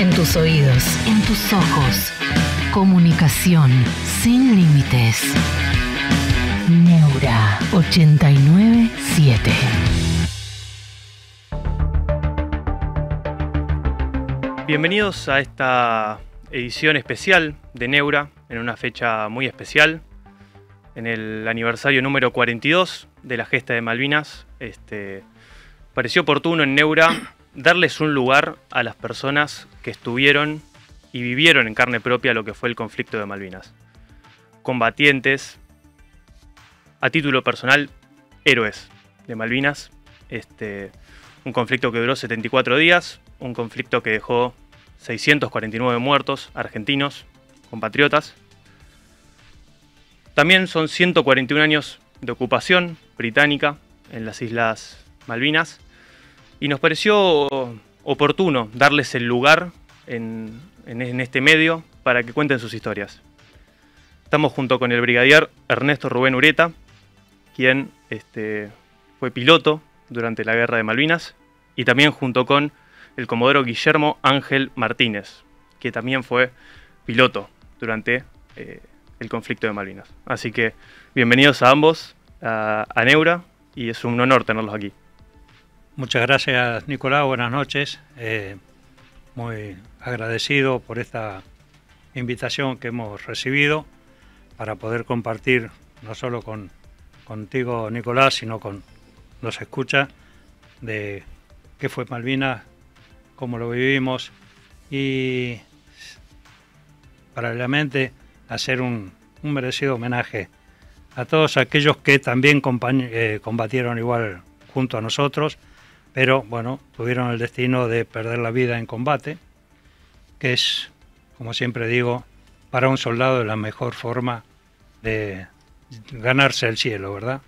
En tus oídos, en tus ojos. Comunicación sin límites. Neura 897. Bienvenidos a esta edición especial de Neura en una fecha muy especial, en el aniversario número 42 de la gesta de Malvinas. Este, pareció oportuno en Neura darles un lugar a las personas que estuvieron y vivieron en carne propia lo que fue el conflicto de Malvinas. Combatientes, a título personal, héroes de Malvinas. Este, un conflicto que duró 74 días, un conflicto que dejó 649 muertos argentinos, compatriotas. También son 141 años de ocupación británica en las Islas Malvinas y nos pareció oportuno darles el lugar en, este medio para que cuenten sus historias. Estamos junto con el brigadier Ernesto Rubén Ureta, quien este, fue piloto durante la Guerra de Malvinas, y también junto con el comodoro Guillermo Ángel Martínez, que también fue piloto durante eh, el conflicto de Malvinas. Así que bienvenidos a ambos, a Neura, y es un honor tenerlos aquí. Muchas gracias, Nicolás. Buenas noches. Eh, muy agradecido por esta invitación que hemos recibido para poder compartir no solo con contigo, Nicolás, sino con los escuchas de qué fue Malvinas, cómo lo vivimos y paralelamente hacer un, merecido homenaje a todos aquellos que también eh, combatieron igual junto a nosotros pero bueno, tuvieron el destino de perder la vida en combate, que es, como siempre digo, para un soldado la mejor forma de ganarse el cielo, ¿verdad?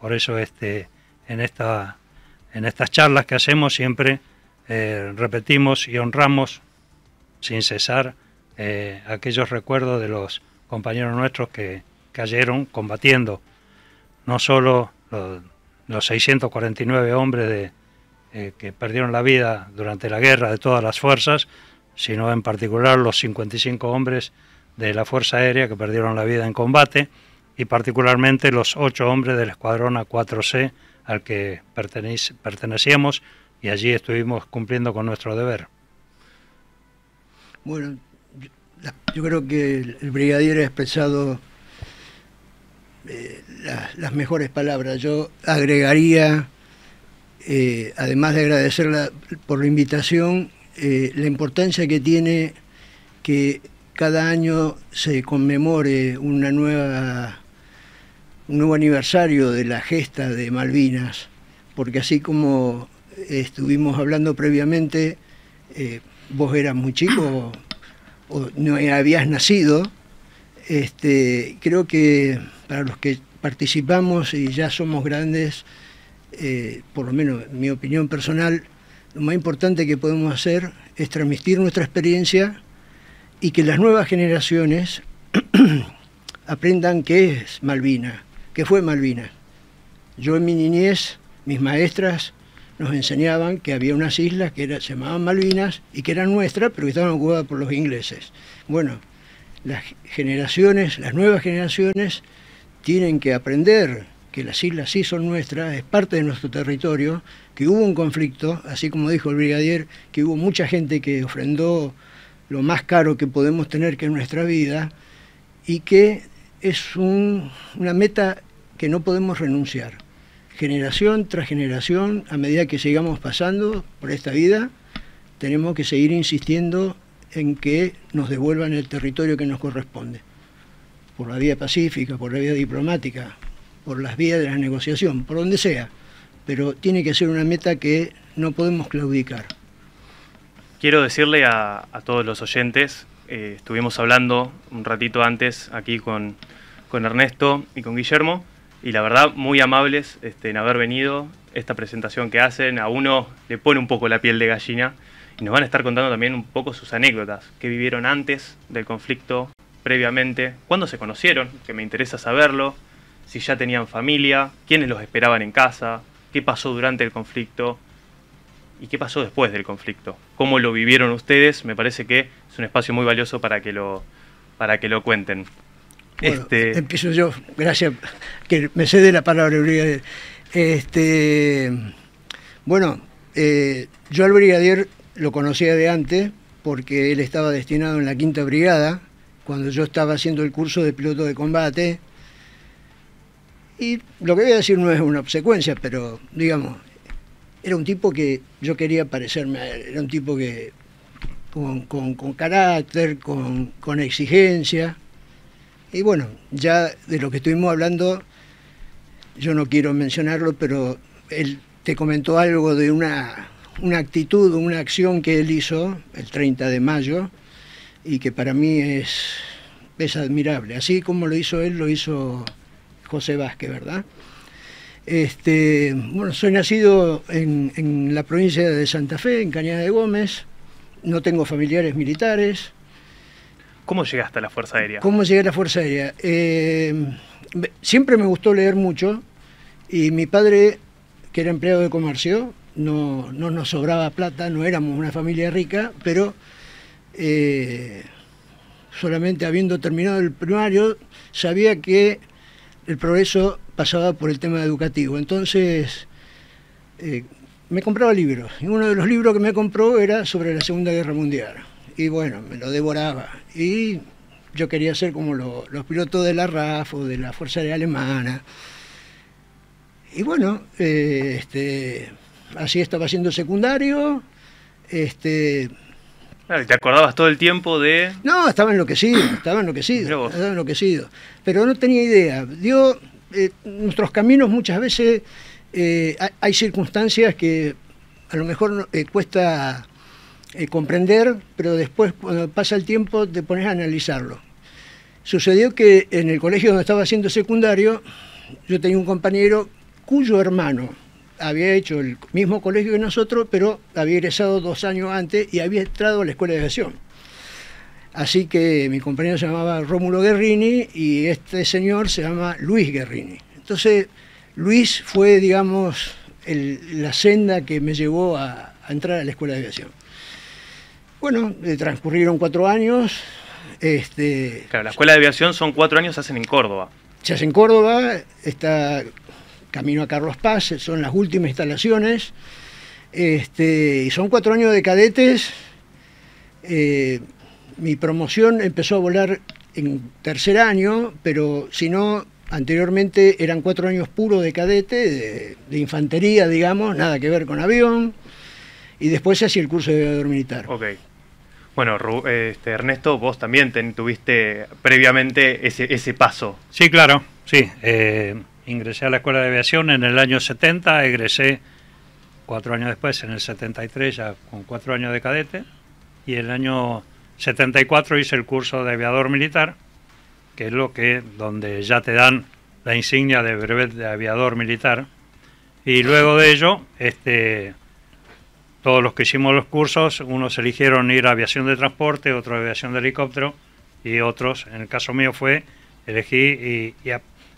Por eso este, en, esta, en estas charlas que hacemos siempre eh, repetimos y honramos sin cesar eh, aquellos recuerdos de los compañeros nuestros que cayeron combatiendo, no solo los 649 hombres de, eh, que perdieron la vida durante la guerra de todas las fuerzas, sino en particular los 55 hombres de la Fuerza Aérea que perdieron la vida en combate y particularmente los ocho hombres del escuadrón A4C al que pertenecíamos y allí estuvimos cumpliendo con nuestro deber. Bueno, yo creo que el brigadier ha expresado eh, las mejores palabras. Yo agregaría eh, además de agradecerla por la invitación, eh, la importancia que tiene que cada año se conmemore una nueva, un nuevo aniversario de la gesta de Malvinas, porque así como estuvimos hablando previamente, eh, vos eras muy chico o, no habías nacido, este, creo que para los que participamos y ya somos grandes, eh, por lo menos mi opinión personal, lo más importante que podemos hacer es transmitir nuestra experiencia y que las nuevas generaciones aprendan qué es Malvina, qué fue Malvina. Yo en mi niñez, mis maestras nos enseñaban que había unas islas que se llamaban Malvinas y que eran nuestras, pero que estaban ocupadas por los ingleses. Bueno, las generaciones, las nuevas generaciones, tienen que aprender que las islas sí son nuestras, es parte de nuestro territorio, que hubo un conflicto, así como dijo el brigadier, que hubo mucha gente que ofrendó lo más caro que podemos tener que es nuestra vida y que es una meta que no podemos renunciar. Generación tras generación, a medida que sigamos pasando por esta vida, tenemos que seguir insistiendo en que nos devuelvan el territorio que nos corresponde, por la vía pacífica, por la vía diplomática, por las vías de la negociación, por donde sea, pero tiene que ser una meta que no podemos claudicar. Quiero decirle a, todos los oyentes, eh, estuvimos hablando un ratito antes aquí con, Ernesto y con Guillermo, y la verdad muy amables este, en haber venido, esta presentación que hacen, a uno le pone un poco la piel de gallina, y nos van a estar contando también un poco sus anécdotas, que vivieron antes del conflicto, previamente, cuándo se conocieron, que me interesa saberlo, si ya tenían familia, quiénes los esperaban en casa, qué pasó durante el conflicto y qué pasó después del conflicto. Cómo lo vivieron ustedes, me parece que es un espacio muy valioso para que lo, para que lo cuenten. este... Empiezo yo, gracias, que me cede la palabra, brigadier. Este, bueno, eh, yo al brigadier lo conocía de antes porque él estaba destinado en la quinta brigada cuando yo estaba haciendo el curso de piloto de combate y lo que voy a decir no es una obsecuencia, pero digamos, era un tipo que yo quería parecerme a él, era un tipo que con, carácter, con, exigencia. Y bueno, ya de lo que estuvimos hablando, yo no quiero mencionarlo, pero él te comentó algo de una, actitud, una acción que él hizo el 30 de mayo y que para mí es, es admirable. Así como lo hizo él, lo hizo José Vázquez, ¿verdad? Este, bueno, soy nacido en, la provincia de Santa Fe, en Cañada de Gómez, no tengo familiares militares. ¿Cómo llegaste a la Fuerza Aérea? ¿Cómo llegué a la Fuerza Aérea? Eh, siempre me gustó leer mucho y mi padre, que era empleado de comercio, no, nos sobraba plata, no éramos una familia rica, pero eh, solamente habiendo terminado el primario sabía que el progreso pasaba por el tema educativo. Entonces, eh, me compraba libros. Y uno de los libros que me compró era sobre la Segunda Guerra Mundial. Y bueno, me lo devoraba. Y yo quería ser como los pilotos de la RAF o de la Fuerza Aérea Alemana. Y bueno, eh, este, así estaba siendo secundario. Este, te acordabas todo el tiempo de. No, estaba enloquecido, estaba enloquecido, estaba enloquecido. Pero no tenía idea. dios eh, nuestros caminos muchas veces eh, hay circunstancias que a lo mejor eh, cuesta comprender, pero después, cuando pasa el tiempo, te pones a analizarlo. Sucedió que en el colegio donde estaba haciendo secundario, yo tenía un compañero cuyo hermano había hecho el mismo colegio que nosotros, pero había egresado dos años antes y había entrado a la escuela de aviación. Así que mi compañero se llamaba Rómulo Guerrini y este señor se llama Luis Guerrini. Entonces, Luis fue, digamos, la senda que me llevó a, entrar a la escuela de aviación. Bueno, eh, transcurrieron cuatro años. Este, claro, la escuela de aviación son cuatro años, se hacen en Córdoba. Se hace en Córdoba, está camino a Carlos Paz, son las últimas instalaciones. Este, y son cuatro años de cadetes. Eh, mi promoción empezó a volar en tercer año, pero si no, anteriormente eran cuatro años puro de cadete, de, infantería, digamos, nada que ver con avión. Y después se hacía el curso de aviador militar. Ok. Bueno, este, Ernesto, vos también tuviste previamente ese, paso. Sí, claro, sí. Eh, ingresé a la Escuela de Aviación en el año 70, egresé cuatro años después, en el 73, ya con cuatro años de cadete, y el año 74 hice el curso de aviador militar, que es lo que, donde ya te dan la insignia de brevet de aviador militar, y luego de ello, este, todos los que hicimos los cursos, unos eligieron ir a aviación de transporte, otros a aviación de helicóptero, y otros, en el caso mío fue, elegí y, y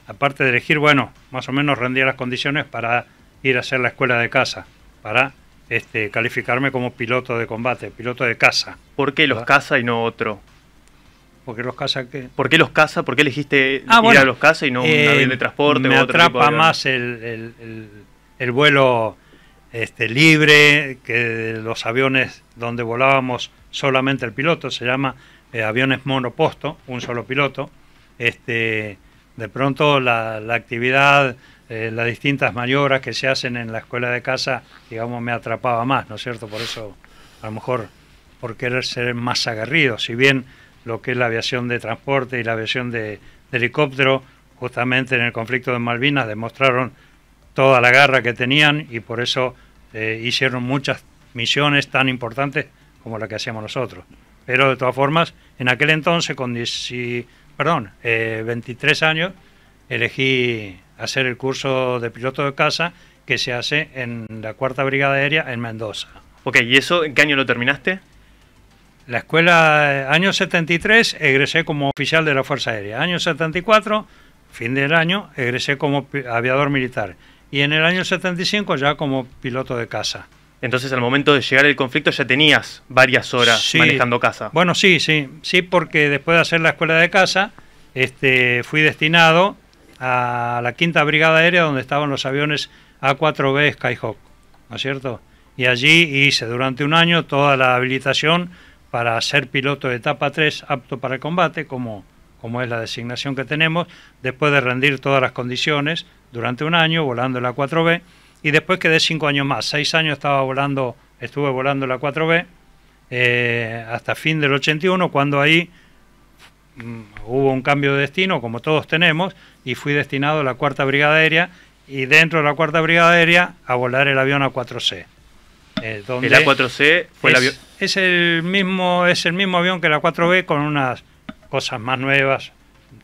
aparte de elegir, bueno, más o menos rendía las condiciones para ir a hacer la escuela de casa, para este, calificarme como piloto de combate, piloto de casa. ¿Por qué los caza y no otro? ¿Por qué los caza qué? ¿Por qué los caza? ¿Por qué elegiste ah, ir a los caza y no un eh, avión de transporte? Me atrapa más el, vuelo este, libre que los aviones donde volábamos solamente el piloto, se llama eh, aviones monoposto, un solo piloto. Este, de pronto la, actividad, eh, las distintas maniobras que se hacen en la escuela de casa, digamos, me atrapaba más, ¿no es cierto? Por eso, a lo mejor, por querer ser más aguerrido, si bien lo que es la aviación de transporte y la aviación de, helicóptero, justamente en el conflicto de Malvinas demostraron toda la garra que tenían y por eso eh, hicieron muchas misiones tan importantes como la que hacíamos nosotros. Pero de todas formas, en aquel entonces, con perdón, 23 eh, años, elegí hacer el curso de piloto de casa que se hace en la Cuarta Brigada Aérea en Mendoza. Ok, ¿y eso en qué año lo terminaste? La escuela, eh, año 73, egresé como oficial de la Fuerza Aérea. Año 74, fin del año, egresé como aviador militar. Y en el año 75 ya como piloto de casa. Entonces al momento de llegar el conflicto ya tenías varias horas manejando casa. Bueno, sí, sí, sí, porque después de hacer la escuela de casa, este, fui destinado a la quinta brigada aérea donde estaban los aviones A4B Skyhawk, ¿no es cierto? Y allí hice durante un año toda la habilitación para ser piloto de etapa 3 apto para el combate, como, como es la designación que tenemos, después de rendir todas las condiciones durante un año volando el A4B y después quedé cinco años más. Seis años estaba volando, estuve volando la 4B eh, hasta fin del 81, cuando ahí mm, hubo un cambio de destino, como todos tenemos, y fui destinado a la cuarta brigada aérea y dentro de la cuarta brigada aérea a volar el avión A4C. Eh, el 4 c fue el avión. mismo, es el mismo avión que la 4B con unas cosas más nuevas,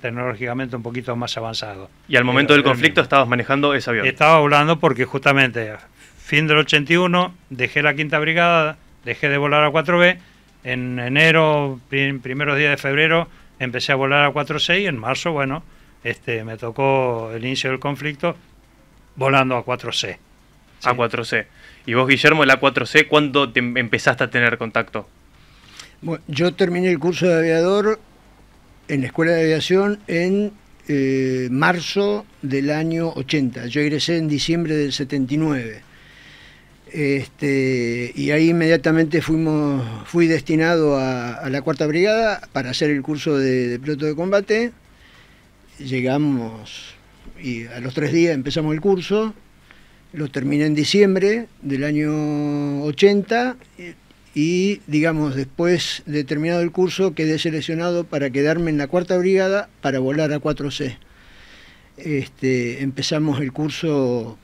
tecnológicamente un poquito más avanzado. Y al momento del conflicto estabas manejando ese avión. Estaba volando porque justamente fin del 81 dejé la quinta brigada, dejé de volar a 4B, en enero, primeros días de febrero empecé a volar a 4C y en marzo, bueno, este, me tocó el inicio del conflicto volando a 4C. A4C. ¿Y vos, Guillermo, el A4C, cuándo em-, empezaste a tener contacto? yo terminé el curso de aviador en la Escuela de Aviación en eh, marzo del año 80. Yo egresé en diciembre del 79. Este, y ahí inmediatamente fuimos, fui destinado a, la cuarta brigada para hacer el curso de, de piloto de combate. Llegamos y a los tres días empezamos el curso, lo terminé en diciembre del año 80, y digamos después de terminado el curso quedé seleccionado para quedarme en la cuarta brigada para volar a 4C. Este, empezamos el curso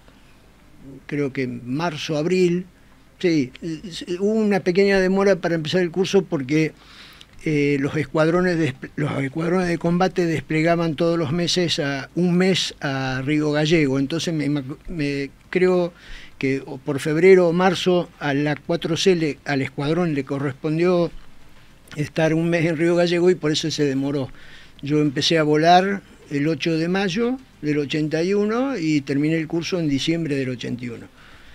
creo que en marzo, abril, sí, hubo una pequeña demora para empezar el curso porque eh, los, escuadrones de, los de combate desplegaban todos los meses, a, un mes a Río Gallego, entonces me creo que por febrero o marzo a la 4C, al escuadrón le correspondió estar un mes en Río Gallego y por eso se demoró. Yo empecé a volar el 8 de mayo del 81 y terminé el curso en diciembre del 81.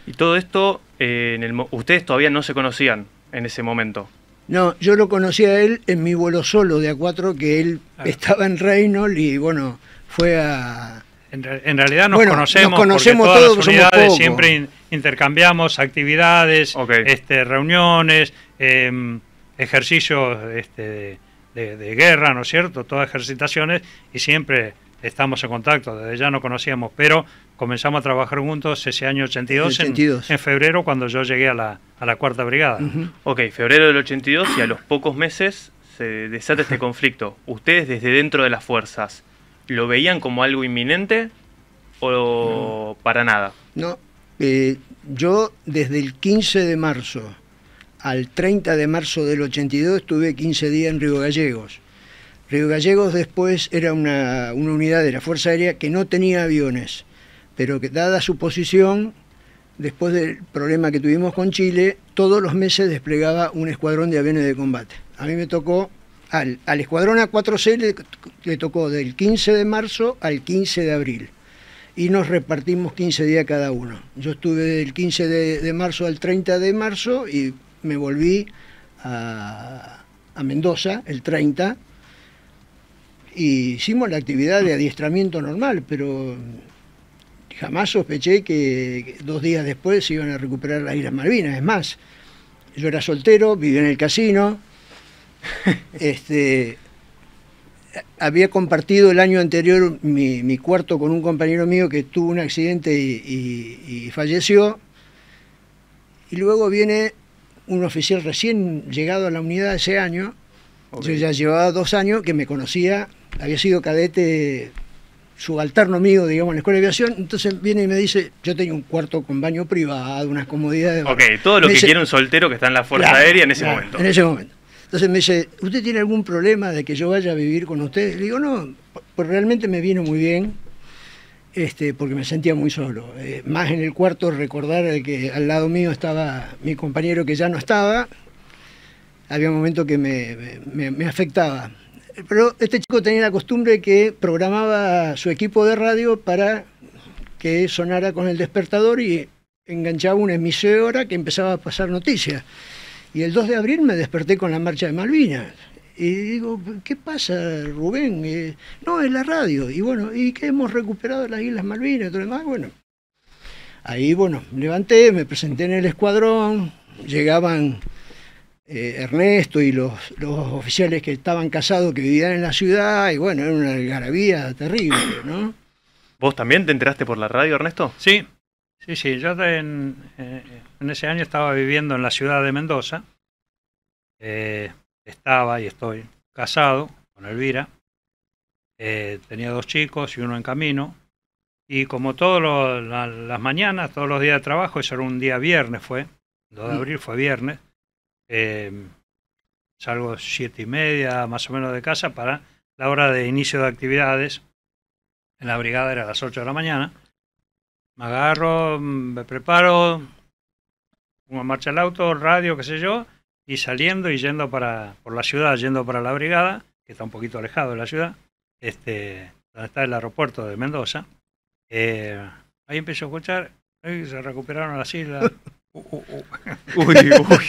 ¿Y todo esto, eh, en el, ustedes todavía no se conocían en ese momento? No, yo lo conocí a él en mi vuelo solo de A4, que él estaba en Reynolds y bueno, fue a... En, realidad nos conocemos, conocemos todas todos, las unidades intercambiamos actividades, este, reuniones, em, ejercicios este, de, guerra, ¿no es cierto? Todas ejercitaciones y siempre estamos en contacto, desde ya no conocíamos, pero comenzamos a trabajar juntos ese año 82, 82. En, en, febrero cuando yo llegué a la, a la cuarta brigada. Ok, febrero del 82 y a los pocos meses se desata este conflicto. ¿Ustedes desde dentro de las fuerzas lo veían como algo inminente o para nada? No, eh, yo desde el 15 de marzo al 30 de marzo del 82 estuve 15 días en Río Gallegos. Río Gallegos después era una, unidad de la Fuerza Aérea que no tenía aviones, pero que dada su posición, después del problema que tuvimos con Chile, todos los meses desplegaba un escuadrón de aviones de combate. A mí me tocó, al, escuadrón A4C le tocó del 15 de marzo al 15 de abril y nos repartimos 15 días cada uno. Yo estuve del 15 de, marzo al 30 de marzo y me volví a, Mendoza el 30 y hicimos la actividad de adiestramiento normal, pero jamás sospeché que dos días después se iban a recuperar las Islas Malvinas. Es más, yo era soltero, vivía en el casino, este, había compartido el año anterior mi, cuarto con un compañero mío que tuvo un accidente y, falleció. Y luego viene un oficial recién llegado a la unidad ese año. Yo ya llevaba dos años que me conocía, había sido cadete subalterno mío, digamos, en la escuela de aviación. Entonces viene y me dice, yo tengo un cuarto con baño privado, unas comodidades. Ok, todo lo que quiere un soltero que está en la Fuerza Aérea en ese momento. En ese momento. Entonces me dice, ¿usted tiene algún problema de que yo vaya a vivir con ustedes? Le digo, no, pues realmente me vino muy bien, este, porque me sentía muy solo. Eh, más en el cuarto recordar que al lado mío estaba mi compañero que ya no estaba, había momentos que me, me, me afectaba. Pero este chico tenía la costumbre que programaba su equipo de radio para que sonara con el despertador y enganchaba una emisora que empezaba a pasar noticias. Y el 2 de abril me desperté con la marcha de Malvinas. Y digo, ¿qué pasa, Rubén? no, es la radio. Y bueno, ¿y que hemos recuperado las Islas Malvinas y todo lo demás? Bueno, ahí, bueno, levanté, me presenté en el escuadrón, llegaban eh, Ernesto y los, los, oficiales que estaban casados, que vivían en la ciudad, y bueno, era una algarabía terrible, ¿no? ¿Vos también te enteraste por la radio, Ernesto? Sí, sí, sí, yo en, eh, en ese año estaba viviendo en la ciudad de Mendoza. Eh, estaba y estoy casado con Elvira. Eh, tenía dos chicos y uno en camino. Y como todas las mañanas, todos los días de trabajo, eso era un día viernes fue, 2 de mm. abril fue viernes, eh, salgo siete y media más o menos de casa para la hora de inicio de actividades. En la brigada era a las ocho de la mañana. Me agarro, me preparo, una marcha el auto, radio, qué sé yo, y saliendo y yendo para, por la ciudad, yendo para la brigada, que está un poquito alejado de la ciudad, este, donde está el aeropuerto de Mendoza. Eh, ahí empezó a escuchar, se recuperaron las islas. Uh, uh, uh.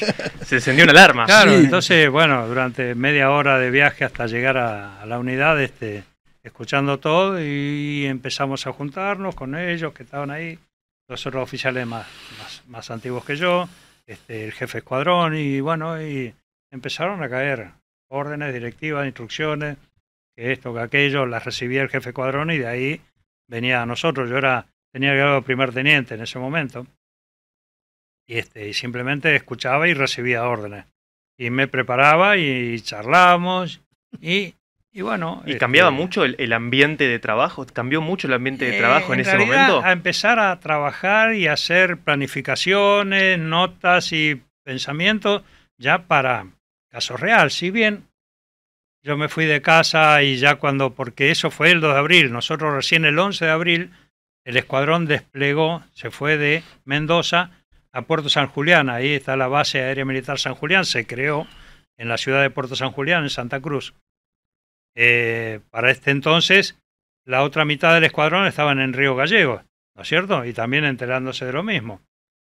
se encendió una alarma. Claro, entonces, bueno, durante media hora de viaje hasta llegar a, la unidad, este, escuchando todo y empezamos a juntarnos con ellos que estaban ahí otros oficiales más, más, antiguos que yo, este, el jefe de escuadrón, y bueno, y empezaron a caer órdenes, directivas, instrucciones, que esto, que aquello, las recibía el jefe de escuadrón y de ahí venía a nosotros. Yo era, tenía que primer teniente en ese momento. Y, este, y simplemente escuchaba y recibía órdenes. Y me preparaba y charlábamos y y este, cambiaba mucho el, ambiente de trabajo? ¿Cambió mucho el ambiente de eh, trabajo en, ese momento? A empezar a trabajar y hacer planificaciones, notas y pensamientos ya para caso real. Si bien yo me fui de casa y ya cuando, porque eso fue el 2 de abril, nosotros recién el 11 de abril, el escuadrón desplegó, se fue de Mendoza a Puerto San Julián, ahí está la base aérea militar San Julián, se creó en la ciudad de Puerto San Julián, en Santa Cruz. Eh, para este entonces, la otra mitad del escuadrón estaban en Río Gallegos, ¿no es cierto? Y también enterándose de lo mismo.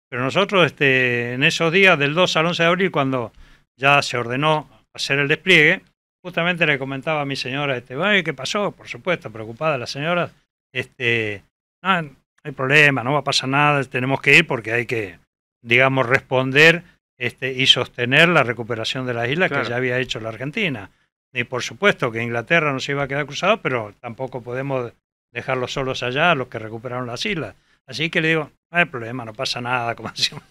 Pero nosotros, este, en esos días del 2 al 11 de abril, cuando ya se ordenó hacer el despliegue, justamente le comentaba a mi señora, este, ¿qué pasó? Por supuesto, preocupada la señora, este, no hay problema, no va a pasar nada, tenemos que ir porque hay que, digamos, responder este, y sostener la recuperación de las islas que ya había hecho la Argentina. Y por supuesto que Inglaterra no se iba a quedar cruzado, pero tampoco podemos dejarlos solos allá, los que recuperaron las islas. Así que le digo, no hay problema, no pasa nada, como decimos.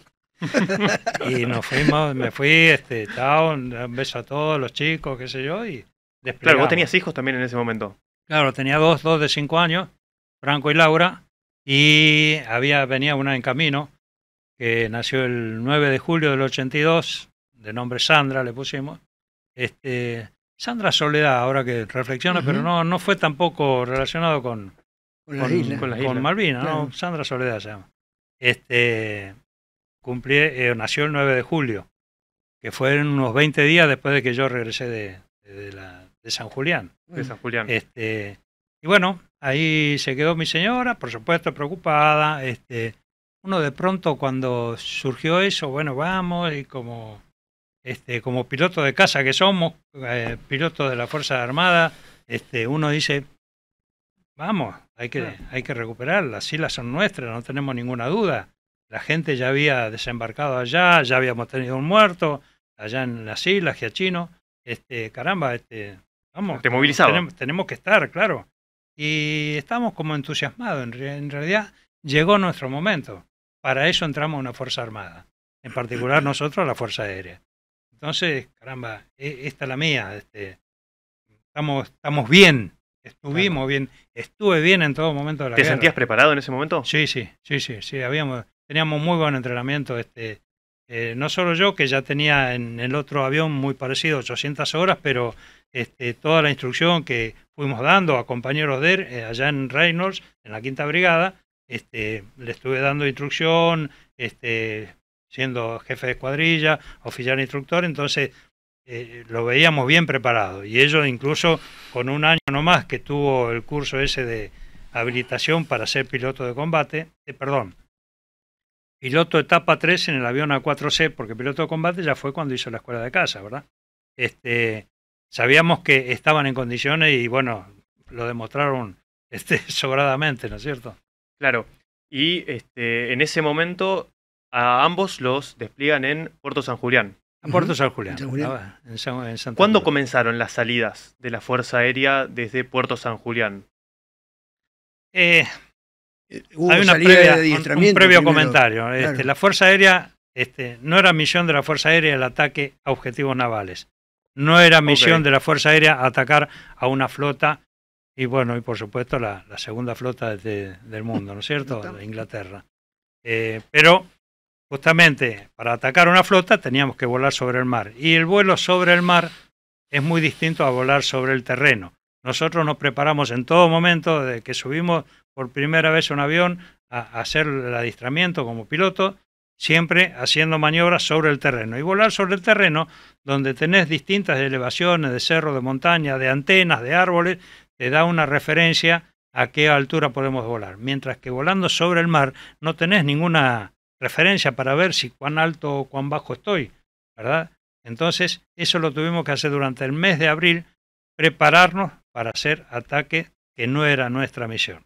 y nos fuimos, me fui, este, un beso a todos los chicos, qué sé yo, y desplegamos. Claro, vos tenías hijos también en ese momento. Claro, tenía dos, dos de cinco años, Franco y Laura, y había, venía una en camino, que nació el 9 de julio del 82, de nombre Sandra le pusimos. Este, Sandra Soledad, ahora que reflexiona, pero no, no fue tampoco relacionado con, con, Malvina, Sandra Soledad se llama. Este, cumplí, eh, nació el 9 de julio, que fueron unos 20 días después de que yo regresé de, de, de San Julián. De San Julián. Este, y bueno, ahí se quedó mi señora, por supuesto, preocupada. Este, uno de pronto cuando surgió eso, bueno, vamos, y como este, como piloto de casa que somos, eh, piloto pilotos de la Fuerza Armada, este, uno dice, vamos, hay que, hay que recuperar, las islas son nuestras, no tenemos ninguna duda. La gente ya había desembarcado allá, ya habíamos tenido un muerto, allá en las islas, Giachino. Este, caramba, este, vamos, Te Tenemos, que estar, claro. Y estamos como entusiasmados, en, realidad llegó nuestro momento. Para eso entramos a una Fuerza Armada, en particular nosotros la Fuerza Aérea. Entonces, caramba, e, esta es la mía. Este, estamos, estamos bien. Estuvimos bien. Estuve bien en todo momento de la ¿Te sentías preparado en ese momento? Sí, sí, sí, sí, teníamos muy buen entrenamiento. Este, eh, no solo yo, que ya tenía en el otro avión muy parecido 800 horas, pero este, toda la instrucción que fuimos dando a compañeros de eh, allá en Reynolds, en la quinta brigada, este, le estuve dando instrucción, este, siendo jefe de escuadrilla, oficial instructor, entonces eh, lo veíamos bien preparado. Y ellos incluso con un año no más que tuvo el curso ese de habilitación para ser piloto de combate, eh, perdón, piloto etapa 3 en el avión A4C, porque piloto de combate ya fue cuando hizo la escuela de casa, ¿verdad? Este, sabíamos que estaban en condiciones y bueno, lo demostraron este, sobradamente, ¿no es cierto? Claro. Y este, en ese momento a ambos los despliegan en Puerto San Julián. A Puerto San Julián. ¿Cuándo comenzaron las salidas de la Fuerza Aérea desde Puerto San Julián? Eh, hay una un, previo comentario. Este, la Fuerza Aérea este, no era misión de la Fuerza Aérea el ataque a objetivos navales. No era misión de la Fuerza Aérea atacar a una flota y bueno, y por supuesto la, segunda flota del mundo, ¿no es cierto? De Inglaterra. Eh, pero Justamente, para atacar una flota teníamos que volar sobre el mar. Y el vuelo sobre el mar es muy distinto a volar sobre el terreno. Nosotros nos preparamos en todo momento, de que subimos por primera vez un avión, a hacer el adiestramiento como piloto, siempre haciendo maniobras sobre el terreno. Y volar sobre el terreno, donde tenés distintas elevaciones de cerro, de montaña, de antenas, de árboles, te da una referencia a qué altura podemos volar. Mientras que volando sobre el mar no tenés ninguna referencia para ver si cuán alto o cuán bajo estoy, ¿verdad? Entonces, eso lo tuvimos que hacer durante el mes de abril, prepararnos para hacer ataque que no era nuestra misión.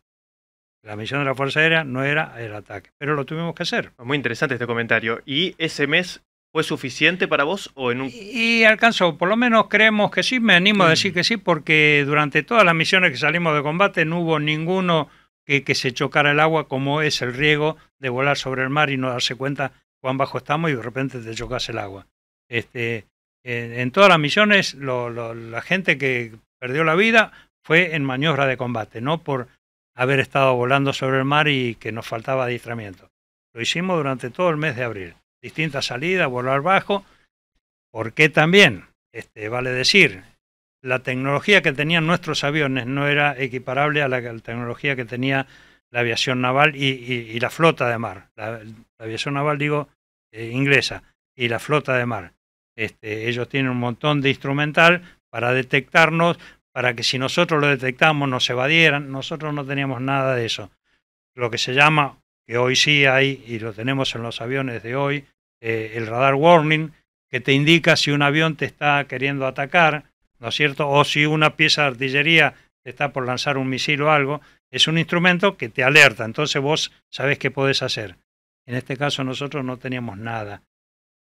La misión de la Fuerza Aérea no era el ataque, pero lo tuvimos que hacer. Muy interesante este comentario. ¿Y ese mes fue suficiente para vos o en un... Y, y alcanzó, por lo menos creemos que sí, me animo a mm. decir que sí, porque durante todas las misiones que salimos de combate no hubo ninguno que, se chocara el agua, como es el riego de volar sobre el mar y no darse cuenta cuán bajo estamos y de repente te chocas el agua. Este, en, todas las misiones, la gente que perdió la vida fue en maniobra de combate, no por haber estado volando sobre el mar y que nos faltaba adiestramiento. Lo hicimos durante todo el mes de abril. Distintas salidas, volar bajo. ¿Por qué también? Este, vale decir, la tecnología que tenían nuestros aviones no era equiparable a la, tecnología que tenía la aviación naval y, la flota de mar. La, aviación naval, digo, eh, inglesa y la flota de mar. Este, ellos tienen un montón de instrumental para detectarnos, para que si nosotros lo detectamos nos evadieran. Nosotros no teníamos nada de eso. Lo que se llama, que hoy sí hay y lo tenemos en los aviones de hoy, eh, el radar warning, que te indica si un avión te está queriendo atacar ¿no es cierto? O si una pieza de artillería está por lanzar un misil o algo, es un instrumento que te alerta, entonces vos sabés qué podés hacer. En este caso nosotros no teníamos nada.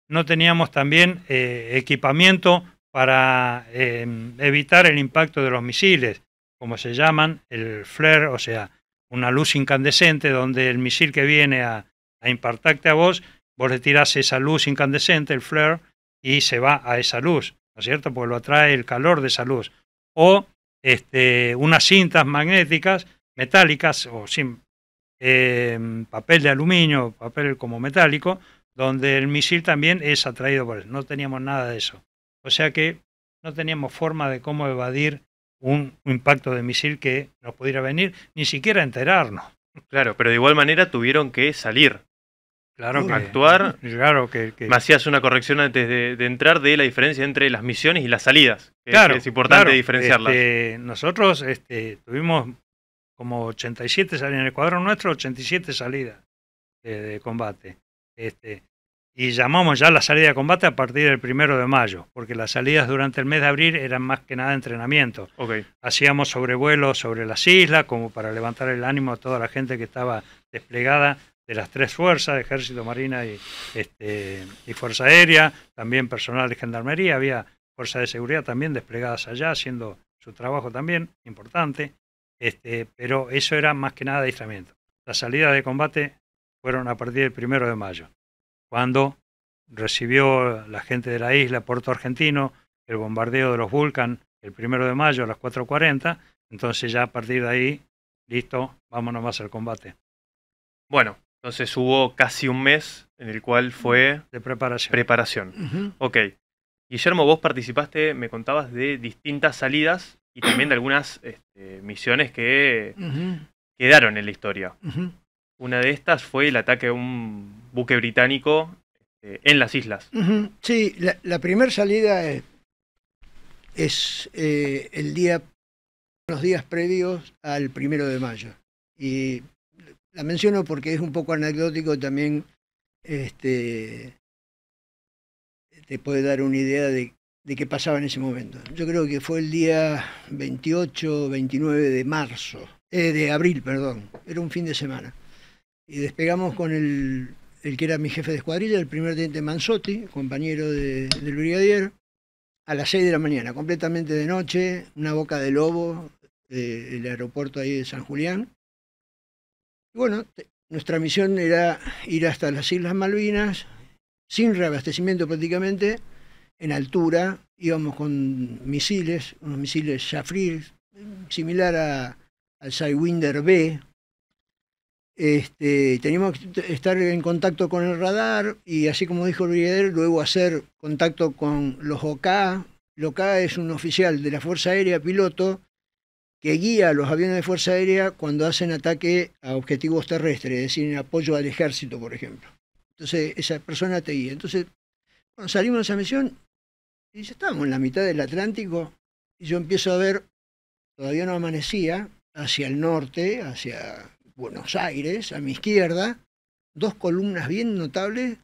No teníamos también eh, equipamiento para em, evitar el impacto de los misiles, como se llaman, el flare, o sea, una luz incandescente donde el misil que viene a, impartarte a vos, vos le tirás esa luz incandescente, el flare, y se va a esa luz cierto? Porque lo atrae el calor de esa luz. O este, unas cintas magnéticas metálicas o sin em, papel de aluminio, papel como metálico, donde el misil también es atraído por él No teníamos nada de eso. O sea que no teníamos forma de cómo evadir un impacto de misil que nos pudiera venir, ni siquiera enterarnos. Claro, pero de igual manera tuvieron que salir Uh, claro que, actuar. Claro que, hacías una corrección antes de, entrar de la diferencia entre las misiones y las salidas. claro. Es, importante diferenciarlas. Este, nosotros este, tuvimos como 87 salidas en el cuadro nuestro, 87 salidas de, combate. Este, y llamamos ya la salida de combate a partir del primero de mayo, porque las salidas durante el mes de abril eran más que nada entrenamiento. Okay. Hacíamos sobrevuelos sobre las islas, como para levantar el ánimo a toda la gente que estaba desplegada de las tres fuerzas, ejército, marina este, y, fuerza aérea, también personal de gendarmería, había fuerzas de seguridad también desplegadas allá, haciendo su trabajo también, importante, este, pero eso era más que nada de aislamiento. Las salidas de combate fueron a partir del primero de mayo, cuando recibió la gente de la isla, Puerto Argentino, el bombardeo de los Vulcan el primero de mayo a las 4.40, entonces ya a partir de ahí, listo, vámonos más al combate. Bueno, entonces hubo casi un mes en el cual fue... De preparación. Preparación. Ok. Guillermo, vos participaste, me contabas, de distintas salidas y también de algunas este, misiones que quedaron en la historia. Una de estas fue el ataque a un buque británico este, en las islas. Sí, la, primera salida es, eh, el día, los días previos al primero de mayo. Y la menciono porque es un poco anecdótico también, este, te puede dar una idea de, qué pasaba en ese momento. Yo creo que fue el día 28, 29 de marzo, eh, de abril, perdón, era un fin de semana. Y despegamos con el, el que era mi jefe de escuadrilla, el primer teniente Manzotti, compañero del brigadier, a las 6 de la mañana, completamente de noche, una boca de lobo, eh, el aeropuerto ahí de San Julián, bueno, nuestra misión era ir hasta las Islas Malvinas, sin reabastecimiento prácticamente, en altura, íbamos con misiles, unos misiles Shafri, similar a, al Sidewinder B. Este, teníamos que estar en contacto con el radar y así como dijo el brigadier, luego hacer contacto con los OCA. El es un oficial de la Fuerza Aérea piloto que guía a los aviones de Fuerza Aérea cuando hacen ataque a objetivos terrestres, es decir, en apoyo al ejército, por ejemplo. Entonces, esa persona te guía. Entonces, cuando salimos de esa misión, y ya estábamos en la mitad del Atlántico, y yo empiezo a ver, todavía no amanecía, hacia el norte, hacia Buenos Aires, a mi izquierda, dos columnas bien notables,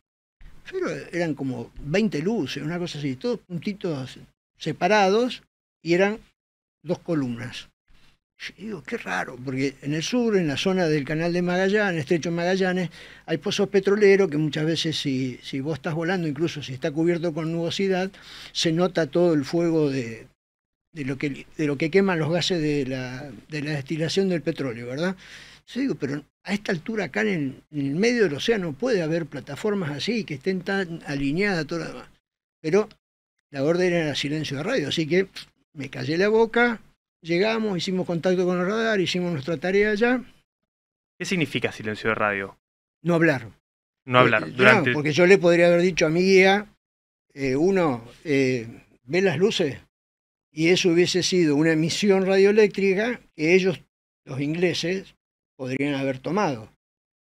pero eran como 20 luces, una cosa así, todos puntitos separados, y eran dos columnas. Yo digo, qué raro, porque en el sur, en la zona del canal de Magallanes, estrecho Magallanes, hay pozos petroleros que muchas veces si, si vos estás volando, incluso si está cubierto con nubosidad, se nota todo el fuego de, de lo que, de lo que queman los gases de la, de la destilación del petróleo, ¿verdad? Yo digo, pero a esta altura acá en, el medio del océano puede haber plataformas así que estén tan alineadas, todo Pero la orden era silencio de radio, así que me callé la boca, Llegamos, hicimos contacto con el radar, hicimos nuestra tarea allá. ¿Qué significa silencio de radio? No hablar. No hablar. Porque, durante... porque yo le podría haber dicho a mi guía, eh, uno, eh, ve las luces, y eso hubiese sido una emisión radioeléctrica que ellos, los ingleses, podrían haber tomado.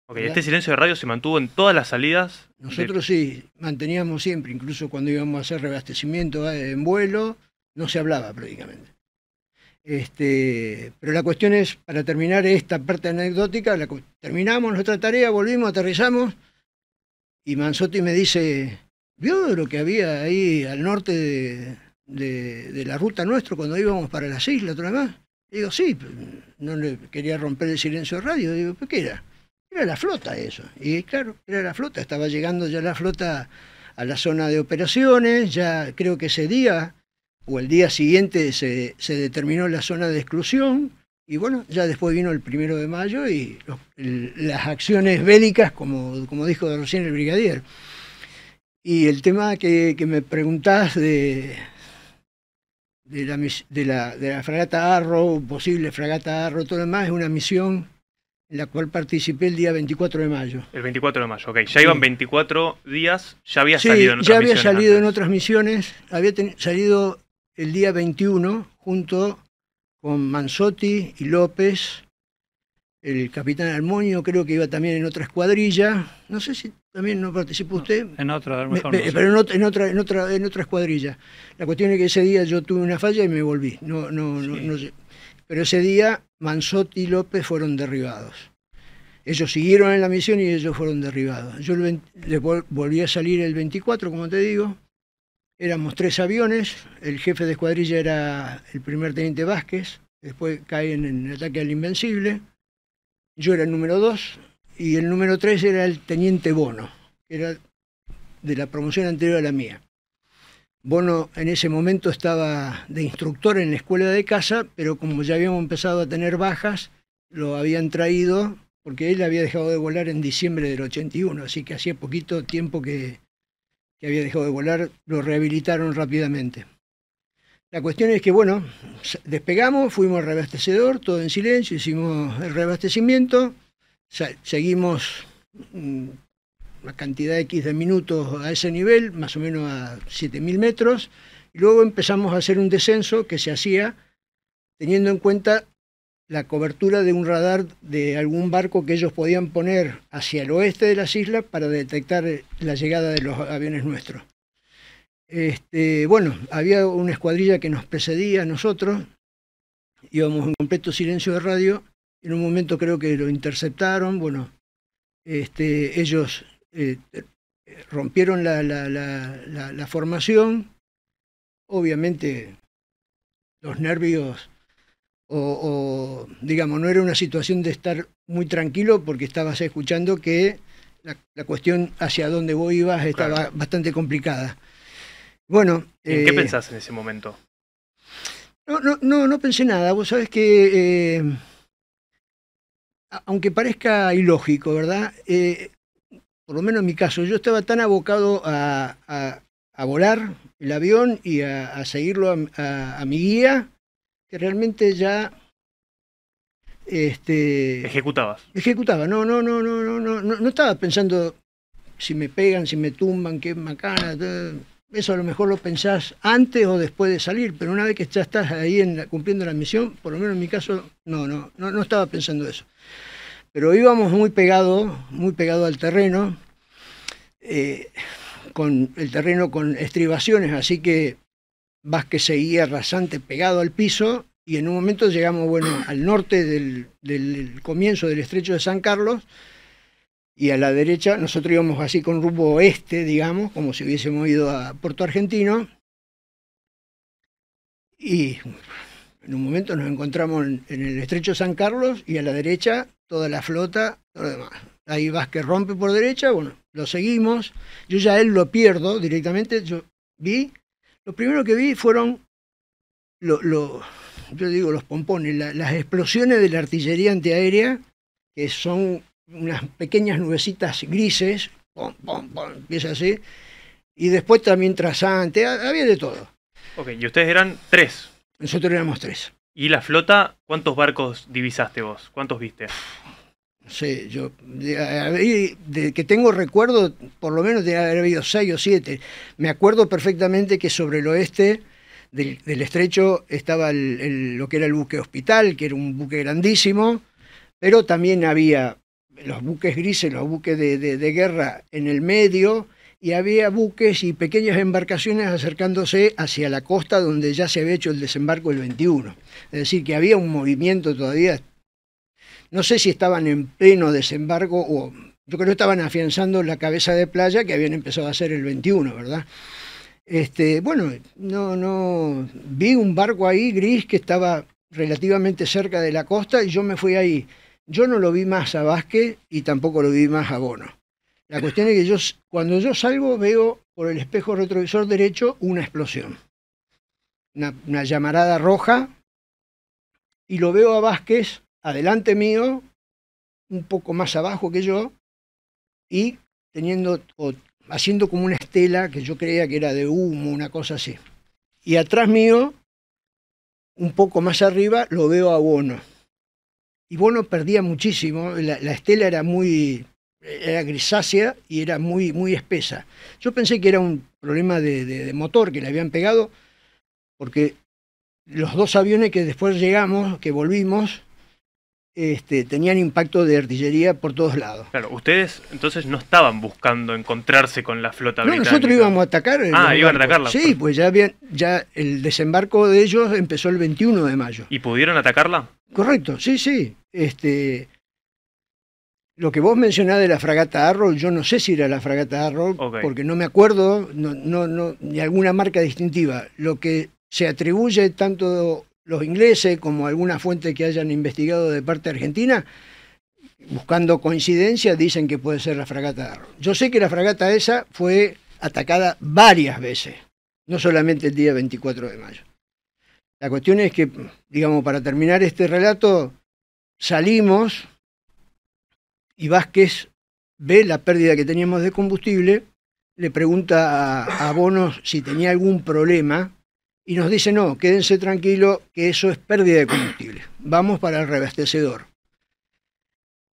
Ok, este silencio de radio se mantuvo en todas las salidas. Nosotros sí, manteníamos siempre, incluso cuando íbamos a hacer reabastecimiento eh, en vuelo, no se hablaba prácticamente. Este, pero la cuestión es, para terminar esta parte anecdótica, la, terminamos nuestra tarea, volvimos, aterrizamos, y Manzotti me dice, ¿vio lo que había ahí al norte de, la ruta nuestra cuando íbamos para las islas, otra digo, sí, no le quería romper el silencio de radio, digo, qué era? Era la flota eso, y claro, era la flota, estaba llegando ya la flota a la zona de operaciones, ya creo que ese día o el día siguiente se, determinó la zona de exclusión. Y bueno, ya después vino el primero de mayo y las acciones bélicas, como, como dijo recién el brigadier. Y el tema que, me preguntás de, de la, de, la, de fragata Arro, posible fragata Arrow, todo lo demás, es una misión en la cual participé el día 24 de mayo. El 24 de mayo, ok. Ya iban 24 días, ya había salido en otras ya había salido en otras misiones, había salido el día 21, junto con Manzotti y López, el capitán Almonio, creo que iba también en otra escuadrilla, no sé si también no participó usted. en otra, a pero en, otra, en, otra, en, otra, escuadrilla. La cuestión es que ese día yo tuve una falla y me volví, no, no, no, Pero ese día Manzotti y López fueron derribados. Ellos siguieron en la misión y ellos fueron derribados. Yo volví a salir el 24, como te digo, Éramos tres aviones, el jefe de escuadrilla era el primer teniente Vázquez, después caen en el ataque al Invencible, yo era el número dos y el número tres era el teniente Bono, que era de la promoción anterior a la mía. Bono en ese momento estaba de instructor en la escuela de casa, pero como ya habíamos empezado a tener bajas, lo habían traído porque él había dejado de volar en diciembre del 81, así que hacía poquito tiempo que, que había dejado de volar, lo rehabilitaron rápidamente. La cuestión es que, bueno, despegamos, fuimos al reabastecedor, todo en silencio, hicimos el reabastecimiento, seguimos una mm, cantidad de X de minutos a ese nivel, más o menos a 7.000 metros, y luego empezamos a hacer un descenso que se hacía teniendo en cuenta la cobertura de un radar de algún barco que ellos podían poner hacia el oeste de las islas para detectar eh, la llegada de los aviones nuestros. Este, bueno, había una escuadrilla que nos precedía a nosotros, íbamos en completo silencio de radio, en un momento creo que lo interceptaron, bueno, este, ellos eh, rompieron la formación, obviamente los nervios o, digamos, no era una situación de estar muy tranquilo porque estabas escuchando que la, cuestión hacia dónde vos ibas estaba bastante complicada. Bueno. qué eh, pensás en ese momento? No, no, no, pensé nada. Vos sabés que, eh, aunque parezca ilógico, ¿verdad? Eh, por lo menos en mi caso, yo estaba tan abocado a, volar el avión y a seguirlo a mi guía que realmente ya este ejecutabas. Ejecutaba, no, no, no, no, no, no, no, estaba pensando si me pegan, si me tumban, qué macana, eso a lo mejor lo pensás antes o después de salir, pero una vez que ya estás ahí en cumpliendo la misión, por lo menos en mi caso, no, no, no, no estaba pensando eso. Pero íbamos muy pegado, muy pegado al terreno, eh, con el terreno con estribaciones, así que Vázquez seguía rasante pegado al piso y en un momento llegamos bueno, al norte del, comienzo del estrecho de San Carlos y a la derecha nosotros íbamos así con rumbo oeste, digamos, como si hubiésemos ido a Puerto Argentino. Y en un momento nos encontramos en, el estrecho San Carlos y a la derecha toda la flota, todo lo demás. Ahí Vázquez rompe por derecha, bueno, lo seguimos. Yo ya él lo pierdo directamente, yo vi lo primero que vi fueron, lo, yo digo, los pompones, las explosiones de la artillería antiaérea, que son unas pequeñas nubecitas grises, pom, pom, empieza así, y después también trasante, había de todo. Ok, y ustedes eran tres. Nosotros éramos tres. ¿Y la flota, cuántos barcos divisaste vos? ¿Cuántos viste? yo de, que tengo recuerdo, por lo menos de haber habido seis o siete. Me acuerdo perfectamente que sobre el oeste del, estrecho estaba el, lo que era el buque hospital, que era un buque grandísimo, pero también había los buques grises, los buques de, guerra en el medio, y había buques y pequeñas embarcaciones acercándose hacia la costa donde ya se había hecho el desembarco el 21. Es decir, que había un movimiento todavía no sé si estaban en pleno desembarco o yo creo que estaban afianzando la cabeza de playa que habían empezado a hacer el 21, ¿verdad? Este, bueno, no, no, vi un barco ahí gris que estaba relativamente cerca de la costa y yo me fui ahí. Yo no lo vi más a Vázquez y tampoco lo vi más a Bono. La cuestión es que yo, cuando yo salgo veo por el espejo retrovisor derecho una explosión, una llamarada roja, y lo veo a Vázquez adelante mío, un poco más abajo que yo, y teniendo haciendo como una estela que yo creía que era de humo, una cosa así. Y atrás mío, un poco más arriba, lo veo a Bono. Y Bono perdía muchísimo, la, estela era muy grisácea y era muy, muy espesa. Yo pensé que era un problema de motor que le habían pegado, porque los dos aviones que después llegamos, que volvimos, este, tenían impacto de artillería por todos lados. Claro, ustedes entonces no estaban buscando encontrarse con la flota no, nosotros íbamos a atacar. Ah, iban a atacarla. Sí, pues ya, el desembarco de ellos empezó el 21 de mayo. ¿Y pudieron atacarla? Correcto, sí, sí. Este, lo que vos mencionás de la fragata Arrow, yo no sé si era la fragata Arrow, porque no me acuerdo, no, no, ni alguna marca distintiva. Lo que se atribuye tanto los ingleses, como alguna fuente que hayan investigado de parte argentina, buscando coincidencias, dicen que puede ser la fragata de Arro. Yo sé que la fragata esa fue atacada varias veces, no solamente el día 24 de mayo. La cuestión es que, digamos, para terminar este relato, salimos y Vázquez ve la pérdida que teníamos de combustible, le pregunta a, a Bonos si tenía algún problema y nos dice, no, quédense tranquilo, que eso es pérdida de combustible. Vamos para el reabastecedor.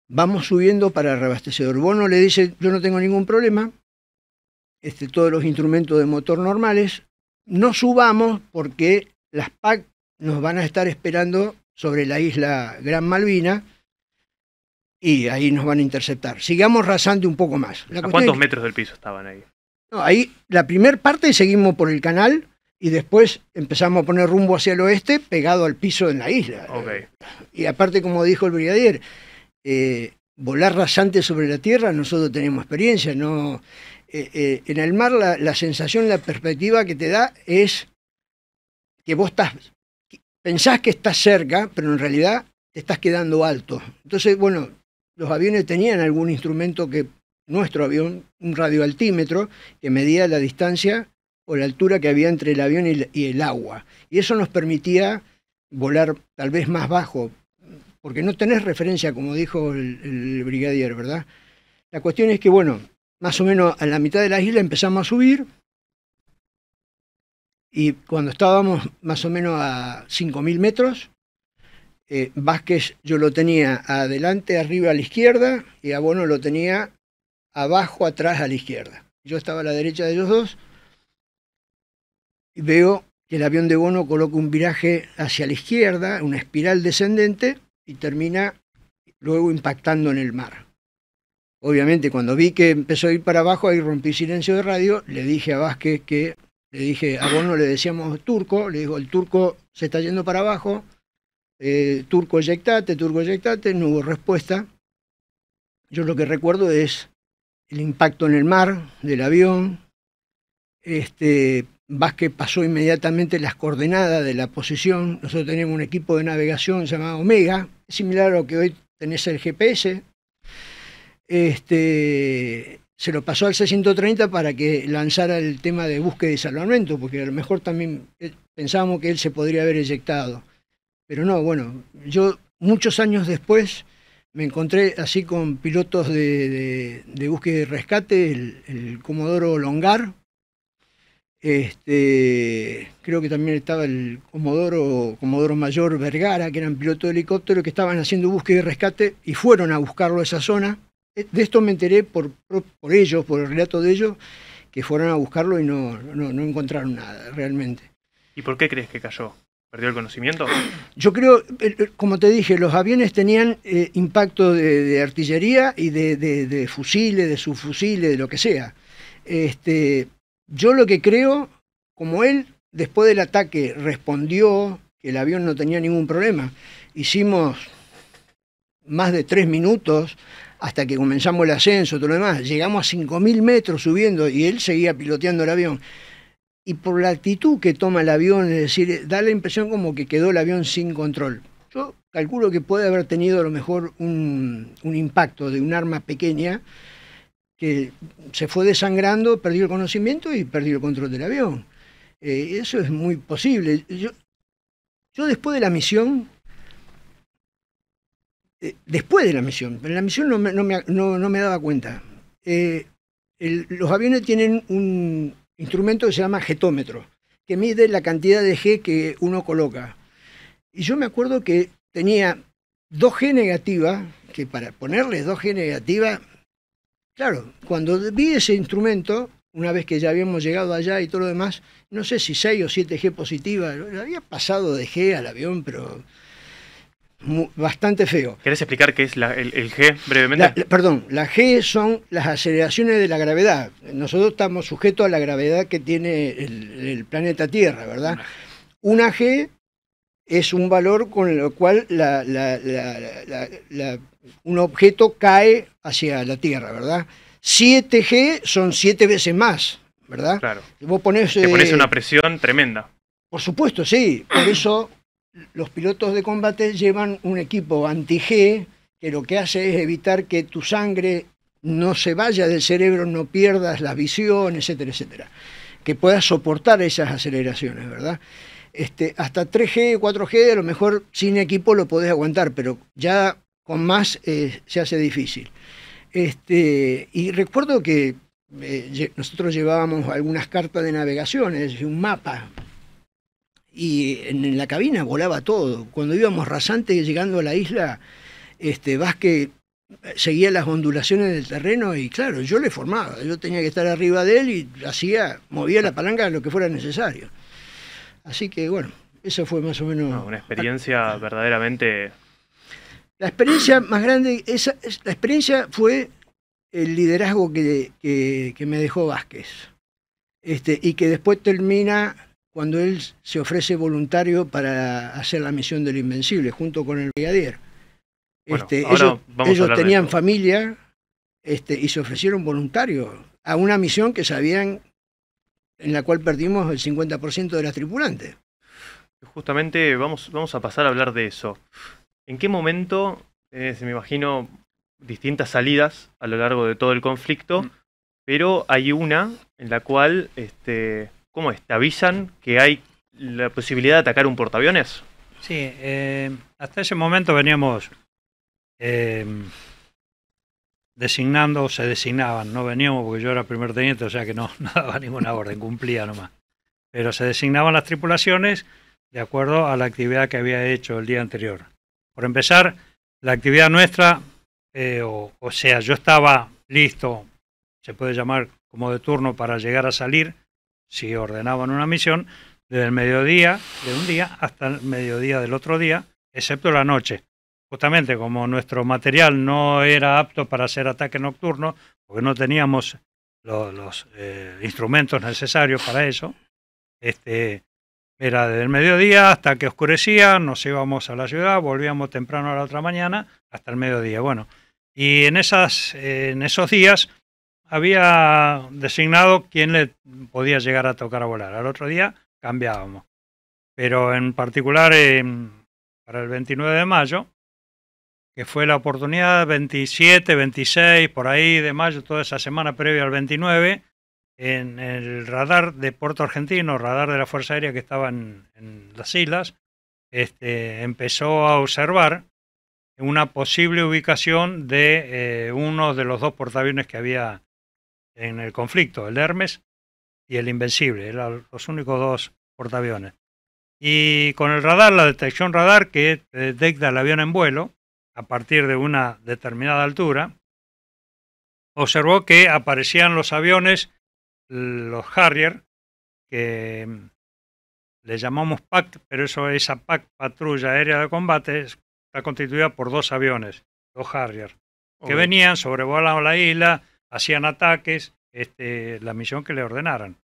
Vamos subiendo para el reabastecedor. Bono le dice, yo no tengo ningún problema, este, todos los instrumentos de motor normales, no subamos porque las PAC nos van a estar esperando sobre la isla Gran Malvina y ahí nos van a interceptar. Sigamos rasando un poco más. ¿A cuántos metros del piso estaban ahí? No, ahí la primera parte seguimos por el canal y después empezamos a poner rumbo hacia el oeste pegado al piso en la isla. Y aparte, como dijo el brigadier, eh, volar rasante sobre la tierra, nosotros tenemos experiencia, no... Eh, eh, en el mar la, sensación, la perspectiva que te da es que vos estás, pensás que estás cerca, pero en realidad te estás quedando alto. Entonces, bueno, los aviones tenían algún instrumento que, nuestro avión, un radioaltímetro, que medía la distancia o la altura que había entre el avión y el agua. Y eso nos permitía volar tal vez más bajo, porque no tenés referencia, como dijo el, brigadier, ¿verdad? La cuestión es que, bueno, más o menos a la mitad de la isla empezamos a subir y cuando estábamos más o menos a 5.000 metros, eh, Vázquez yo lo tenía adelante, arriba a la izquierda y Abono lo tenía abajo, atrás a la izquierda. Yo estaba a la derecha de los dos veo que el avión de Bono coloca un viraje hacia la izquierda, una espiral descendente, y termina luego impactando en el mar. Obviamente, cuando vi que empezó a ir para abajo, ahí rompí silencio de radio, le dije a Vázquez que, le dije, a Bono le decíamos turco, le digo, el turco se está yendo para abajo, eh, turco eyectate, turco eyectate, no hubo respuesta. Yo lo que recuerdo es el impacto en el mar del avión, este, Vázquez pasó inmediatamente las coordenadas de la posición. Nosotros teníamos un equipo de navegación llamado Omega, similar a lo que hoy tenés el GPS. Este, se lo pasó al C-130 para que lanzara el tema de búsqueda y salvamento, porque a lo mejor también eh, pensábamos que él se podría haber eyectado. Pero no, bueno, yo muchos años después me encontré así con pilotos de, búsqueda y rescate, el Comodoro Longar, este, creo que también estaba el Comodoro, Comodoro Mayor Vergara, que eran piloto de helicóptero, que estaban haciendo búsqueda y rescate y fueron a buscarlo a esa zona. Eh, de esto me enteré por, ellos, por el relato de ellos, que fueron a buscarlo y no, encontraron nada realmente. ¿Y por qué crees que cayó? ¿Perdió el conocimiento? Yo creo, como te dije, los aviones tenían eh, impacto de, artillería y de, de, de fusiles, de subfusiles, de lo que sea. Este, yo lo que creo, como él después del ataque respondió que el avión no tenía ningún problema, hicimos más de tres minutos hasta que comenzamos el ascenso, todo lo demás. Llegamos a 5.000 metros subiendo y él seguía piloteando el avión. Y por la actitud que toma el avión, es decir, da la impresión como que quedó el avión sin control. Yo calculo que puede haber tenido a lo mejor un, un impacto de un arma pequeña que se fue desangrando, perdió el conocimiento y perdió el control del avión. Eh, eso es muy posible. Yo, yo después de la misión, eh, después de la misión, pero en la misión no me, daba cuenta. Eh, los aviones tienen un instrumento que se llama getómetro, que mide la cantidad de G que uno coloca. Y yo me acuerdo que tenía 2G negativa, que para ponerles 2G negativa Claro, cuando vi ese instrumento, una vez que ya habíamos llegado allá y todo lo demás, no sé si 6 o 7 G positiva, había pasado de G al avión, pero bastante feo. ¿Querés explicar qué es el, G brevemente? perdón, la G son las aceleraciones de la gravedad. Nosotros estamos sujetos a la gravedad que tiene el, planeta Tierra, ¿verdad? Una G es un valor con el cual la, un objeto cae hacia la Tierra, ¿verdad? 7G son 7 veces más, ¿verdad? Claro. Te pones una eh, presión tremenda. Por supuesto, sí. Por eso los pilotos de combate llevan un equipo anti-G que lo que hace es evitar que tu sangre no se vaya del cerebro, no pierdas la visión, etcétera, etcétera. Que puedas soportar esas aceleraciones, ¿verdad? Este, hasta 3G, 4G, a lo mejor sin equipo lo podés aguantar, pero ya con más eh, se hace difícil. Este, y recuerdo que eh, nosotros llevábamos algunas cartas de navegaciones y un mapa. Y en, la cabina volaba todo. Cuando íbamos rasante llegando a la isla, este, Vázquez seguía las ondulaciones del terreno y claro, yo le formaba. Yo tenía que estar arriba de él y hacía, movía la palanca lo que fuera necesario. Así que bueno, eso fue más o menos... una experiencia ah, verdaderamente la experiencia más grande, esa, la experiencia fue el liderazgo que, me dejó Vázquez. Este, y que después termina cuando él se ofrece voluntario para hacer la misión del Invencible, junto con el brigadier. Este, ellos, tenían familia este, y se ofrecieron voluntario a una misión que sabían en la cual perdimos el 50% de las tripulantes. Justamente vamos, vamos a pasar a hablar de eso. ¿En qué momento, eh, se me imagino, distintas salidas a lo largo de todo el conflicto, mm. pero hay una en la cual, este, ¿cómo es? avisan que hay la posibilidad de atacar un portaaviones? Sí, eh, hasta ese momento veníamos designando, eh, designando, se designaban, no veníamos porque yo era primer teniente, o sea que no daba ninguna orden, cumplía nomás. Pero se designaban las tripulaciones de acuerdo a la actividad que había hecho el día anterior. Por empezar, la actividad nuestra, eh, o, sea, yo estaba listo, se puede llamar como de turno para llegar a salir, si ordenaban una misión, desde el mediodía de un día hasta el mediodía del otro día, excepto la noche. Justamente como nuestro material no era apto para hacer ataque nocturno, porque no teníamos los, eh, instrumentos necesarios para eso, este, era del mediodía hasta que oscurecía, nos íbamos a la ciudad, volvíamos temprano a la otra mañana hasta el mediodía. Bueno, y en, esas, en esos días había designado quién le podía llegar a tocar a volar. Al otro día cambiábamos. Pero en particular para el 29 de mayo, que fue la oportunidad 27, 26, por ahí de mayo, toda esa semana previa al 29, en el radar de Puerto Argentino, radar de la Fuerza Aérea que estaba en, las islas, este, empezó a observar una posible ubicación de eh, uno de los dos portaaviones que había en el conflicto, el Hermes y el Invencible, los únicos dos portaaviones. Y con el radar, la detección radar que eh, detecta el avión en vuelo a partir de una determinada altura, observó que aparecían los aviones los Harrier, que mm, le llamamos PAC, pero eso, esa PAC, Patrulla Aérea de Combate, está constituida por dos aviones, dos Harrier, que venían, sobrevolaban la isla, hacían ataques, este, la misión que le ordenaran.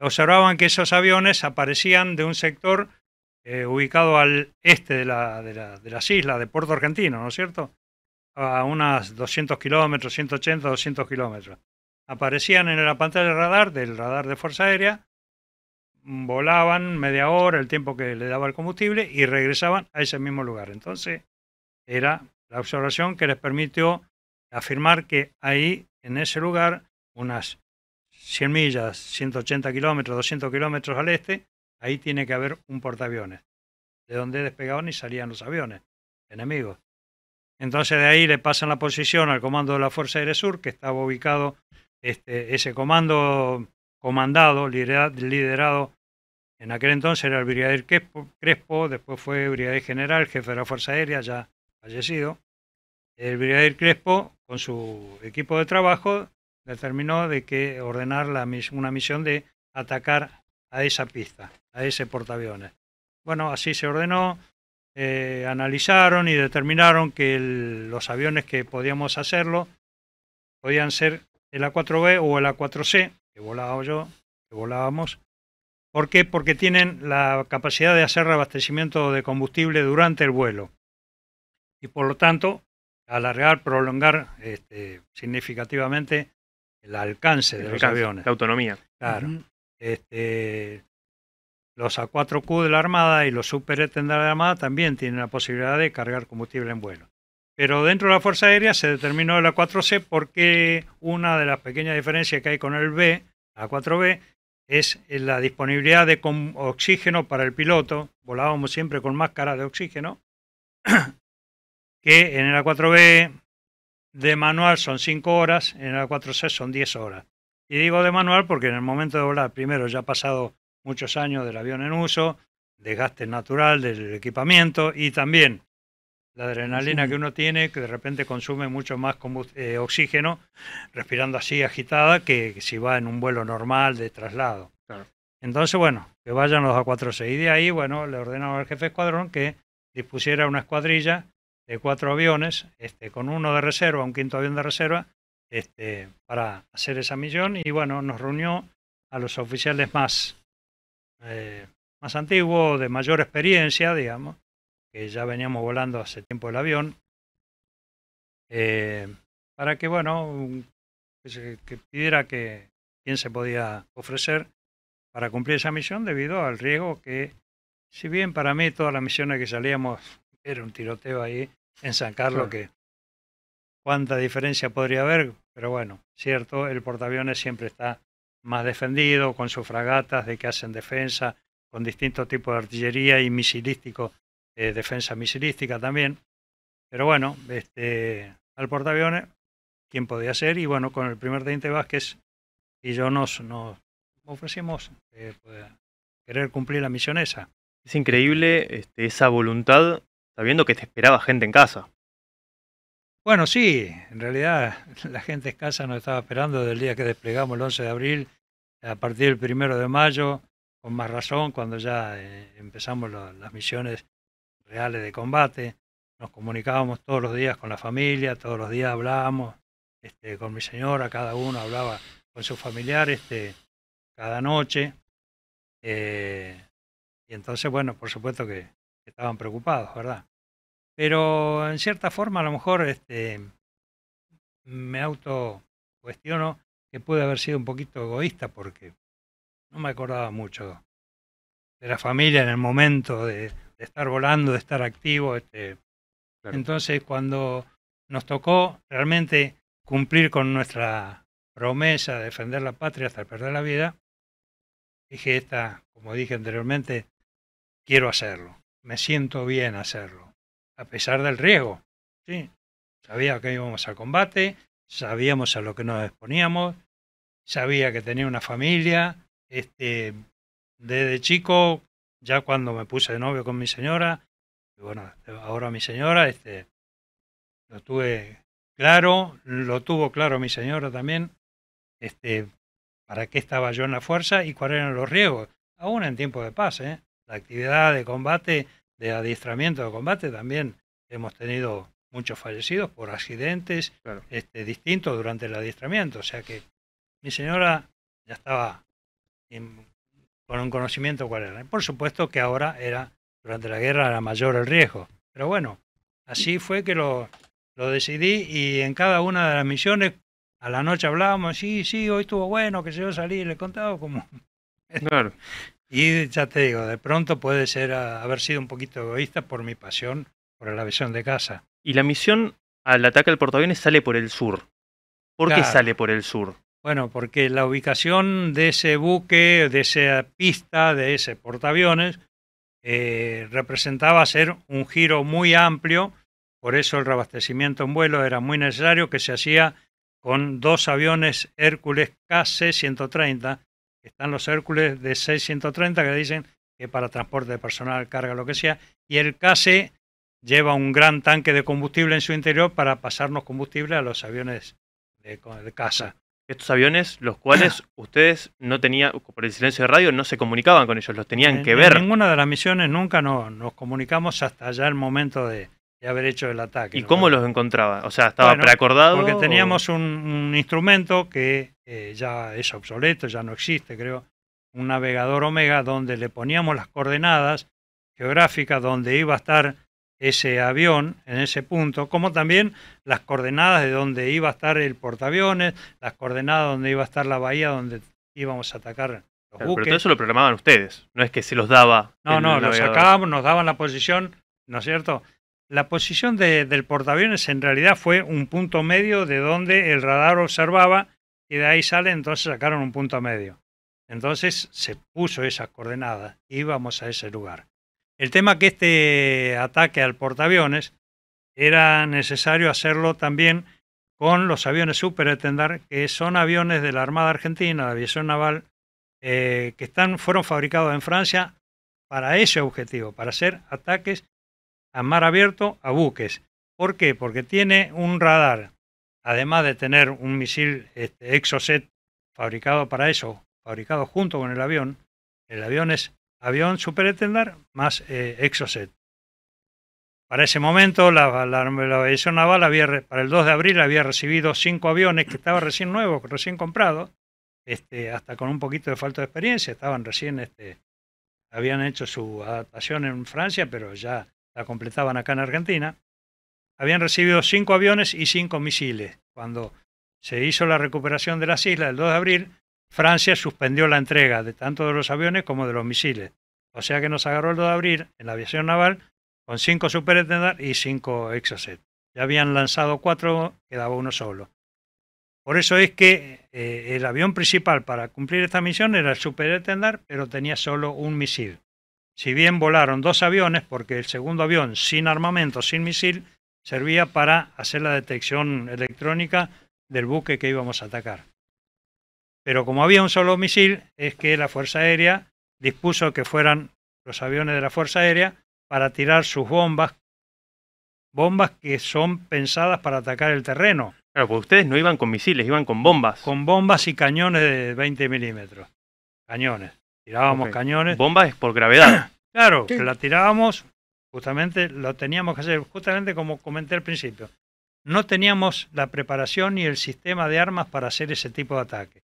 Observaban que esos aviones aparecían de un sector eh, ubicado al este de, de, las islas, de Puerto Argentino, ¿no es cierto? A unas 200 kilómetros, 180, 200 kilómetros aparecían en la pantalla de radar, del radar de Fuerza Aérea, volaban media hora el tiempo que le daba el combustible y regresaban a ese mismo lugar. Entonces, era la observación que les permitió afirmar que ahí, en ese lugar, unas 100 millas, 180 kilómetros, 200 kilómetros al este, ahí tiene que haber un portaaviones, de donde despegaban y salían los aviones enemigos. Entonces de ahí le pasan la posición al comando de la Fuerza Aérea Sur, que estaba ubicado este, ese comando comandado, liderado, en aquel entonces era el brigadier Crespo, después fue brigadier general, jefe de la Fuerza Aérea, ya fallecido. El brigadier Crespo, con su equipo de trabajo, determinó de que ordenar una misión de atacar a esa pista, a ese portaaviones. Bueno, así se ordenó, eh, analizaron y determinaron que los aviones que podíamos hacerlo podían ser el A4B o el A4C, que volaba yo, que volábamos. ¿Por qué? Porque tienen la capacidad de hacer reabastecimiento de combustible durante el vuelo. Y por lo tanto, alargar, prolongar este, significativamente el alcance de los aviones. La autonomía. Claro. Este, los A4Q de la Armada y los Super de la Armada también tienen la posibilidad de cargar combustible en vuelo. Pero dentro de la Fuerza Aérea se determinó el a 4C porque una de las pequeñas diferencias que hay con el B, a 4B, es la disponibilidad de oxígeno para el piloto. Volábamos siempre con máscara de oxígeno, que en el A4B de manual son 5 horas, en el A4C son 10 horas. Y digo de manual porque en el momento de volar, primero ya ha pasado muchos años del avión en uso, desgaste natural del equipamiento y también la adrenalina que uno tiene, que de repente consume mucho más eh, oxígeno respirando así agitada que si va en un vuelo normal de traslado. Entonces, bueno, que vayan los A4C. Y de ahí, bueno, le ordenaron al jefe de escuadrón que dispusiera una escuadrilla de cuatro aviones, este, con uno de reserva, un quinto avión de reserva, este, para hacer esa misión. Y bueno, nos reunió a los oficiales más, eh, más antiguos, de mayor experiencia, digamos, ya veníamos volando hace tiempo el avión, eh, para que, bueno, que, pidiera que quién se podía ofrecer para cumplir esa misión debido al riesgo que, si bien para mí todas las misiones que salíamos era un tiroteo ahí en San Carlos, que cuánta diferencia podría haber, pero bueno, cierto, el portaaviones siempre está más defendido, con sus fragatas de que hacen defensa, con distintos tipos de artillería y misilístico eh, defensa misilística también. Pero bueno, este, al portaaviones, quién podía ser, y bueno, con el primer teniente Vázquez y yo nos, ofrecimos eh, pues, querer cumplir la misión esa. Es increíble este, esa voluntad, sabiendo que te esperaba gente en casa. Bueno, sí, en realidad la gente en casa nos estaba esperando desde el día que desplegamos el 11 de abril, a partir del primero de mayo, con más razón, cuando ya eh, empezamos las misiones reales de combate. Nos comunicábamos todos los días con la familia, todos los días hablábamos este, con mi señora, cada uno hablaba con su familiar este, cada noche. Eh, y entonces, bueno, por supuesto que, estaban preocupados, ¿verdad? Pero en cierta forma, a lo mejor este, me auto cuestiono que pude haber sido un poquito egoísta porque no me acordaba mucho de la familia en el momento de, de estar volando, de estar activo. Este, entonces, cuando nos tocó realmente cumplir con nuestra promesa de defender la patria hasta perder la vida, dije esta, como dije anteriormente, quiero hacerlo, me siento bien hacerlo, a pesar del riesgo. ¿sí? Sabía que íbamos al combate, sabíamos a lo que nos exponíamos, sabía que tenía una familia, este, desde chico ya cuando me puse de novio con mi señora, bueno, ahora mi señora, este, lo tuve claro, lo tuvo claro mi señora también, este, para qué estaba yo en la fuerza y cuáles eran los riesgos, aún en tiempo de paz, ¿eh? La actividad de combate, de adiestramiento de combate también hemos tenido muchos fallecidos por accidentes este, distintos durante el adiestramiento. O sea que mi señora ya estaba con un conocimiento cuál era. por supuesto que ahora era, durante la guerra era mayor el riesgo. Pero bueno, así fue que lo, lo decidí y en cada una de las misiones a la noche hablábamos, sí, sí, hoy estuvo bueno, que se yo salí, le he contado como... Claro. y ya te digo, de pronto puede ser ah, haber sido un poquito egoísta por mi pasión por la visión de casa. Y la misión al ataque al portaaviones sale por el sur. ¿Por qué sale por el sur? Bueno, porque la ubicación de ese buque, de esa pista, de ese portaaviones, eh, representaba ser un giro muy amplio, por eso el reabastecimiento en vuelo era muy necesario, que se hacía con dos aviones Hércules KC-130, están los Hércules de 630 que dicen que para transporte de personal, carga, lo que sea, y el KC lleva un gran tanque de combustible en su interior para pasarnos combustible a los aviones de, de casa estos aviones, los cuales ustedes no tenían, por el silencio de radio, no se comunicaban con ellos, los tenían que ver. En ninguna de las misiones nunca nos, comunicamos hasta ya el momento de, haber hecho el ataque. ¿Y cómo los encontraba? O sea, ¿estaba preacordado? Porque teníamos un, instrumento que eh, ya es obsoleto, ya no existe, creo, un navegador Omega donde le poníamos las coordenadas geográficas donde iba a estar ese avión en ese punto, como también las coordenadas de donde iba a estar el portaaviones, las coordenadas donde iba a estar la bahía donde íbamos a atacar los buques. Pero todo eso lo programaban ustedes, no es que se los daba. No, no, nos sacábamos, nos daban la posición, ¿no es cierto? La posición del portaaviones en realidad fue un punto medio de donde el radar observaba y de ahí sale, entonces sacaron un punto medio. Entonces se puso esas coordenadas, íbamos a ese lugar. El tema que este ataque al portaaviones era necesario hacerlo también con los aviones Super que son aviones de la Armada Argentina, la aviación naval, eh, que fueron fabricados en Francia para ese objetivo, para hacer ataques a mar abierto a buques. ¿Por qué? Porque tiene un radar, además de tener un misil este, Exocet fabricado para eso, fabricado junto con el avión. El avión es avión Super Etendard más eh, Exocet. Para ese momento, la, la, aviación naval había, para el 2 de abril había recibido cinco aviones que estaban recién nuevos, recién comprados, este, hasta con un poquito de falta de experiencia, estaban recién, este, habían hecho su adaptación en Francia, pero ya la completaban acá en Argentina. Habían recibido cinco aviones y cinco misiles. Cuando se hizo la recuperación de las islas el 2 de abril, Francia suspendió la entrega de tanto de los aviones como de los misiles. O sea que nos agarró el 2 de abril en la aviación naval con cinco Super y cinco Exocet. Ya habían lanzado cuatro, quedaba uno solo. Por eso es que eh, el avión principal para cumplir esta misión era el Super pero tenía solo un misil. Si bien volaron dos aviones, porque el segundo avión sin armamento, sin misil, servía para hacer la detección electrónica del buque que íbamos a atacar. Pero como había un solo misil, es que la Fuerza Aérea dispuso que fueran los aviones de la Fuerza Aérea para tirar sus bombas, bombas que son pensadas para atacar el terreno. Claro, porque ustedes no iban con misiles, iban con bombas. Con bombas y cañones de 20 milímetros. Cañones. Tirábamos cañones. Bombas es por gravedad. claro, la tirábamos, justamente lo teníamos que hacer, justamente como comenté al principio. No teníamos la preparación ni el sistema de armas para hacer ese tipo de ataque.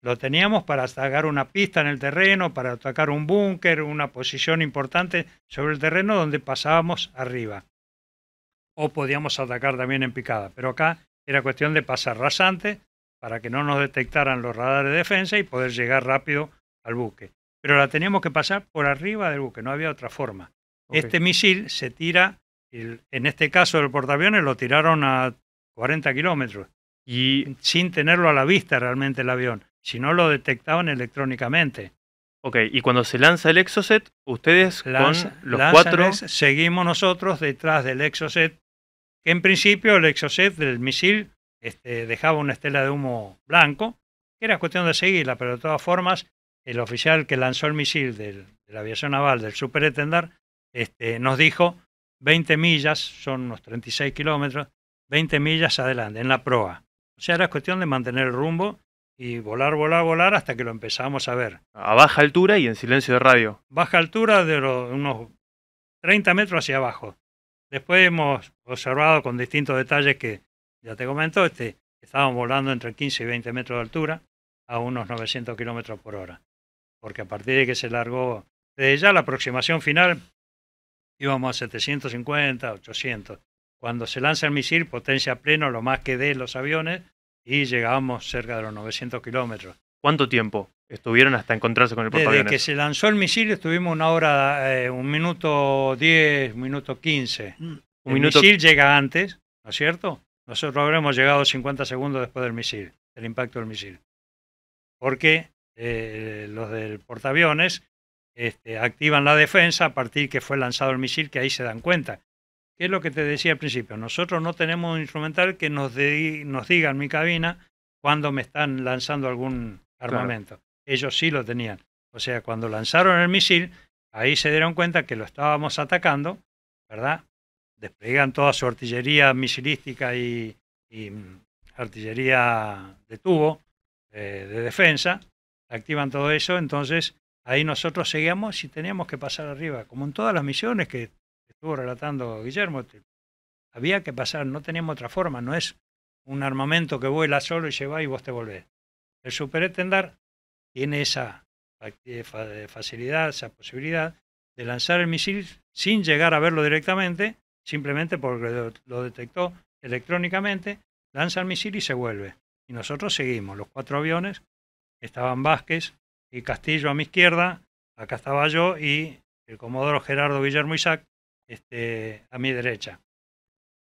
Lo teníamos para sacar una pista en el terreno, para atacar un búnker, una posición importante sobre el terreno donde pasábamos arriba. O podíamos atacar también en picada, pero acá era cuestión de pasar rasante para que no nos detectaran los radares de defensa y poder llegar rápido al buque. Pero la teníamos que pasar por arriba del buque, no había otra forma. Este misil se tira, en este caso del portaaviones lo tiraron a 40 kilómetros y sin tenerlo a la vista realmente el avión si no lo detectaban electrónicamente. Ok, y cuando se lanza el Exocet ustedes con los cuatro... seguimos nosotros detrás del Exocet que en principio el Exocet del misil este, dejaba una estela de humo blanco, que era cuestión de seguirla, pero de todas formas, el oficial que lanzó el misil del, de la aviación naval, del Super este, nos dijo 20 millas, son unos 36 kilómetros, 20 millas adelante, en la proa. O sea, era cuestión de mantener el rumbo y volar, volar, volar hasta que lo empezamos a ver. A baja altura y en silencio de radio. Baja altura de unos 30 metros hacia abajo. Después hemos observado con distintos detalles que ya te comento, este, estábamos volando entre 15 y 20 metros de altura a unos 900 kilómetros por hora. Porque a partir de que se largó, desde ya la aproximación final íbamos a 750, 800. Cuando se lanza el misil, potencia pleno, lo más que dé los aviones, y llegábamos cerca de los 900 kilómetros. ¿Cuánto tiempo estuvieron hasta encontrarse con el portaaviones? Desde que se lanzó el misil estuvimos una hora, eh, un minuto 10, un minuto 15. Mm. Un el misil llega antes, ¿no es cierto? Nosotros habremos llegado 50 segundos después del misil, del impacto del misil. Porque eh, los del portaaviones este, activan la defensa a partir que fue lanzado el misil, que ahí se dan cuenta que es lo que te decía al principio, nosotros no tenemos un instrumental que nos, diga en mi cabina cuando me están lanzando algún armamento. Ellos sí lo tenían. O sea, cuando lanzaron el misil, ahí se dieron cuenta que lo estábamos atacando, ¿verdad? Desplegan toda su artillería misilística y, mm, artillería de tubo, eh, de defensa, activan todo eso, entonces ahí nosotros seguíamos y teníamos que pasar arriba, como en todas las misiones que estuvo relatando Guillermo, había que pasar, no teníamos otra forma, no es un armamento que vuela solo y se va y vos te volvés. El Etendard tiene esa facilidad, esa posibilidad de lanzar el misil sin llegar a verlo directamente, simplemente porque lo detectó electrónicamente, lanza el misil y se vuelve. Y nosotros seguimos, los cuatro aviones, estaban Vázquez y Castillo a mi izquierda, acá estaba yo y el comodoro Gerardo Guillermo Isaac este, a mi derecha.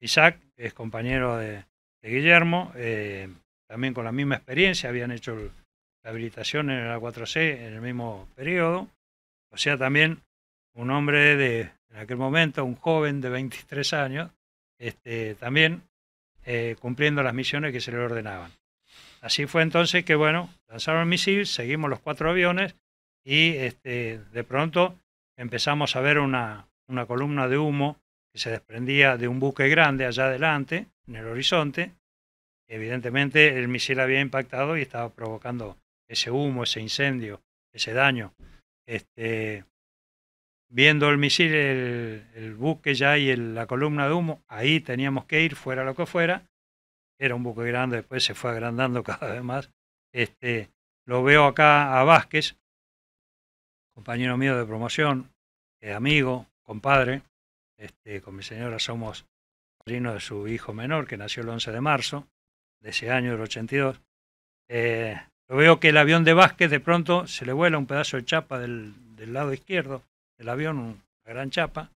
Isaac es compañero de, Guillermo, eh, también con la misma experiencia, habían hecho la habilitación en el 4 c en el mismo periodo. O sea, también un hombre de, en aquel momento, un joven de 23 años, este, también eh, cumpliendo las misiones que se le ordenaban. Así fue entonces que, bueno, lanzaron el misil, seguimos los cuatro aviones y este, de pronto empezamos a ver una, una columna de humo que se desprendía de un buque grande allá adelante, en el horizonte. Evidentemente el misil había impactado y estaba provocando ese humo, ese incendio, ese daño. Este, viendo el misil, el, buque ya y la columna de humo, ahí teníamos que ir, fuera lo que fuera. Era un buque grande, después se fue agrandando cada vez más. Este, lo veo acá a Vázquez, compañero mío de promoción, amigo, compadre, este, con mi señora somos padrinos de su hijo menor, que nació el 11 de marzo de ese año, del 82. Eh, veo que el avión de Vázquez de pronto se le vuela un pedazo de chapa del, lado izquierdo del avión, una gran chapa.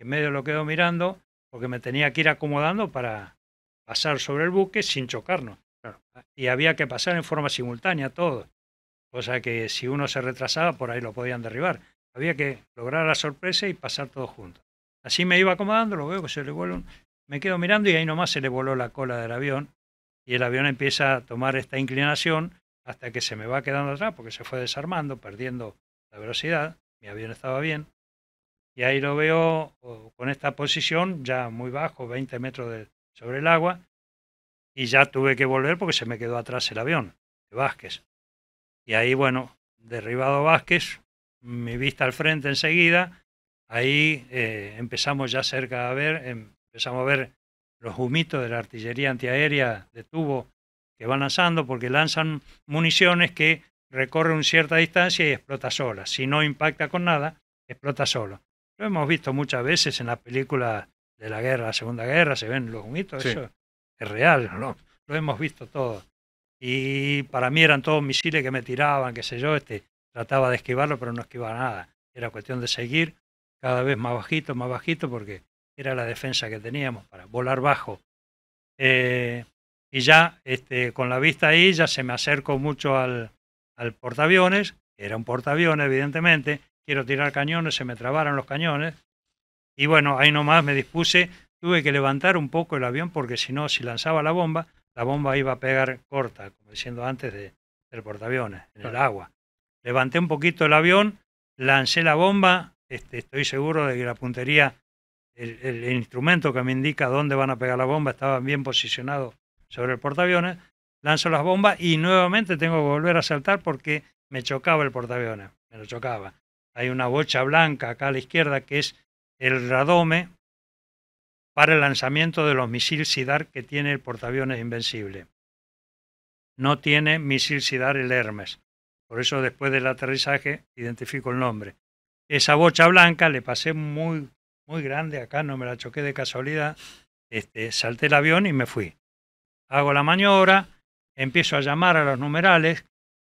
En medio lo quedo mirando porque me tenía que ir acomodando para pasar sobre el buque sin chocarnos. Y había que pasar en forma simultánea todo. Cosa que si uno se retrasaba, por ahí lo podían derribar. Había que lograr la sorpresa y pasar todo junto. Así me iba acomodando, lo veo que se le vuelve Me quedo mirando y ahí nomás se le voló la cola del avión y el avión empieza a tomar esta inclinación hasta que se me va quedando atrás porque se fue desarmando, perdiendo la velocidad. Mi avión estaba bien. Y ahí lo veo con esta posición, ya muy bajo, 20 metros sobre el agua. Y ya tuve que volver porque se me quedó atrás el avión de Vázquez. Y ahí, bueno, derribado Vázquez, mi vista al frente enseguida, ahí eh, empezamos ya cerca a ver, em, empezamos a ver los humitos de la artillería antiaérea de tubo que van lanzando, porque lanzan municiones que recorren una cierta distancia y explota sola. Si no impacta con nada, explota solo. Lo hemos visto muchas veces en las películas de la guerra, la Segunda Guerra, se ven los humitos, eso es real, ¿no? lo hemos visto todo. Y para mí eran todos misiles que me tiraban, qué sé yo, este, trataba de esquivarlo, pero no esquivaba nada. Era cuestión de seguir cada vez más bajito, más bajito, porque era la defensa que teníamos para volar bajo. Eh, y ya este, con la vista ahí, ya se me acercó mucho al, portaaviones, era un portaaviones, evidentemente. Quiero tirar cañones, se me trabaron los cañones. Y bueno, ahí nomás me dispuse, tuve que levantar un poco el avión, porque si no, si lanzaba la bomba, la bomba iba a pegar corta, como diciendo antes del portaaviones, en el agua levanté un poquito el avión, lancé la bomba, este, estoy seguro de que la puntería, el, instrumento que me indica dónde van a pegar la bomba, estaba bien posicionado sobre el portaaviones, lanzo las bombas y nuevamente tengo que volver a saltar porque me chocaba el portaaviones, me lo chocaba. Hay una bocha blanca acá a la izquierda que es el radome para el lanzamiento de los misiles SIDAR que tiene el portaaviones Invencible. No tiene misil SIDAR el Hermes. Por eso después del aterrizaje identifico el nombre. Esa bocha blanca le pasé muy, muy grande acá, no me la choqué de casualidad. Este, salté el avión y me fui. Hago la maniobra, empiezo a llamar a los numerales.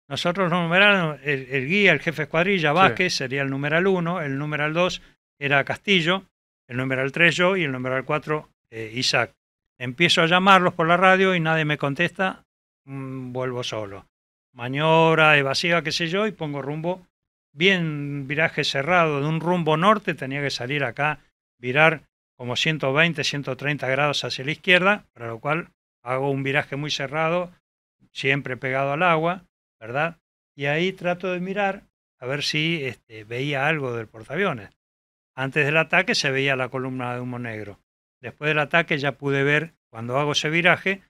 Nosotros los numerales, el, guía, el jefe de escuadrilla, Vázquez, sería el numeral 1, el numeral 2 era Castillo, el numeral 3 yo y el numeral 4 eh, Isaac. Empiezo a llamarlos por la radio y nadie me contesta, mm, vuelvo solo maniobra evasiva, qué sé yo, y pongo rumbo bien viraje cerrado, de un rumbo norte, tenía que salir acá, virar como 120, 130 grados hacia la izquierda, para lo cual hago un viraje muy cerrado, siempre pegado al agua, ¿verdad? Y ahí trato de mirar a ver si este, veía algo del portaaviones. Antes del ataque se veía la columna de humo negro. Después del ataque ya pude ver, cuando hago ese viraje,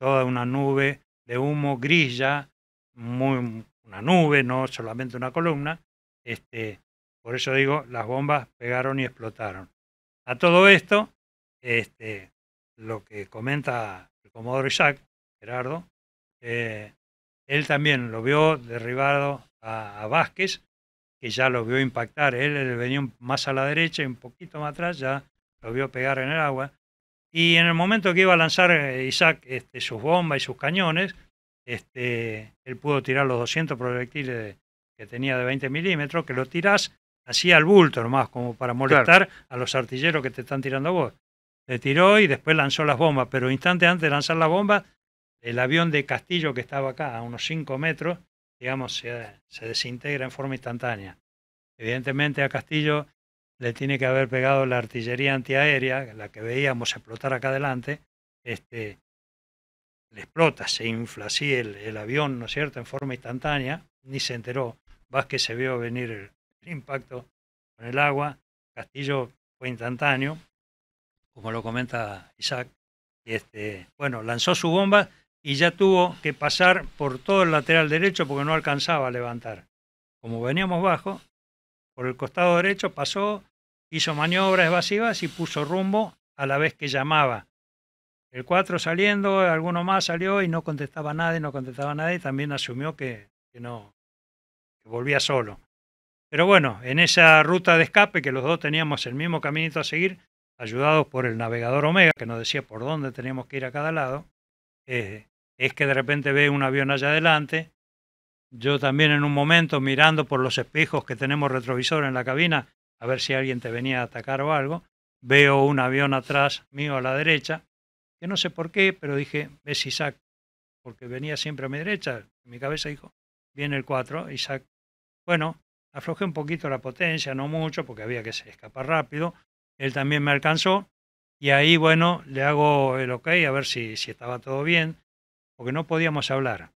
toda una nube de humo gris ya, muy, una nube, no solamente una columna. Este, por eso digo, las bombas pegaron y explotaron. A todo esto, este, lo que comenta el comodoro Isaac, Gerardo, eh, él también lo vio derribado a, Vázquez, que ya lo vio impactar. Él, él venía más a la derecha y un poquito más atrás, ya lo vio pegar en el agua. Y en el momento que iba a lanzar eh, Isaac este, sus bombas y sus cañones, este, él pudo tirar los 200 proyectiles que tenía de 20 milímetros, que lo tirás así al bulto nomás, como para molestar a los artilleros que te están tirando a vos. Le tiró y después lanzó las bombas, pero instante antes de lanzar las bombas, el avión de Castillo que estaba acá a unos 5 metros, digamos, se, se desintegra en forma instantánea. Evidentemente a Castillo le tiene que haber pegado la artillería antiaérea, la que veíamos explotar acá adelante, este, le explota, se infla el, avión, ¿no es cierto?, en forma instantánea, ni se enteró. que se vio venir el, impacto con el agua, Castillo fue instantáneo, como lo comenta Isaac. Este, bueno, lanzó su bomba y ya tuvo que pasar por todo el lateral derecho porque no alcanzaba a levantar. Como veníamos bajo, por el costado derecho pasó, hizo maniobras evasivas y puso rumbo a la vez que llamaba el 4 saliendo, alguno más salió y no contestaba nada y no contestaba nadie y también asumió que, no, que volvía solo. Pero bueno, en esa ruta de escape que los dos teníamos el mismo caminito a seguir, ayudados por el navegador Omega, que nos decía por dónde teníamos que ir a cada lado, eh, es que de repente ve un avión allá adelante. Yo también en un momento mirando por los espejos que tenemos retrovisor en la cabina, a ver si alguien te venía a atacar o algo, veo un avión atrás mío a la derecha, que no sé por qué, pero dije, ves Isaac, porque venía siempre a mi derecha. En mi cabeza dijo, viene el 4, Isaac. Bueno, aflojé un poquito la potencia, no mucho, porque había que escapar rápido. Él también me alcanzó. Y ahí, bueno, le hago el ok a ver si, si estaba todo bien, porque no podíamos hablar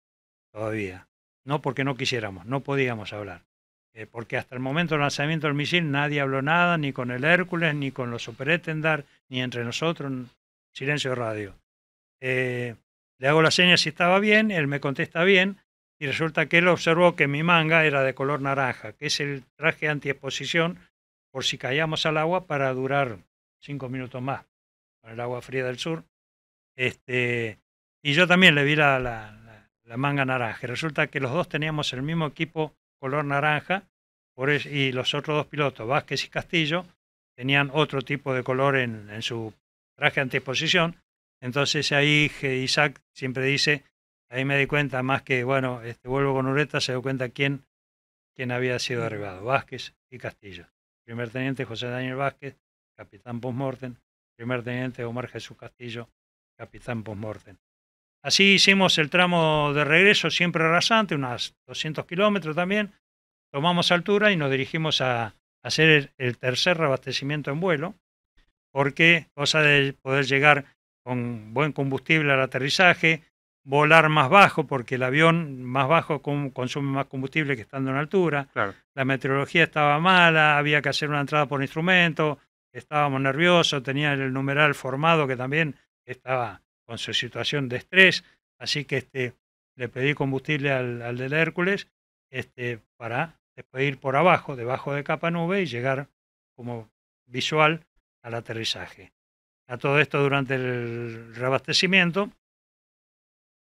todavía. No porque no quisiéramos, no podíamos hablar. Eh, porque hasta el momento del lanzamiento del misil nadie habló nada, ni con el Hércules, ni con los Superetendar, ni entre nosotros, silencio radio. Eh, le hago la seña si estaba bien, él me contesta bien y resulta que él observó que mi manga era de color naranja, que es el traje antiexposición por si caíamos al agua para durar cinco minutos más con el agua fría del sur. Este, y yo también le vi la, manga naranja. Resulta que los dos teníamos el mismo equipo color naranja y los otros dos pilotos, Vázquez y Castillo, tenían otro tipo de color en su traje ante exposición. Entonces ahí Isaac siempre dice, ahí me di cuenta, más que, bueno, este, vuelvo con Ureta, se dio cuenta quién, quién había sido arribado Vázquez y Castillo. Primer teniente José Daniel Vázquez, capitán postmortem. Primer teniente Omar Jesús Castillo, capitán postmortem. Así hicimos el tramo de regreso, siempre rasante, unas 200 kilómetros también. Tomamos altura y nos dirigimos a hacer el, tercer reabastecimiento en vuelo, porque cosa de poder llegar con buen combustible al aterrizaje, volar más bajo, porque el avión más bajo consume más combustible que estando en altura. La meteorología estaba mala, había que hacer una entrada por instrumento, estábamos nerviosos, tenía el numeral formado que también estaba con su situación de estrés, así que este, le pedí combustible al, del Hércules este, para después ir por abajo, debajo de capa nube y llegar como visual al aterrizaje. A todo esto durante el reabastecimiento,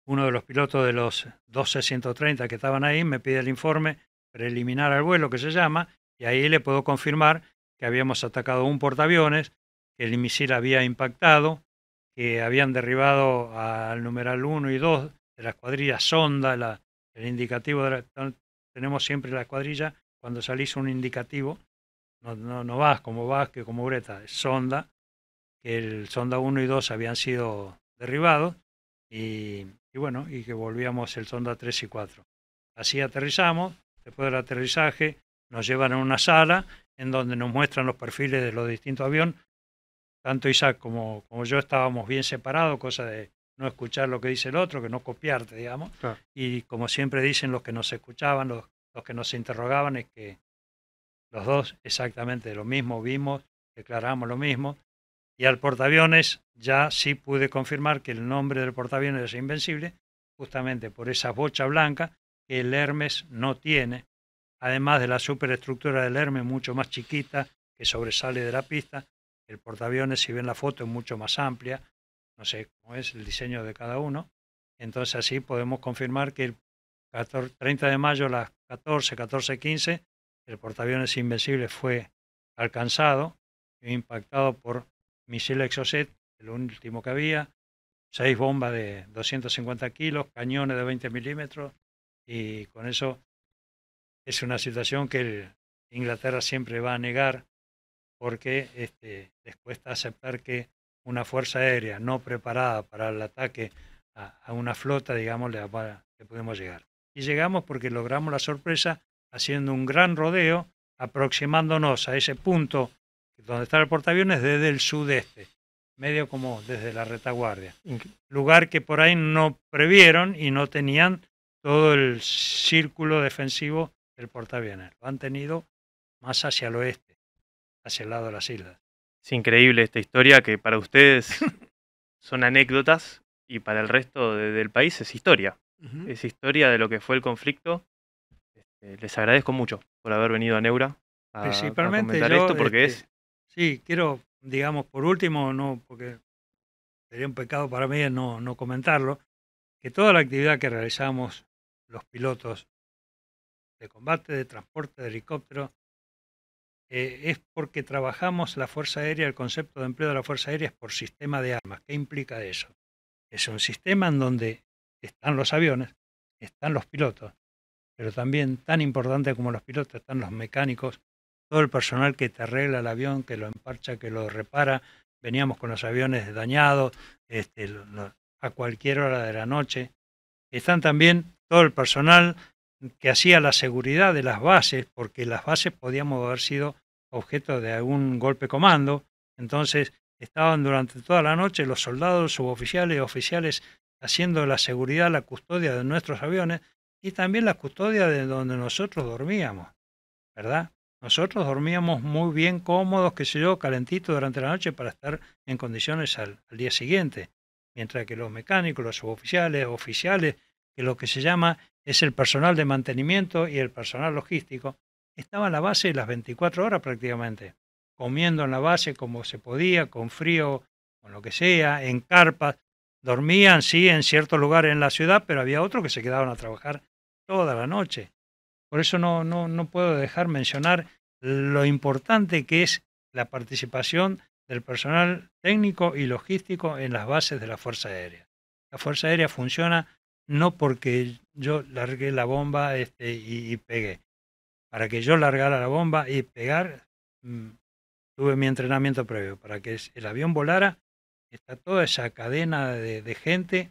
uno de los pilotos de los 12-130 que estaban ahí me pide el informe preliminar al vuelo que se llama y ahí le puedo confirmar que habíamos atacado un portaaviones, que el misil había impactado, que habían derribado al numeral 1 y 2 de la escuadrilla Sonda, el indicativo tenemos siempre la cuadrilla cuando salís un indicativo no, no, no vas como que como es Sonda, que el Sonda 1 y 2 habían sido derribados y, bueno, y que volvíamos el Sonda 3 y 4. Así aterrizamos, después del aterrizaje nos llevan a una sala en donde nos muestran los perfiles de los distintos aviones. Tanto Isaac como, como yo estábamos bien separados, cosa de no escuchar lo que dice el otro, que no copiarte, digamos. Y como siempre dicen los que nos escuchaban, los, los que nos interrogaban, es que los dos exactamente lo mismo, vimos, declaramos lo mismo. Y al portaaviones ya sí pude confirmar que el nombre del portaaviones es invencible, justamente por esa bocha blanca que el Hermes no tiene, además de la superestructura del Hermes mucho más chiquita que sobresale de la pista. El portaaviones, si ven la foto, es mucho más amplia, no sé cómo es el diseño de cada uno. Entonces así podemos confirmar que el 30 de mayo las 14, 14, 15 el portaaviones Invencible fue alcanzado impactado por misiles Exocet, el último que había, seis bombas de 250 kilos, cañones de 20 milímetros, y con eso es una situación que Inglaterra siempre va a negar porque este, les cuesta aceptar que una fuerza aérea no preparada para el ataque a, una flota, digamos, le, podemos podemos llegar. Y llegamos porque logramos la sorpresa haciendo un gran rodeo, aproximándonos a ese punto donde está el portaaviones desde el sudeste, medio como desde la retaguardia. Lugar que por ahí no previeron y no tenían todo el círculo defensivo del portaaviones. Lo han tenido más hacia el oeste, hacia el lado de las islas. Es increíble esta historia que para ustedes son anécdotas y para el resto del país es historia. Es historia de lo que fue el conflicto eh, les agradezco mucho por haber venido a Neura a, Principalmente comentar esto porque es... Este, sí, quiero, digamos, por último, no porque sería un pecado para mí no, no comentarlo, que toda la actividad que realizamos los pilotos de combate, de transporte, de helicóptero, eh, es porque trabajamos la Fuerza Aérea, el concepto de empleo de la Fuerza Aérea es por sistema de armas. ¿Qué implica eso? Es un sistema en donde están los aviones, están los pilotos, pero también tan importante como los pilotos están los mecánicos, todo el personal que te arregla el avión, que lo emparcha, que lo repara. Veníamos con los aviones dañados este, a cualquier hora de la noche. Están también todo el personal que hacía la seguridad de las bases, porque las bases podíamos haber sido objeto de algún golpe comando. Entonces estaban durante toda la noche los soldados, suboficiales oficiales haciendo la seguridad, la custodia de nuestros aviones y también la custodia de donde nosotros dormíamos, ¿verdad? Nosotros dormíamos muy bien cómodos, que se yo, calentitos durante la noche para estar en condiciones al, día siguiente, mientras que los mecánicos, los suboficiales, oficiales, que lo que se llama es el personal de mantenimiento y el personal logístico, estaban en la base las 24 horas prácticamente, comiendo en la base como se podía, con frío, con lo que sea, en carpas. Dormían, sí, en ciertos lugares en la ciudad, pero había otros que se quedaban a trabajar toda la noche. Por eso no, no, no puedo dejar mencionar lo importante que es la participación del personal técnico y logístico en las bases de la Fuerza Aérea. La Fuerza Aérea funciona no porque yo largué la bomba este, y, pegué. Para que yo largara la bomba y pegar, mm, tuve mi entrenamiento previo. Para que el avión volara, está toda esa cadena de, de gente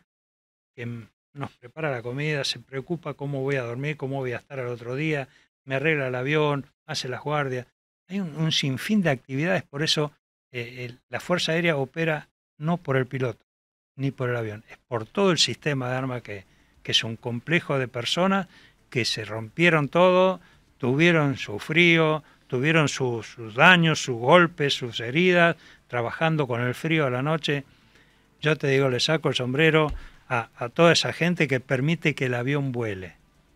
que mm, nos prepara la comida, se preocupa cómo voy a dormir, cómo voy a estar al otro día, me arregla el avión, hace las guardias. Hay un, un sinfín de actividades, por eso eh, la Fuerza Aérea opera no por el piloto ni por el avión, es por todo el sistema de armas que, que es un complejo de personas que se rompieron todo, tuvieron su frío, tuvieron sus daños, sus golpes, sus heridas, trabajando con el frío a la noche. Yo te digo, le saco el sombrero a, toda esa gente que permite que el avión vuele.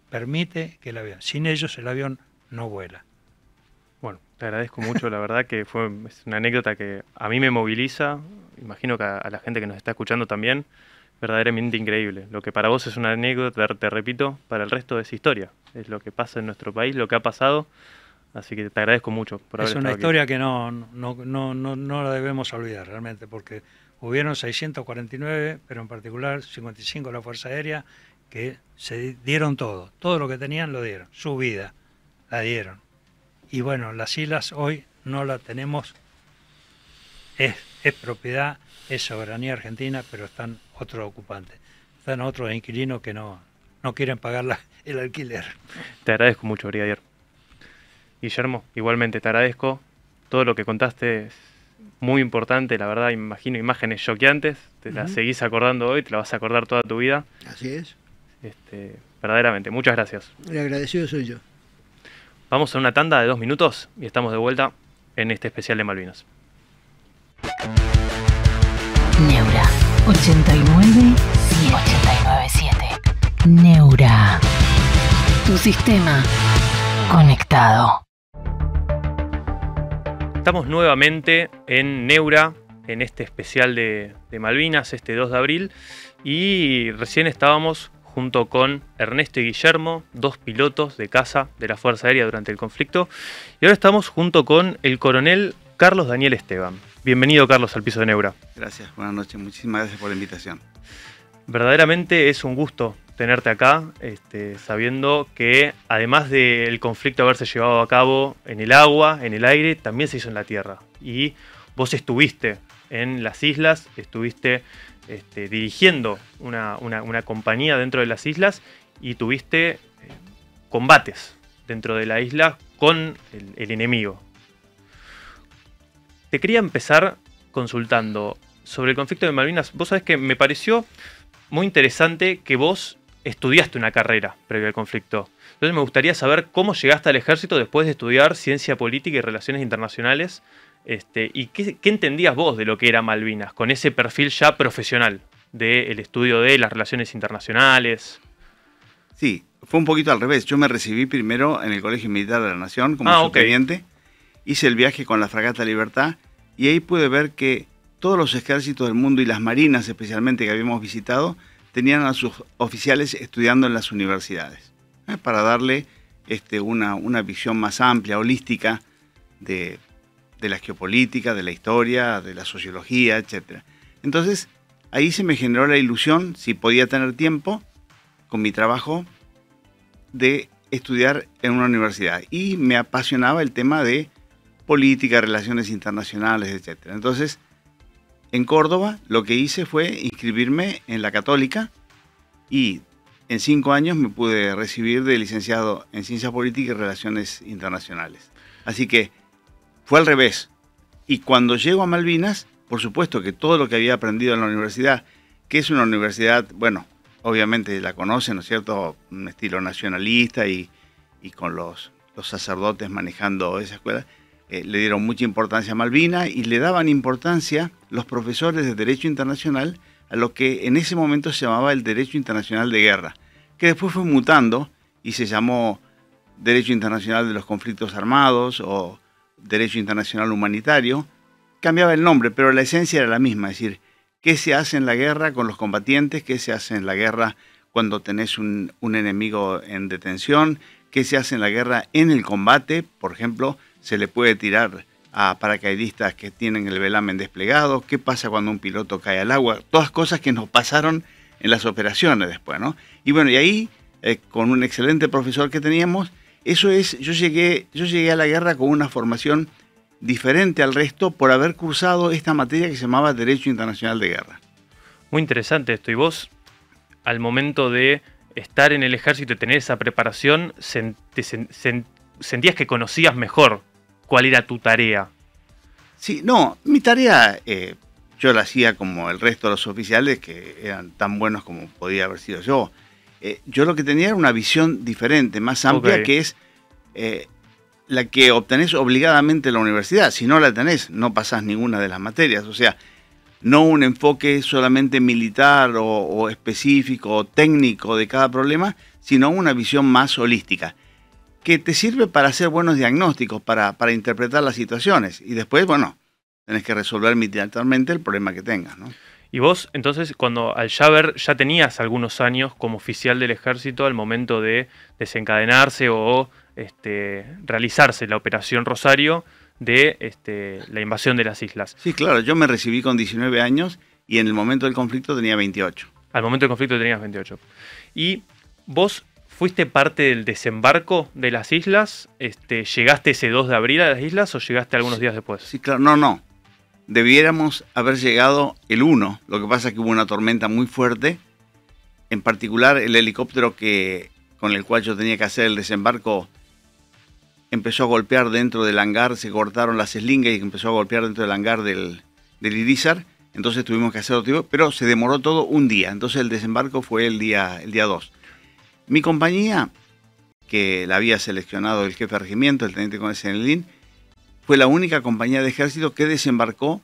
Permite que el avión. Sin ellos el avión no vuela. Bueno, te agradezco mucho, la verdad que fue es una anécdota que a mí me moviliza, imagino que a, la gente que nos está escuchando también, verdaderamente increíble. Lo que para vos es una anécdota, te repito, para el resto es historia. Es lo que pasa en nuestro país, lo que ha pasado. Así que te agradezco mucho por haber Es una historia que no, no, no, no, no la debemos olvidar realmente, porque hubieron 649, pero en particular 55 de la Fuerza Aérea, que se dieron todo, todo lo que tenían lo dieron, su vida la dieron. Y bueno, las islas hoy no la tenemos, es, propiedad, es soberanía argentina, pero están otros ocupantes, están otros inquilinos que no, no quieren pagar el alquiler. Te agradezco mucho, Brigadier. Guillermo, igualmente te agradezco todo lo que contaste muy importante, la verdad, imagino imágenes choqueantes, te la las seguís acordando hoy, te la vas a acordar toda tu vida. Así es. Este, verdaderamente, muchas gracias. Le agradecido soy yo. Vamos a una tanda de dos minutos y estamos de vuelta en este especial de Malvinas. Neura 89 897 Neura. Tu sistema conectado. Estamos nuevamente en Neura, en este especial de, Malvinas, este 2 de abril, y recién estábamos junto con Ernesto y Guillermo, dos pilotos de casa de la Fuerza Aérea durante el conflicto, y ahora estamos junto con el coronel Carlos Daniel Esteban. Bienvenido, Carlos, al piso de Neura. Gracias, buenas noches, muchísimas gracias por la invitación. Verdaderamente es un gusto tenerte acá, este, sabiendo que además del conflicto haberse llevado a cabo en el agua, en el aire, también se hizo en la tierra. Y vos estuviste en las islas, estuviste este, dirigiendo una, compañía dentro de las islas y tuviste eh, combates dentro de la isla con el, el enemigo. Te quería empezar consultando sobre el conflicto de Malvinas. Vos sabés que me pareció muy interesante que vos estudiaste una carrera previo al conflicto. Entonces me gustaría saber cómo llegaste al ejército después de estudiar ciencia política y relaciones internacionales. Este, ¿Y qué, entendías vos de lo que era Malvinas con ese perfil ya profesional del estudio de las relaciones internacionales? Sí, fue un poquito al revés. Yo me recibí primero en el Colegio Militar de la Nación como ah, subteniente. Hice el viaje con la Fragata Libertad y ahí pude ver que todos los ejércitos del mundo y las marinas especialmente que habíamos visitado tenían a sus oficiales estudiando en las universidades, ¿eh? para darle este, una, una, visión más amplia, holística de, la geopolítica, de la historia, de la sociología, etc. Entonces, ahí se me generó la ilusión, si podía tener tiempo, con mi trabajo, de estudiar en una universidad. Y me apasionaba el tema de política, relaciones internacionales, etc. Entonces, en Córdoba lo que hice fue inscribirme en la católica y en cinco años me pude recibir de licenciado en Ciencias Políticas y Relaciones Internacionales. Así que fue al revés. Y cuando llego a Malvinas, por supuesto que todo lo que había aprendido en la universidad, que es una universidad, bueno, obviamente la conocen, ¿no es cierto?, un estilo nacionalista y, con los, los sacerdotes manejando esa escuela, eh, le dieron mucha importancia a Malvina y le daban importancia los profesores de Derecho Internacional a lo que en ese momento se llamaba el Derecho Internacional de Guerra, que después fue mutando y se llamó Derecho Internacional de los Conflictos Armados o Derecho Internacional Humanitario. Cambiaba el nombre, pero la esencia era la misma, es decir, qué se hace en la guerra con los combatientes, qué se hace en la guerra cuando tenés un, un enemigo en detención, qué se hace en la guerra en el combate, por ejemplo, se le puede tirar a paracaidistas que tienen el velamen desplegado, qué pasa cuando un piloto cae al agua, todas cosas que nos pasaron en las operaciones después, ¿no? Y bueno, y ahí, eh, con un excelente profesor que teníamos, eso es, yo llegué, yo llegué a la guerra con una formación diferente al resto por haber cursado esta materia que se llamaba Derecho Internacional de Guerra. Muy interesante esto. ¿Y vos, al momento de estar en el ejército y tener esa preparación, sentías que conocías mejor cuál era tu tarea. Sí, no, mi tarea eh, yo la hacía como el resto de los oficiales que eran tan buenos como podía haber sido yo. Eh, yo lo que tenía era una visión diferente, más amplia, que es eh, la que obtenés obligadamente en la universidad. Si no la tenés, no pasás ninguna de las materias. O sea, no un enfoque solamente militar o, o específico o técnico de cada problema, sino una visión más holística que te sirve para hacer buenos diagnósticos, para, para interpretar las situaciones. Y después, bueno, tenés que resolver mitigatoriamente el problema que tengas. Y vos, entonces, cuando al ya ya tenías algunos años como oficial del ejército al momento de desencadenarse o este, realizarse la operación Rosario de este, la invasión de las islas. Sí, claro, yo me recibí con 19 años y en el momento del conflicto tenía 28. Al momento del conflicto tenías 28. Y vos ¿Fuiste parte del desembarco de las islas? Este, ¿Llegaste ese 2 de abril a las islas o llegaste algunos días después? Sí, claro, no, no. Debiéramos haber llegado el 1. Lo que pasa es que hubo una tormenta muy fuerte. En particular, el helicóptero que, con el cual yo tenía que hacer el desembarco empezó a golpear dentro del hangar. Se cortaron las eslingas y empezó a golpear dentro del hangar del, del Irizar. Entonces tuvimos que hacer otro tipo, pero se demoró todo un día. Entonces el desembarco fue el día, el día 2. Mi compañía, que la había seleccionado el jefe de regimiento, el teniente el Senelín, fue la única compañía de ejército que desembarcó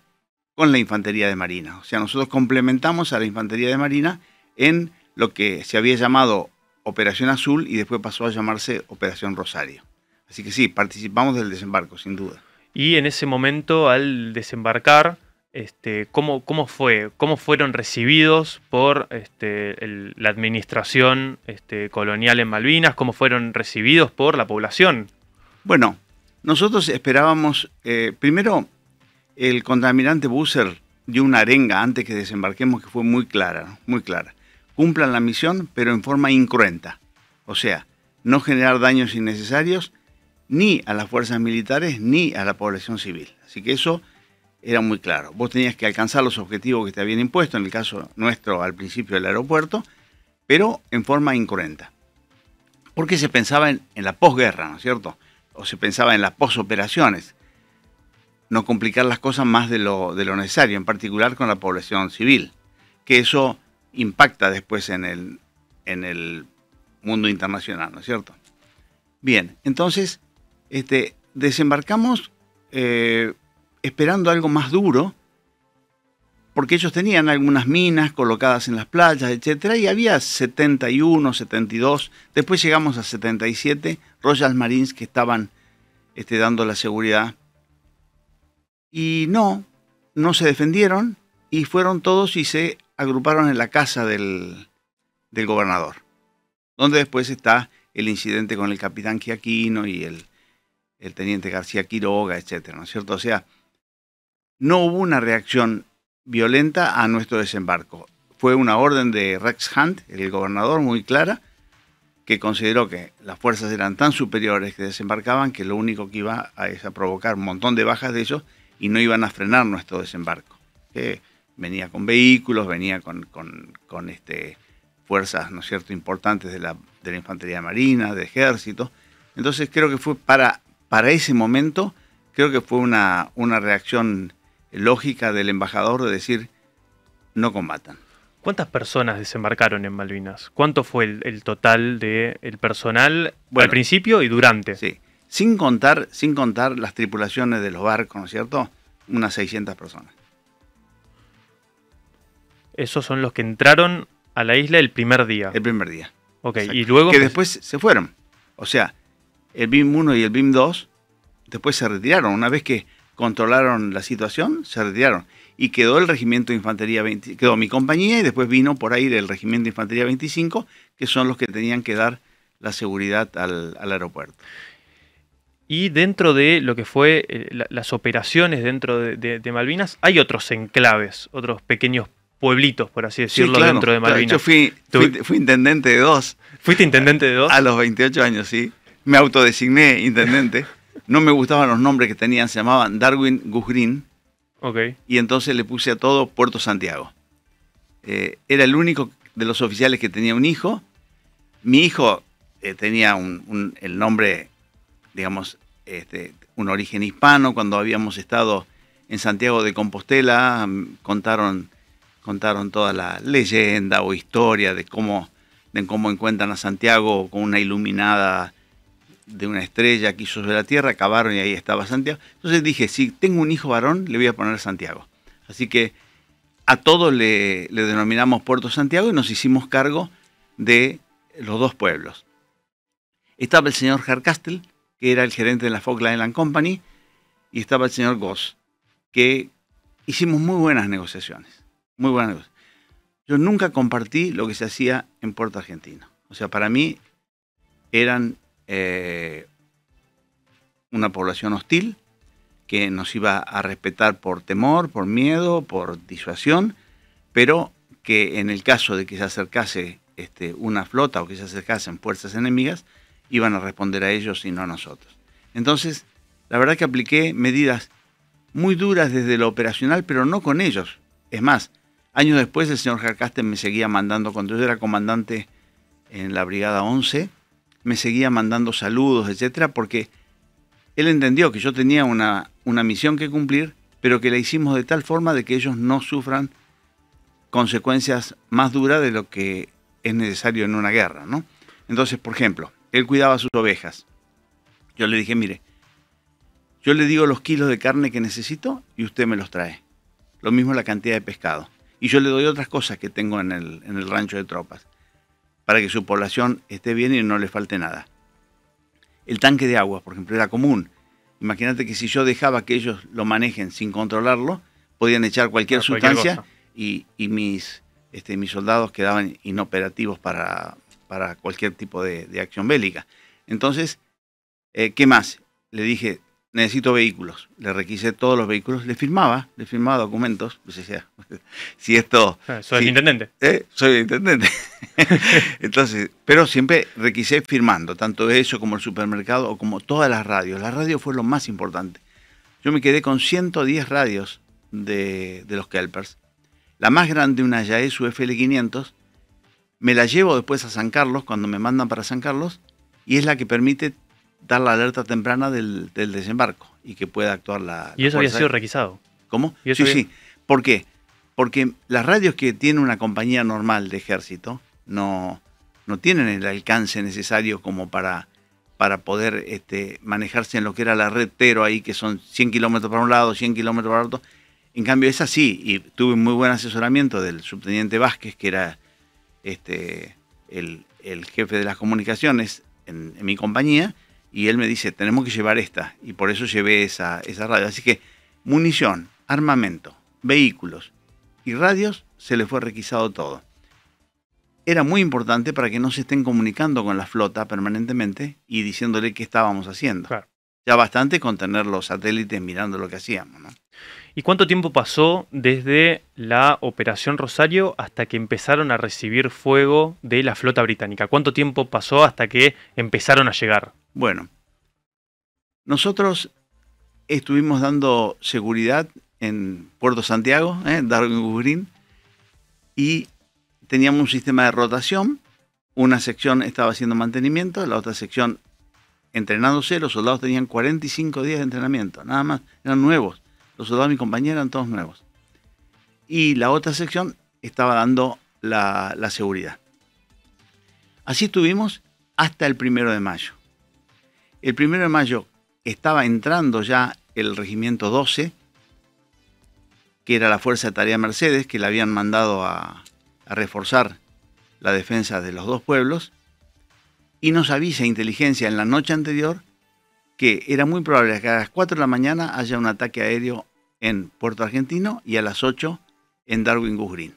con la infantería de marina. O sea, nosotros complementamos a la infantería de marina en lo que se había llamado Operación Azul y después pasó a llamarse Operación Rosario. Así que sí, participamos del desembarco, sin duda. Y en ese momento, al desembarcar, este, cómo, fue, cómo fueron recibidos por este, la administración este, colonial en Malvinas, cómo fueron recibidos por la población. Bueno, nosotros esperábamos, eh, primero, el contaminante Busser dio una arenga antes que desembarquemos que fue muy clara, muy clara. Cumplan la misión, pero en forma incruenta. O sea, no generar daños innecesarios ni a las fuerzas militares ni a la población civil. Así que eso era muy claro. Vos tenías que alcanzar los objetivos que te habían impuesto, en el caso nuestro al principio del aeropuerto, pero en forma incruenta. Porque se pensaba en, la posguerra, ¿no es cierto? O se pensaba en las posoperaciones. No complicar las cosas más de lo, necesario, en particular con la población civil. Que eso impacta después en el, en el mundo internacional, ¿no es cierto? Bien, entonces este, desembarcamos eh, esperando algo más duro, porque ellos tenían algunas minas colocadas en las playas, etc. Y había 71, 72, después llegamos a 77 Royal Marines que estaban este, dando la seguridad. Y no, no se defendieron y fueron todos y se agruparon en la casa del, del gobernador, donde después está el incidente con el capitán Quiaquino y el, el teniente García Quiroga, etc. ¿No es cierto? O sea, no hubo una reacción violenta a nuestro desembarco. Fue una orden de Rex Hunt, el gobernador, muy clara, que consideró que las fuerzas eran tan superiores que desembarcaban que lo único que iba a, es a provocar un montón de bajas de ellos y no iban a frenar nuestro desembarco. venía con vehículos, venía con, este, fuerzas ¿no es cierto? importantes de la, de infantería marina, de ejército. Entonces creo que fue para, para ese momento, creo que fue una, una reacción lógica del embajador de decir no combatan. ¿Cuántas personas desembarcaron en Malvinas? ¿Cuánto fue el, total del personal al principio y durante? Sí, sin contar, sin contar las tripulaciones de los barcos, ¿no es cierto? Unas 600 personas. Esos son los que entraron a la isla el primer día. El primer día. Ok, y luego... Que pues después se fueron. O sea, el BIM 1 y el BIM 2 después se retiraron. Una vez que controlaron la situación, se retiraron. Y quedó el Regimiento de Infantería 20, quedó mi compañía y después vino por ahí del Regimiento de Infantería 25, que son los que tenían que dar la seguridad al, aeropuerto. Y dentro de lo que fue eh, las operaciones dentro de, Malvinas, hay otros enclaves, otros pequeños pueblitos, por así decirlo, dentro de Malvinas. Yo fui, intendente de dos. ¿Fuiste intendente de dos? A, a los 28 años, sí. Me autodesigné intendente. No me gustaban los nombres que tenían, se llamaban Darwin Guzgrin. Ok. Y entonces le puse a todo Puerto Santiago. Eh, era el único de los oficiales que tenía un hijo. Mi hijo eh, tenía el nombre, digamos, este, un origen hispano. Cuando habíamos estado en Santiago de Compostela, mm, contaron, contaron toda la leyenda o historia de cómo, de cómo encuentran a Santiago con una iluminada de una estrella que hizo sobre la Tierra, acabaron y ahí estaba Santiago. Entonces dije, si tengo un hijo varón, le voy a poner Santiago. Así que a todos le, denominamos Puerto Santiago y nos hicimos cargo de los dos pueblos. Estaba el señor Harcastle, que era el gerente de la Falkland Company, y estaba el señor Goss, que hicimos muy buenas negociaciones. Muy buenas negociaciones. Yo nunca compartí lo que se hacía en Puerto Argentino. O sea, para mí eran eh, una población hostil que nos iba a respetar por temor, por miedo, por disuasión, pero que en el caso de que se acercase este, una flota o que se acercasen fuerzas enemigas, iban a responder a ellos y no a nosotros. Entonces, la verdad que apliqué medidas muy duras desde lo operacional, pero no con ellos. Es más, años después el señor Jarcaste me seguía mandando, cuando yo era comandante en la Brigada 11, me seguía mandando saludos, etcétera, porque él entendió que yo tenía una, misión que cumplir, pero que la hicimos de tal forma de que ellos no sufran consecuencias más duras de lo que es necesario en una guerra, ¿no? Entonces, por ejemplo, él cuidaba sus ovejas. Yo le dije, mire, yo le digo los kilos de carne que necesito y usted me los trae. Lo mismo la cantidad de pescado. Y yo le doy otras cosas que tengo en en el rancho de tropas para que su población esté bien y no le falte nada. El tanque de agua, por ejemplo, era común. Imagínate que si yo dejaba que ellos lo manejen sin controlarlo, podían echar cualquier sustancia y, mis, este, mis soldados quedaban inoperativos para, para cualquier tipo de, acción bélica. Entonces, eh, ¿qué más? Le dije, necesito vehículos. Le requise todos los vehículos, le firmaba, le firmaba documentos. Pues si esto. Ah, soy intendente. ¿Eh? soy intendente. Entonces, pero siempre requisé firmando, tanto eso como el supermercado o como todas las radios. La radio fue lo más importante. Yo me quedé con 110 radios de, los Kelpers. La más grande, una ya es FL500. Me la llevo después a San Carlos, cuando me mandan para San Carlos, y es la que permite dar la alerta temprana del, desembarco y que pueda actuar la... ¿Y eso había sido requisado? ¿Cómo? sí, sí. ¿Por qué? Porque las radios que tiene una compañía normal de ejército no, no tienen el alcance necesario como para, para poder este, manejarse en lo que era la red Tero ahí, que son 100 kilómetros para un lado, 100 kilómetros para otro. En cambio, es así, y tuve muy buen asesoramiento del subteniente Vázquez, que era este, el, el jefe de las comunicaciones en mi compañía, y él me dice, tenemos que llevar esta, y por eso llevé esa, esa radio. Así que munición, armamento, vehículos y radios, se le fue requisado todo. Era muy importante para que no se estén comunicando con la flota permanentemente y diciéndole qué estábamos haciendo. Ya bastante con tener los satélites mirando lo que hacíamos. ¿no? ¿Y cuánto tiempo pasó desde la Operación Rosario hasta que empezaron a recibir fuego de la flota británica? ¿Cuánto tiempo pasó hasta que empezaron a llegar? Bueno, nosotros estuvimos dando seguridad en Puerto Santiago, ¿eh? Darwin Green, y teníamos un sistema de rotación. Una sección estaba haciendo mantenimiento, la otra sección entrenándose. Los soldados tenían 45 días de entrenamiento, nada más, eran nuevos los soldados de mi compañía eran todos nuevos. Y la otra sección estaba dando la, seguridad. Así estuvimos hasta el primero de mayo. El primero de mayo estaba entrando ya el regimiento 12, que era la Fuerza de Tarea Mercedes, que le habían mandado a, a reforzar la defensa de los dos pueblos, y nos avisa inteligencia en la noche anterior que era muy probable que a las 4 de la mañana haya un ataque aéreo en Puerto Argentino y a las 8 en Darwin Gus Green.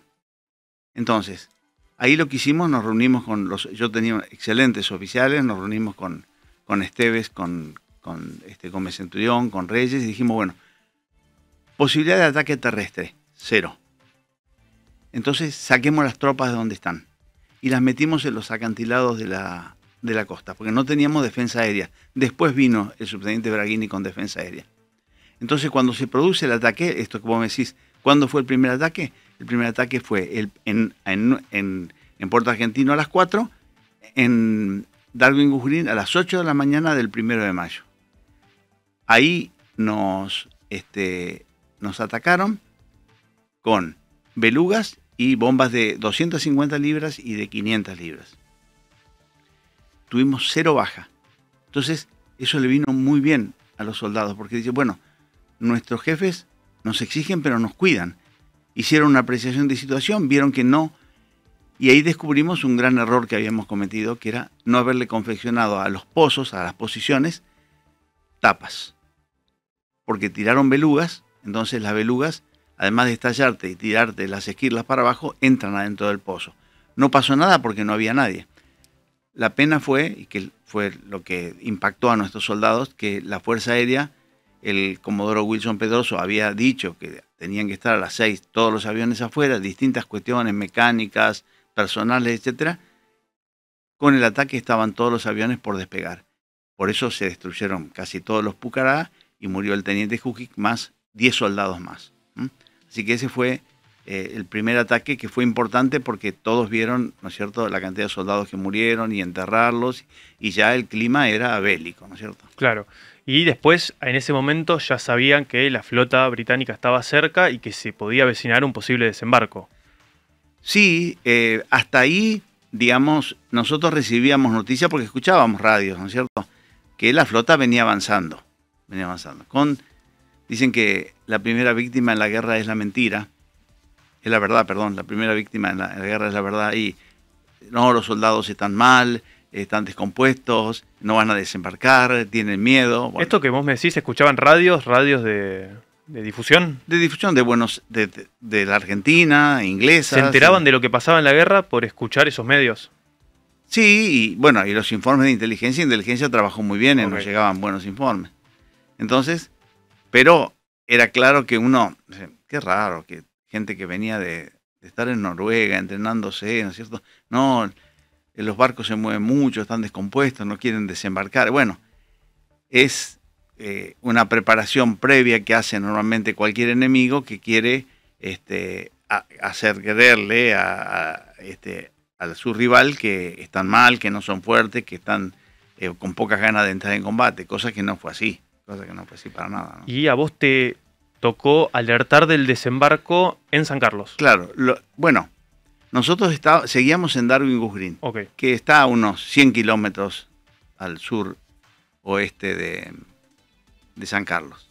Entonces, ahí lo que hicimos, nos reunimos con los, yo tenía excelentes oficiales, nos reunimos con, con Esteves, con, con este con Reyes, y dijimos, bueno, posibilidad de ataque terrestre, cero. Entonces saquemos las tropas de donde están y las metimos en los acantilados de la, de la costa, porque no teníamos defensa aérea. Después vino el subteniente Braghini con defensa aérea. Entonces, cuando se produce el ataque, esto que vos me decís, ¿cuándo fue el primer ataque? El primer ataque fue el, en, Puerto Argentino a las 4, en Darwin Gujurín a las 8 de la mañana del primero de mayo. Ahí nos, este, nos atacaron con belugas y bombas de 250 libras y de 500 libras. Tuvimos cero baja. Entonces, eso le vino muy bien a los soldados, porque dice, bueno, nuestros jefes nos exigen pero nos cuidan. Hicieron una apreciación de situación, vieron que no, y ahí descubrimos un gran error que habíamos cometido, que era no haberle confeccionado a los pozos, a las posiciones, tapas. Porque tiraron belugas, entonces las belugas, además de estallarte y tirarte las esquirlas para abajo, entran adentro del pozo. No pasó nada porque no había nadie. La pena fue, y que fue lo que impactó a nuestros soldados, que la Fuerza Aérea el comodoro Wilson Pedroso había dicho que tenían que estar a las seis todos los aviones afuera, distintas cuestiones mecánicas, personales, etc. Con el ataque estaban todos los aviones por despegar. Por eso se destruyeron casi todos los Pucará y murió el teniente Jujic más 10 soldados más. Así que ese fue eh, el primer ataque que fue importante porque todos vieron, ¿no es cierto?, la cantidad de soldados que murieron y enterrarlos y ya el clima era bélico, ¿no es cierto? Claro. Y después, en ese momento, ya sabían que la flota británica estaba cerca y que se podía avecinar un posible desembarco. Sí, eh, hasta ahí, digamos, nosotros recibíamos noticias porque escuchábamos radios, ¿no es cierto? Que la flota venía avanzando, venía avanzando. Con, dicen que la primera víctima en la guerra es la mentira, es la verdad, perdón, la primera víctima en la, en la guerra es la verdad y no, los soldados están mal, están descompuestos, no van a desembarcar, tienen miedo. Esto que vos me decís, escuchaban radios, radios de, difusión. De difusión de Buenos de, la Argentina, inglesa. Se enteraban de lo que pasaba en la guerra por escuchar esos medios. Sí, y bueno, y los informes de inteligencia, inteligencia trabajó muy bien, y nos llegaban buenos informes. Entonces, pero era claro que uno, qué raro, que gente que venía de, de estar en Noruega entrenándose, ¿no es cierto? No, eh, los barcos se mueven mucho, están descompuestos, no quieren desembarcar. Bueno, es eh, una preparación previa que hace normalmente cualquier enemigo que quiere este, hacer creerle a, este, su rival que están mal, que no son fuertes, que están eh, con pocas ganas de entrar en combate, cosa que no fue así, cosa que no fue así para nada. Y a vos te tocó alertar del desembarco en San Carlos. Claro, lo, bueno, nosotros seguíamos en Darwin Green, que está a unos 100 kilómetros al sur oeste de, de San Carlos.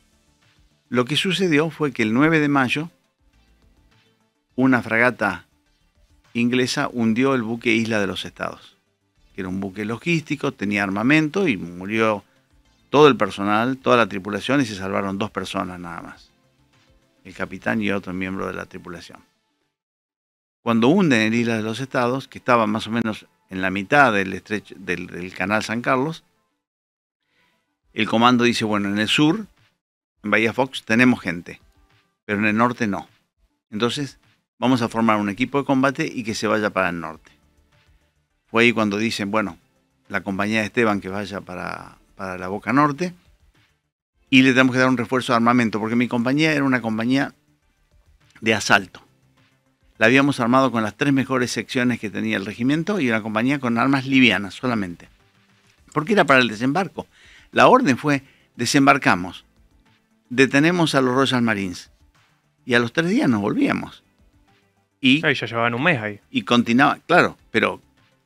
Lo que sucedió fue que el 9 de mayo una fragata inglesa hundió el buque Isla de los Estados, que era un buque logístico, tenía armamento y murió todo el personal, toda la tripulación y se salvaron dos personas nada más, el capitán y otro miembro de la tripulación cuando hunden el Isla de los Estados, que estaba más o menos en la mitad del, estrecho, del, canal San Carlos, el comando dice, bueno, en el sur, en Bahía Fox, tenemos gente, pero en el norte no. Entonces, vamos a formar un equipo de combate y que se vaya para el norte. Fue ahí cuando dicen, bueno, la compañía de Esteban que vaya para, para la Boca Norte y le tenemos que dar un refuerzo de armamento, porque mi compañía era una compañía de asalto habíamos armado con las tres mejores secciones que tenía el regimiento y una compañía con armas livianas solamente. Porque era para el desembarco. La orden fue desembarcamos, detenemos a los Royal Marines y a los tres días nos volvíamos. Y ya llevaban un mes ahí. Y continuaba, claro, pero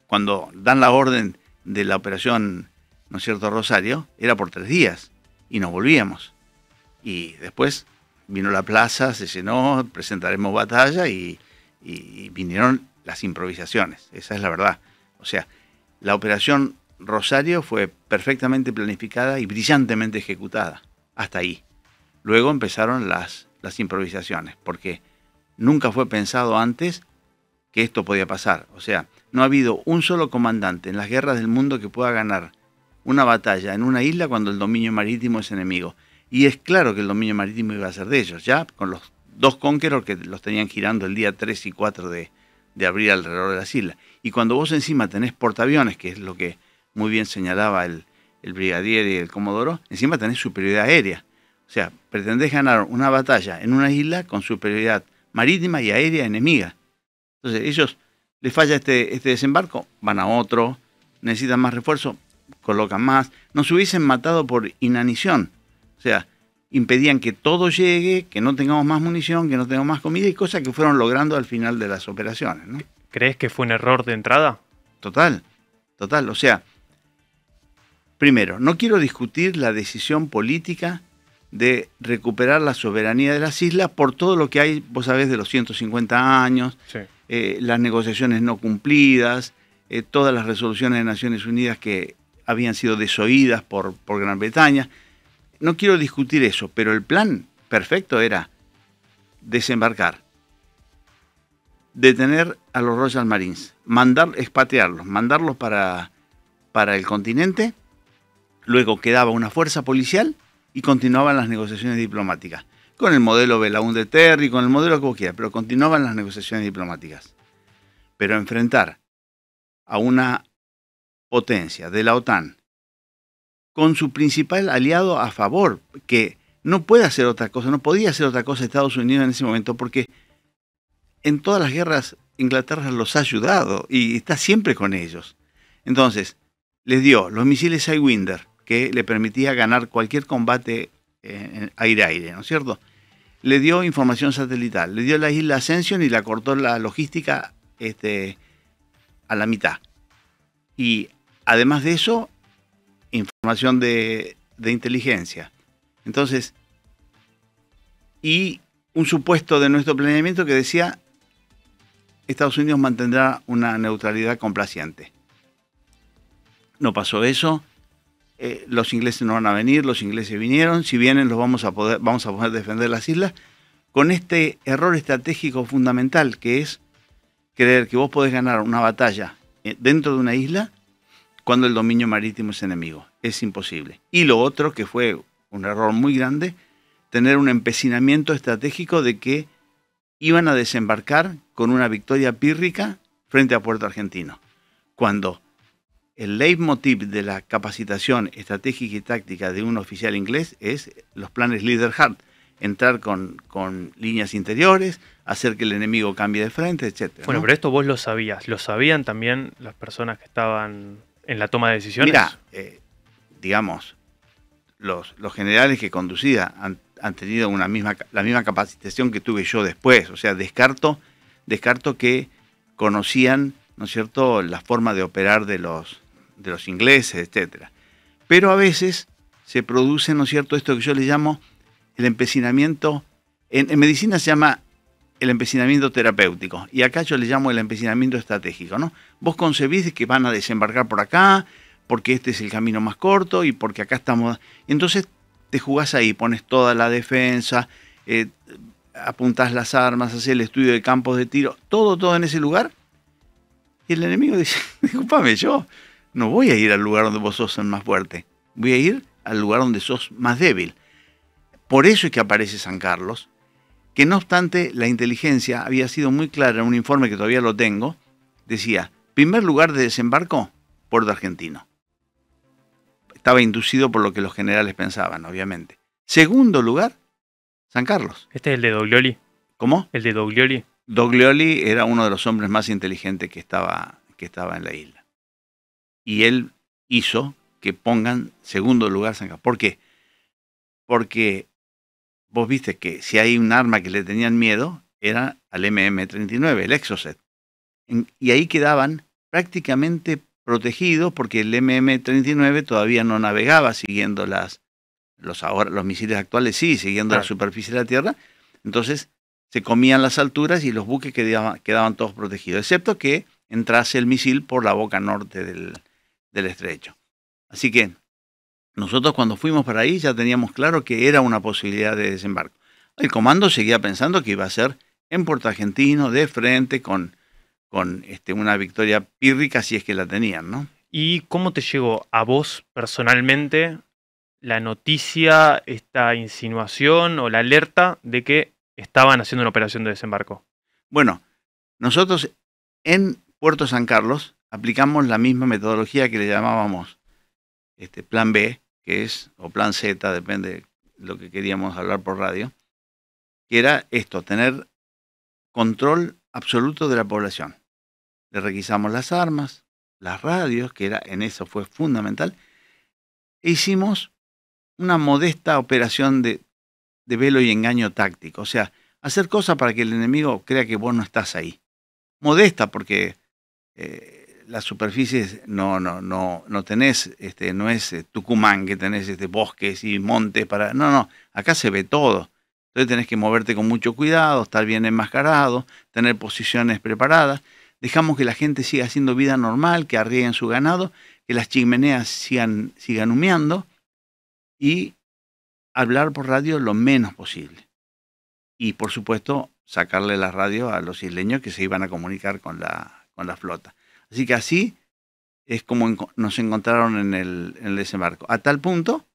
cuando dan la orden de la operación, ¿no es cierto?, Rosario, era por tres días y nos volvíamos. Y después vino la plaza, se llenó, presentaremos batalla y y, vinieron las improvisaciones, esa es la verdad. O sea, la operación Rosario fue perfectamente planificada y brillantemente ejecutada, hasta ahí. Luego empezaron las, las improvisaciones, porque nunca fue pensado antes que esto podía pasar. O sea, no ha habido un solo comandante en las guerras del mundo que pueda ganar una batalla en una isla cuando el dominio marítimo es enemigo. Y es claro que el dominio marítimo iba a ser de ellos, ya con los dos Conqueror que los tenían girando el día 3 y 4 de, de abril alrededor de las islas. Y cuando vos encima tenés portaaviones, que es lo que muy bien señalaba el, brigadier y el comodoro, encima tenés superioridad aérea. O sea, pretendés ganar una batalla en una isla con superioridad marítima y aérea enemiga. Entonces, ellos les falla este, este desembarco, van a otro, necesitan más refuerzo, colocan más. Nos hubiesen matado por inanición. O sea, impedían que todo llegue, que no tengamos más munición, que no tengamos más comida y cosas que fueron logrando al final de las operaciones. ¿Crees que fue un error de entrada? Total, total. O sea, primero, no quiero discutir la decisión política de recuperar la soberanía de las islas por todo lo que hay, vos sabés, de los 150 años, eh, las negociaciones no cumplidas, eh, todas las resoluciones de Naciones Unidas que habían sido desoídas por, por Gran Bretaña no quiero discutir eso, pero el plan perfecto era desembarcar, detener a los Royal Marines, mandar, expatriarlos, mandarlos para, para el continente, luego quedaba una fuerza policial y continuaban las negociaciones diplomáticas, con el modelo Belaún de Terry, con el modelo que quieras, pero continuaban las negociaciones diplomáticas. Pero enfrentar a una potencia de la OTAN con su principal aliado a favor, que no puede hacer otra cosa, no podía hacer otra cosa Estados Unidos en ese momento, porque en todas las guerras Inglaterra los ha ayudado y está siempre con ellos. Entonces, les dio los misiles Winder, que le permitía ganar cualquier combate aire-aire, eh, ¿no es cierto? Le dio información satelital, le dio la isla Ascension y le cortó la logística este, a la mitad. Y además de eso, de, inteligencia. Entonces, y un supuesto de nuestro planeamiento que decía Estados Unidos mantendrá una neutralidad complaciente. No pasó eso. Eh, los ingleses no van a venir, los ingleses vinieron. Si vienen, los vamos a poder, vamos a poder defender las islas con este error estratégico fundamental que es creer que vos podés ganar una batalla eh, dentro de una isla cuando el dominio marítimo es enemigo es imposible. Y lo otro, que fue un error muy grande, tener un empecinamiento estratégico de que iban a desembarcar con una victoria pírrica frente a Puerto Argentino, cuando el leitmotiv de la capacitación estratégica y táctica de un oficial inglés es los planes Leader entrar con, con, líneas interiores, hacer que el enemigo cambie de frente, etc. Bueno, pero esto vos lo sabías, lo sabían también las personas que estaban en la toma de decisiones. Mira, eh, digamos, los, los generales que conducía han, tenido una misma, la misma capacitación que tuve yo después. O sea, descarto, descarto que conocían, ¿no es cierto?, la forma de operar de los, de los ingleses, etc. Pero a veces se produce, ¿no es cierto?, esto que yo le llamo el empecinamiento. En, en medicina se llama el empecinamiento terapéutico. Y acá yo le llamo el empecinamiento estratégico, ¿no? Vos concebís que van a desembarcar por acá, porque este es el camino más corto y porque acá estamos. Entonces te jugás ahí, pones toda la defensa, eh, apuntás las armas, haces el estudio de campos de tiro, todo, todo en ese lugar. Y el enemigo dice, discúlpame, yo no voy a ir al lugar donde vos sos el más fuerte, voy a ir al lugar donde sos más débil. Por eso es que aparece San Carlos, que no obstante la inteligencia había sido muy clara en un informe que todavía lo tengo, decía, primer lugar de desembarco, puerto argentino estaba inducido por lo que los generales pensaban, obviamente. Segundo lugar, San Carlos. Este es el de Doglioli. ¿Cómo? El de Doglioli. Doglioli era uno de los hombres más inteligentes que estaba, que estaba en la isla. Y él hizo que pongan segundo lugar San Carlos. ¿Por qué? Porque vos viste que si hay un arma que le tenían miedo, era al MM39, el Exocet. Y ahí quedaban prácticamente porque el MM-39 todavía no navegaba siguiendo las, los, los misiles actuales, sí, siguiendo la superficie de la Tierra. Entonces se comían las alturas y los buques quedaban, quedaban todos protegidos, excepto que entrase el misil por la boca norte del, del estrecho. Así que nosotros cuando fuimos para ahí ya teníamos claro que era una posibilidad de desembarco. El comando seguía pensando que iba a ser en Puerto Argentino, de frente, con con este, una victoria pírrica si es que la tenían, ¿no? ¿Y cómo te llegó a vos personalmente la noticia, esta insinuación o la alerta de que estaban haciendo una operación de desembarco? Bueno, nosotros en Puerto San Carlos aplicamos la misma metodología que le llamábamos este, plan B, que es, o plan Z, depende de lo que queríamos hablar por radio, que era esto, tener control absoluto de la población. Le requisamos las armas, las radios, que era, en eso fue fundamental, e hicimos una modesta operación de, de velo y engaño táctico, o sea, hacer cosas para que el enemigo crea que vos no estás ahí. Modesta porque eh, las superficies no, no, no, no tenés, este, no es eh, Tucumán que tenés este, bosques y montes para... No, no, acá se ve todo. Entonces tenés que moverte con mucho cuidado, estar bien enmascarado, tener posiciones preparadas. Dejamos que la gente siga haciendo vida normal, que arrieguen su ganado, que las chimeneas sigan, humeando y hablar por radio lo menos posible. Y por supuesto, sacarle la radio a los isleños que se iban a comunicar con la, con la flota. Así que así es como nos encontraron en en el desembarco. A tal punto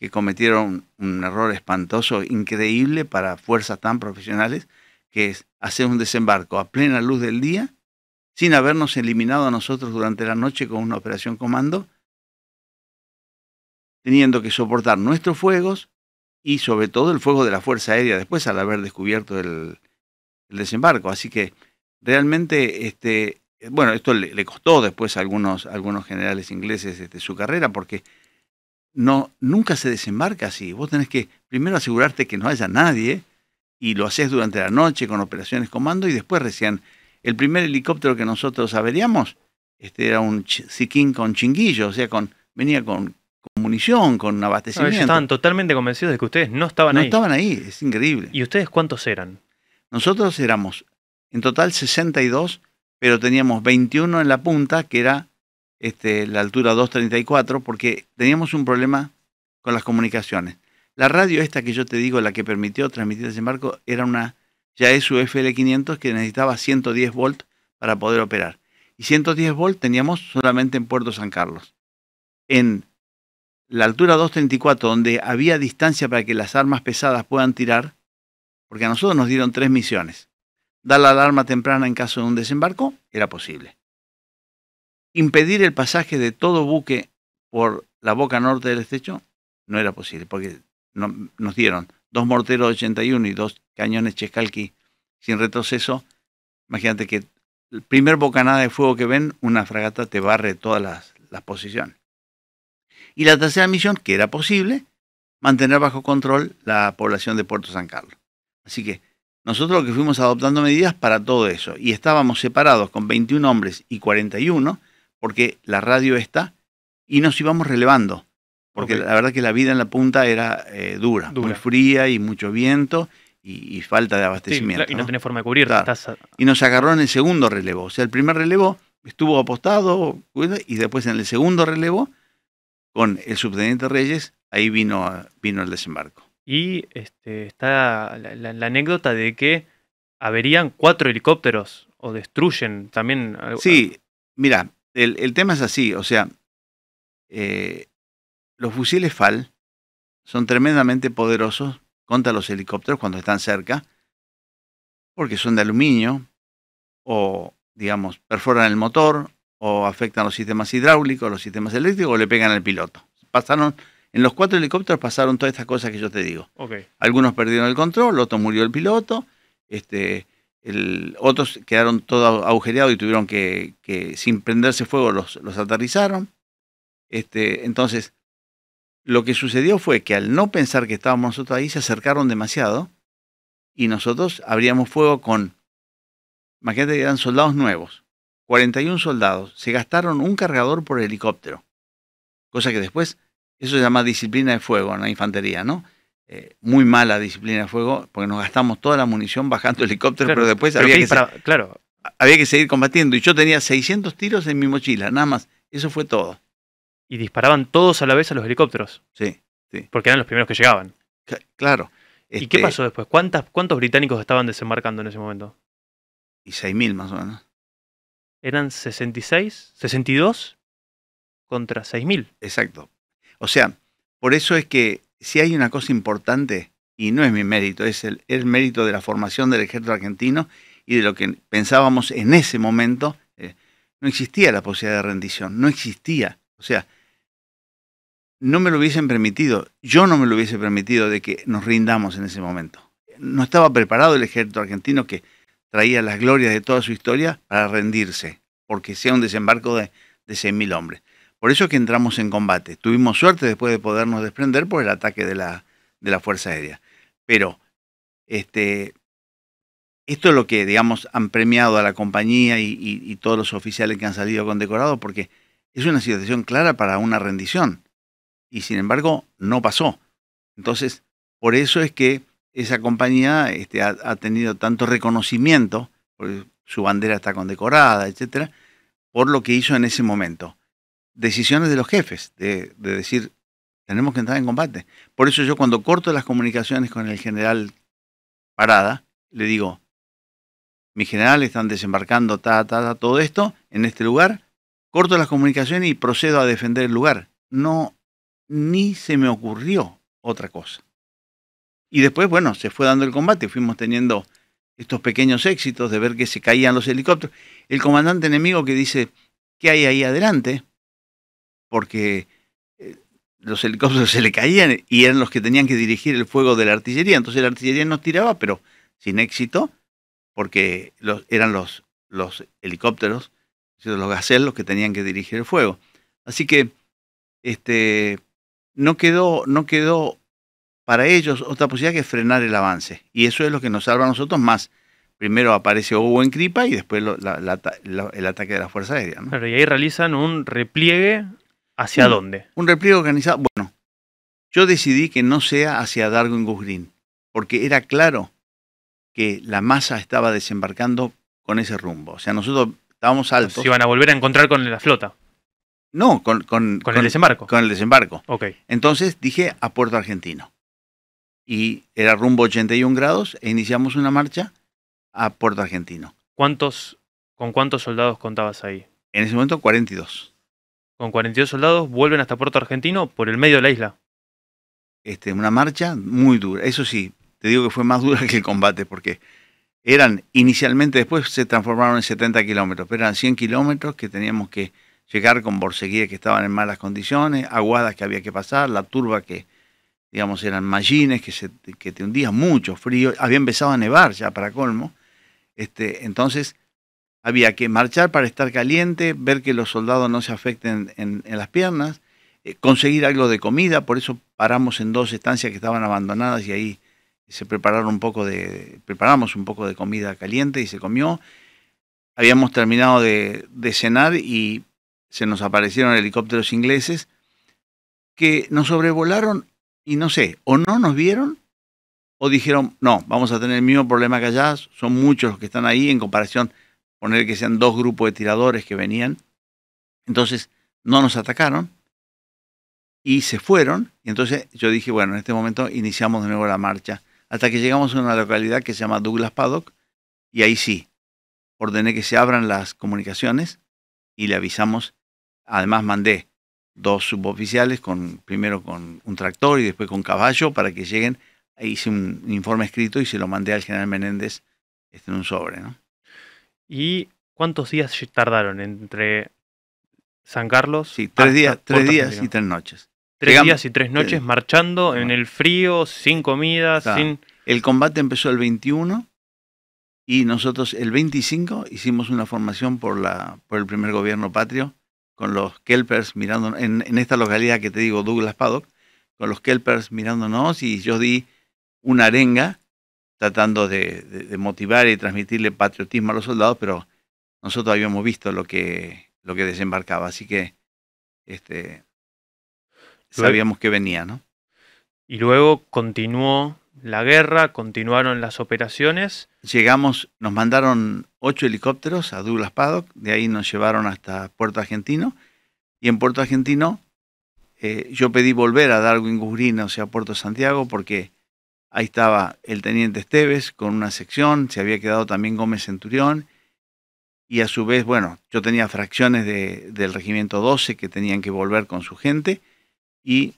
que cometieron un error espantoso, increíble para fuerzas tan profesionales, que es hacer un desembarco a plena luz del día, sin habernos eliminado a nosotros durante la noche con una operación comando, teniendo que soportar nuestros fuegos y sobre todo el fuego de la Fuerza Aérea después al haber descubierto el, desembarco. Así que realmente, este, bueno, esto le, costó después a algunos, algunos generales ingleses este, su carrera porque no, nunca se desembarca así. Vos tenés que primero asegurarte que no haya nadie y lo haces durante la noche con operaciones comando y después recién el primer helicóptero que nosotros averíamos este era un siquín con chinguillo, o sea, con venía con, munición, con ah, abastecimiento. estaban totalmente convencidos de que ustedes no estaban ahí. No estaban ahí, es increíble. ¿Y ustedes cuántos eran? Nosotros éramos en total 62, pero teníamos 21 en la punta, que era este, la altura 234 porque teníamos un problema con las comunicaciones. La radio esta que yo te digo, la que permitió transmitir desembarco, era una, ya es su FL500 que necesitaba 110 volt para poder operar. Y 110 volt teníamos solamente en Puerto San Carlos. En la altura 234, donde había distancia para que las armas pesadas puedan tirar, porque a nosotros nos dieron tres misiones. Dar la alarma temprana en caso de un desembarco era posible impedir el pasaje de todo buque por la boca norte del estrecho no era posible, porque no, nos dieron dos morteros 81 y dos cañones Chescalqui sin retroceso. Imagínate que el primer bocanada de fuego que ven, una fragata te barre todas las, las posiciones. Y la tercera misión, que era posible, mantener bajo control la población de Puerto San Carlos. Así que nosotros lo que fuimos adoptando medidas para todo eso, y estábamos separados con 21 hombres y 41, porque la radio está y nos íbamos relevando. Porque la verdad que la vida en la punta era eh, dura, muy fría y mucho viento y, falta de abastecimiento. y no, tenés forma de cubrir. Y nos agarró en el segundo relevo. O sea, el primer relevo estuvo apostado y después en el segundo relevo, con el subteniente Reyes, ahí vino, vino el desembarco. Y este, está la, anécdota de que averían cuatro helicópteros o destruyen también. Sí, ah. mira, el, tema es así, o sea, eh, los fusiles FAL son tremendamente poderosos contra los helicópteros cuando están cerca, porque son de aluminio, o digamos, perforan el motor, o afectan los sistemas hidráulicos, los sistemas eléctricos, o le pegan al piloto. Pasaron, en los cuatro helicópteros pasaron todas estas cosas que yo te digo. Algunos perdieron el control, otro murió el piloto, este, otros quedaron todos agujereados y tuvieron que, sin prenderse fuego, los, los aterrizaron. Este, entonces, lo que sucedió fue que al no pensar que estábamos nosotros ahí, se acercaron demasiado y nosotros abríamos fuego con, imagínate que eran soldados nuevos, 41 soldados, se gastaron un cargador por helicóptero, cosa que después, eso se llama disciplina de fuego en la infantería, ¿no? Eh, muy mala disciplina de fuego, porque nos gastamos toda la munición bajando helicópteros, pero después había, que había que seguir combatiendo. Y yo tenía 600 tiros en mi mochila, nada más. Eso fue todo. Y disparaban todos a la vez a los helicópteros. Sí, sí. Porque eran los primeros que llegaban. Claro. ¿Y qué este pasó después? ¿Cuántas, ¿Cuántos británicos estaban desembarcando en ese momento? Y 6.000 más o menos. Eran 66, 62 contra 6.000. Exacto. O sea, por eso es que si hay una cosa importante, y no es mi mérito, es el, mérito de la formación del ejército argentino y de lo que pensábamos en ese momento, eh, no existía la posibilidad de rendición, no existía. O sea, no me lo hubiesen permitido, yo no me lo hubiese permitido de que nos rindamos en ese momento. No estaba preparado el ejército argentino que traía las glorias de toda su historia para rendirse, porque sea un desembarco de, de mil hombres. Por eso es que entramos en combate. Tuvimos suerte después de podernos desprender por el ataque de la, de Fuerza Aérea. Pero este, esto es lo que, digamos, han premiado a la compañía y, todos los oficiales que han salido condecorados porque es una situación clara para una rendición. Y sin embargo, no pasó. Entonces, por eso es que esa compañía este, ha, tenido tanto reconocimiento, su bandera está condecorada, etcétera, por lo que hizo en ese momento decisiones de los jefes, de, decir, tenemos que entrar en combate. Por eso yo cuando corto las comunicaciones con el general Parada, le digo, mi general están desembarcando ta, ta, ta, todo esto en este lugar, corto las comunicaciones y procedo a defender el lugar. No, ni se me ocurrió otra cosa. Y después, bueno, se fue dando el combate, fuimos teniendo estos pequeños éxitos de ver que se caían los helicópteros. El comandante enemigo que dice, ¿qué hay ahí adelante? porque eh, los helicópteros se le caían y eran los que tenían que dirigir el fuego de la artillería. Entonces la artillería nos tiraba, pero sin éxito, porque los, eran los, los helicópteros, los gaselos, los que tenían que dirigir el fuego. Así que este, no, quedó, no quedó para ellos otra posibilidad que frenar el avance. Y eso es lo que nos salva a nosotros más. Primero aparece Hugo en Cripa y después el ataque de la Fuerza Aérea. y ahí realizan un repliegue ¿Hacia mm. dónde? Un repliegue organizado. Bueno, yo decidí que no sea hacia Darwin Green, porque era claro que la masa estaba desembarcando con ese rumbo. O sea, nosotros estábamos altos. Se iban a volver a encontrar con la flota. No, con, el desembarco. Con el desembarco. Ok. Entonces dije a Puerto Argentino. Y era rumbo 81 grados e iniciamos una marcha a Puerto Argentino. ¿Cuántos, ¿Con cuántos soldados contabas ahí? En ese momento 42 con 42 soldados, vuelven hasta Puerto Argentino por el medio de la isla. Este, una marcha muy dura. Eso sí, te digo que fue más dura que el combate, porque eran inicialmente, después se transformaron en 70 kilómetros, pero eran 100 kilómetros que teníamos que llegar con borseguías que estaban en malas condiciones, aguadas que había que pasar, la turba que, digamos, eran mallines que, se, que te hundía mucho frío, había empezado a nevar ya para colmo. Este, entonces había que marchar para estar caliente, ver que los soldados no se afecten en, las piernas, eh, conseguir algo de comida, por eso paramos en dos estancias que estaban abandonadas y ahí se prepararon un poco de, preparamos un poco de comida caliente y se comió. Habíamos terminado de, de cenar y se nos aparecieron helicópteros ingleses que nos sobrevolaron y no sé, o no nos vieron o dijeron, no, vamos a tener el mismo problema que allá, son muchos los que están ahí en comparación poner que sean dos grupos de tiradores que venían. Entonces no nos atacaron y se fueron. Y entonces yo dije, bueno, en este momento iniciamos de nuevo la marcha hasta que llegamos a una localidad que se llama Douglas Paddock y ahí sí, ordené que se abran las comunicaciones y le avisamos. Además mandé dos suboficiales, con, primero con un tractor y después con caballo, para que lleguen. Hice un informe escrito y se lo mandé al general Menéndez este, en un sobre. ¿no? ¿Y cuántos días tardaron entre San Carlos? Sí, tres días, tres días y tres noches. Tres días y tres noches marchando en el frío, sin comida, sin... El combate empezó el 21 y nosotros el 25 hicimos una formación por, la, por el primer gobierno patrio con los kelpers mirando, en, en esta localidad que te digo, Douglas Paddock, con los kelpers mirándonos y yo di una arenga tratando de, motivar y transmitirle patriotismo a los soldados, pero nosotros habíamos visto lo que, lo que desembarcaba, así que este, sabíamos que venía, ¿no? Y luego continuó la guerra, continuaron las operaciones. Llegamos, nos mandaron ocho helicópteros a Douglas Paddock, de ahí nos llevaron hasta Puerto Argentino, y en Puerto Argentino eh, yo pedí volver a Darwin Gurina, o sea, Puerto Santiago, porque Ahí estaba el teniente Esteves con una sección, se había quedado también Gómez Centurión y a su vez, bueno, yo tenía fracciones de, del regimiento 12 que tenían que volver con su gente y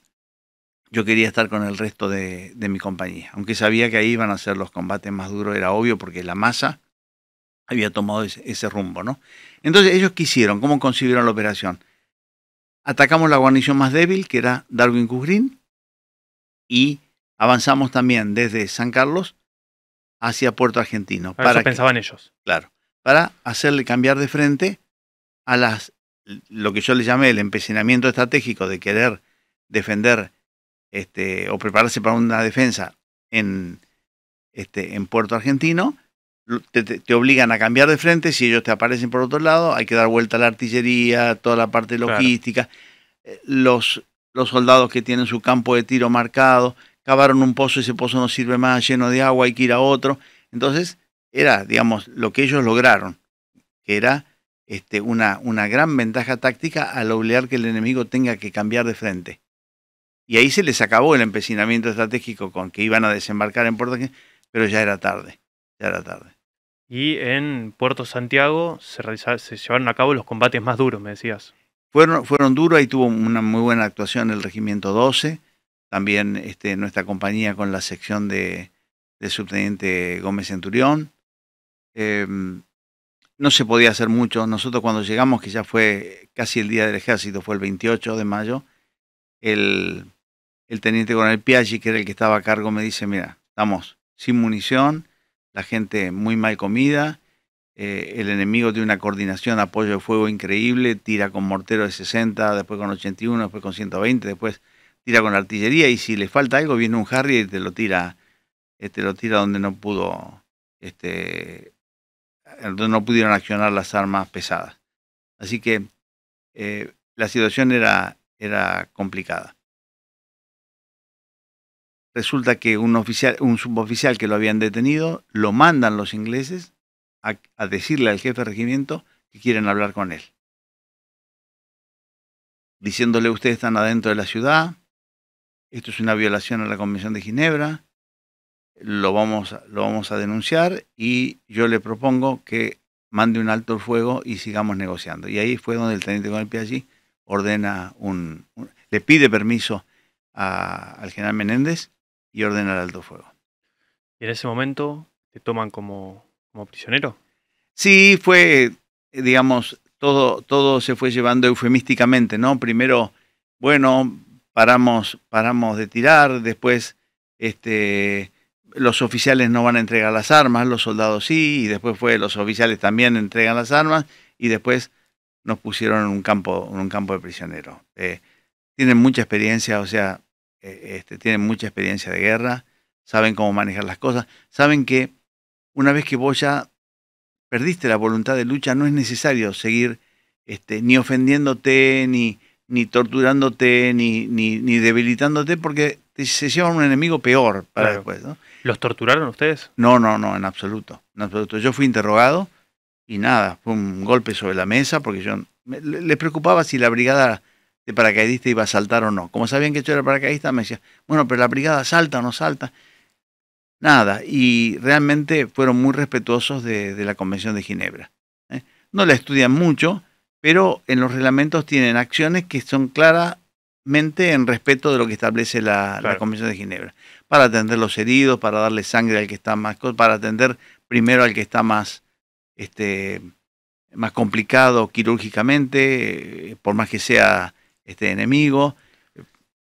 yo quería estar con el resto de, de mi compañía, aunque sabía que ahí iban a ser los combates más duros, era obvio porque la masa había tomado ese, rumbo, ¿no? Entonces ellos quisieron, ¿cómo concibieron la operación? Atacamos la guarnición más débil, que era Darwin Cugrin, y avanzamos también desde San Carlos hacia Puerto Argentino. Para, pensaban ellos. Claro, para hacerle cambiar de frente a las lo que yo le llamé el empecinamiento estratégico de querer defender este, o prepararse para una defensa en, este, en Puerto Argentino, te, obligan a cambiar de frente, si ellos te aparecen por otro lado, hay que dar vuelta a la artillería, toda la parte logística, eh, los, los soldados que tienen su campo de tiro marcado, cavaron un pozo, y ese pozo no sirve más, lleno de agua, hay que ir a otro. Entonces, era, digamos, lo que ellos lograron, que era este, una, una gran ventaja táctica al obligar que el enemigo tenga que cambiar de frente. Y ahí se les acabó el empecinamiento estratégico con que iban a desembarcar en Puerto pero ya era tarde, ya era tarde. Y en Puerto Santiago se, llevaron a cabo los combates más duros, me decías. Fueron, fueron duros, ahí tuvo una muy buena actuación el Regimiento 12, también este, nuestra compañía con la sección de, subteniente Gómez Centurión. Em, no se podía hacer mucho. Nosotros cuando llegamos, que ya fue casi el día del ejército, fue el 28 de mayo, el, teniente coronel Piaggi, que era el que estaba a cargo, me dice, mira, estamos sin munición, la gente muy mal comida, eh, el enemigo tiene una coordinación, apoyo de fuego increíble, tira con mortero de 60, después con 81, después con 120, después tira con artillería y si le falta algo viene un Harry y te lo tira, eh, te lo tira donde no pudo, este, donde no pudieron accionar las armas pesadas. Así que eh, la situación era, era complicada. Resulta que un oficial, un suboficial que lo habían detenido, lo mandan los ingleses a decirle al jefe de regimiento que quieren hablar con él diciéndole ustedes están adentro de la ciudad, esto es una violación a la Convención de Ginebra, lo vamos, lo vamos a denunciar y yo le propongo que mande un alto el fuego y sigamos negociando. Y ahí fue donde el teniente con el allí ordena un, le pide permiso al general Menéndez y ordena el alto fuego. ¿Y en ese momento te toman como, como prisionero? Sí, fue, digamos, todo, todo se fue llevando eufemísticamente, ¿no? Primero, bueno, paramos, paramos de tirar, después este, los oficiales no van a entregar las armas, los soldados sí, y después fue los oficiales también entregan las armas, y después nos pusieron en un campo, un campo de prisioneros. Eh, tienen mucha experiencia, o sea, eh, este, tienen mucha experiencia de guerra, saben cómo manejar las cosas, saben que una vez que vos ya perdiste la voluntad de lucha, no es necesario seguir este, ni ofendiéndote, ni, ni torturándote, ni, ni, ni debilitándote, porque se lleva un enemigo peor para después. ¿no? ¿Los torturaron ustedes? No, no, no, en absoluto, en absoluto. Yo fui interrogado y nada, fue un golpe sobre la mesa porque yo me, les preocupaba si la brigada de paracaidista iba a saltar o no. Como sabían que yo era paracaidista, me decía bueno, pero la brigada salta o no salta. Nada, y realmente fueron muy respetuosos de, la Convención de Ginebra. ¿eh? No la estudian mucho, pero en los reglamentos tienen acciones que son claramente en respeto de lo que establece la, Comisión de Ginebra, para atender los heridos, para darle sangre al que está más, para atender primero al que está más, este, más complicado quirúrgicamente, eh, por más que sea este enemigo,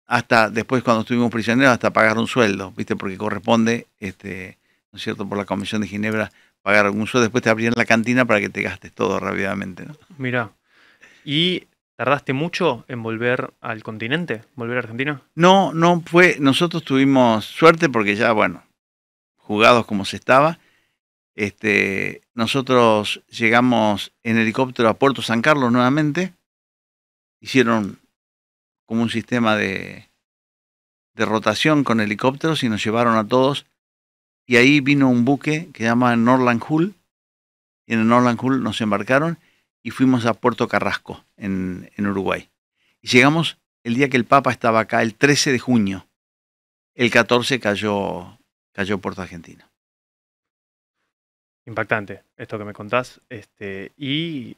hasta después cuando estuvimos prisioneros, hasta pagar un sueldo, ¿viste? Porque corresponde, este, ¿no es cierto?, por la Comisión de Ginebra pagar algún sueldo, después te abrían la cantina para que te gastes todo rápidamente, ¿no? Mirá. ¿Y tardaste mucho en volver al continente, volver a Argentina? No, no fue. Nosotros tuvimos suerte porque ya, bueno, jugados como se estaba, este, nosotros llegamos en helicóptero a Puerto San Carlos nuevamente. Hicieron como un sistema de, de rotación con helicópteros y nos llevaron a todos. Y ahí vino un buque que se llama Norland Hull. Y en el Norland Hull nos embarcaron y fuimos a Puerto Carrasco, en, Uruguay. Y llegamos el día que el Papa estaba acá, el 13 de junio. El 14 cayó, cayó Puerto Argentina Impactante esto que me contás. Este, y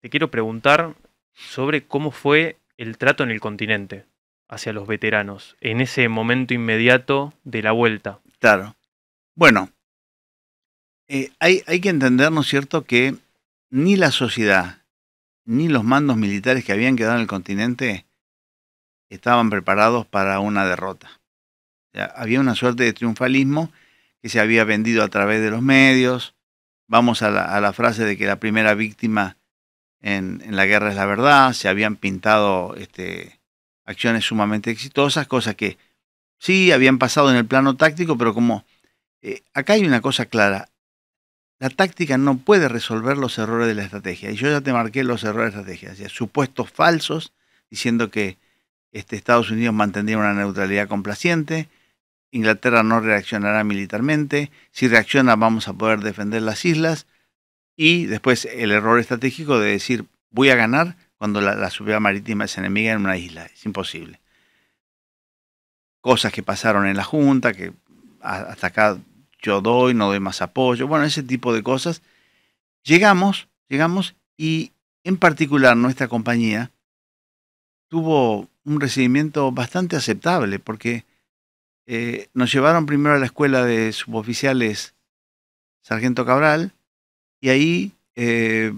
te quiero preguntar sobre cómo fue el trato en el continente hacia los veteranos en ese momento inmediato de la vuelta. Claro. Bueno, eh, hay, hay, que entender, ¿no es cierto?, que ni la sociedad ni los mandos militares que habían quedado en el continente estaban preparados para una derrota. había una suerte de triunfalismo que se había vendido a través de los medios. Vamos a la, frase de que la primera víctima en, la guerra es la verdad. Se habían pintado este, acciones sumamente exitosas, cosas que sí habían pasado en el plano táctico, pero como eh, acá hay una cosa clara, la táctica no puede resolver los errores de la estrategia. Y yo ya te marqué los errores de la estrategia. supuestos falsos, diciendo que este, Estados Unidos mantendría una neutralidad complaciente, Inglaterra no reaccionará militarmente, si reacciona vamos a poder defender las islas, y después el error estratégico de decir voy a ganar cuando la, subida marítima es enemiga en una isla. Es imposible. Cosas que pasaron en la Junta, que hasta acá yo doy, no doy más apoyo, bueno, ese tipo de cosas. Llegamos, llegamos y en particular nuestra compañía tuvo un recibimiento bastante aceptable porque eh, nos llevaron primero a la escuela de suboficiales Sargento Cabral y ahí eh,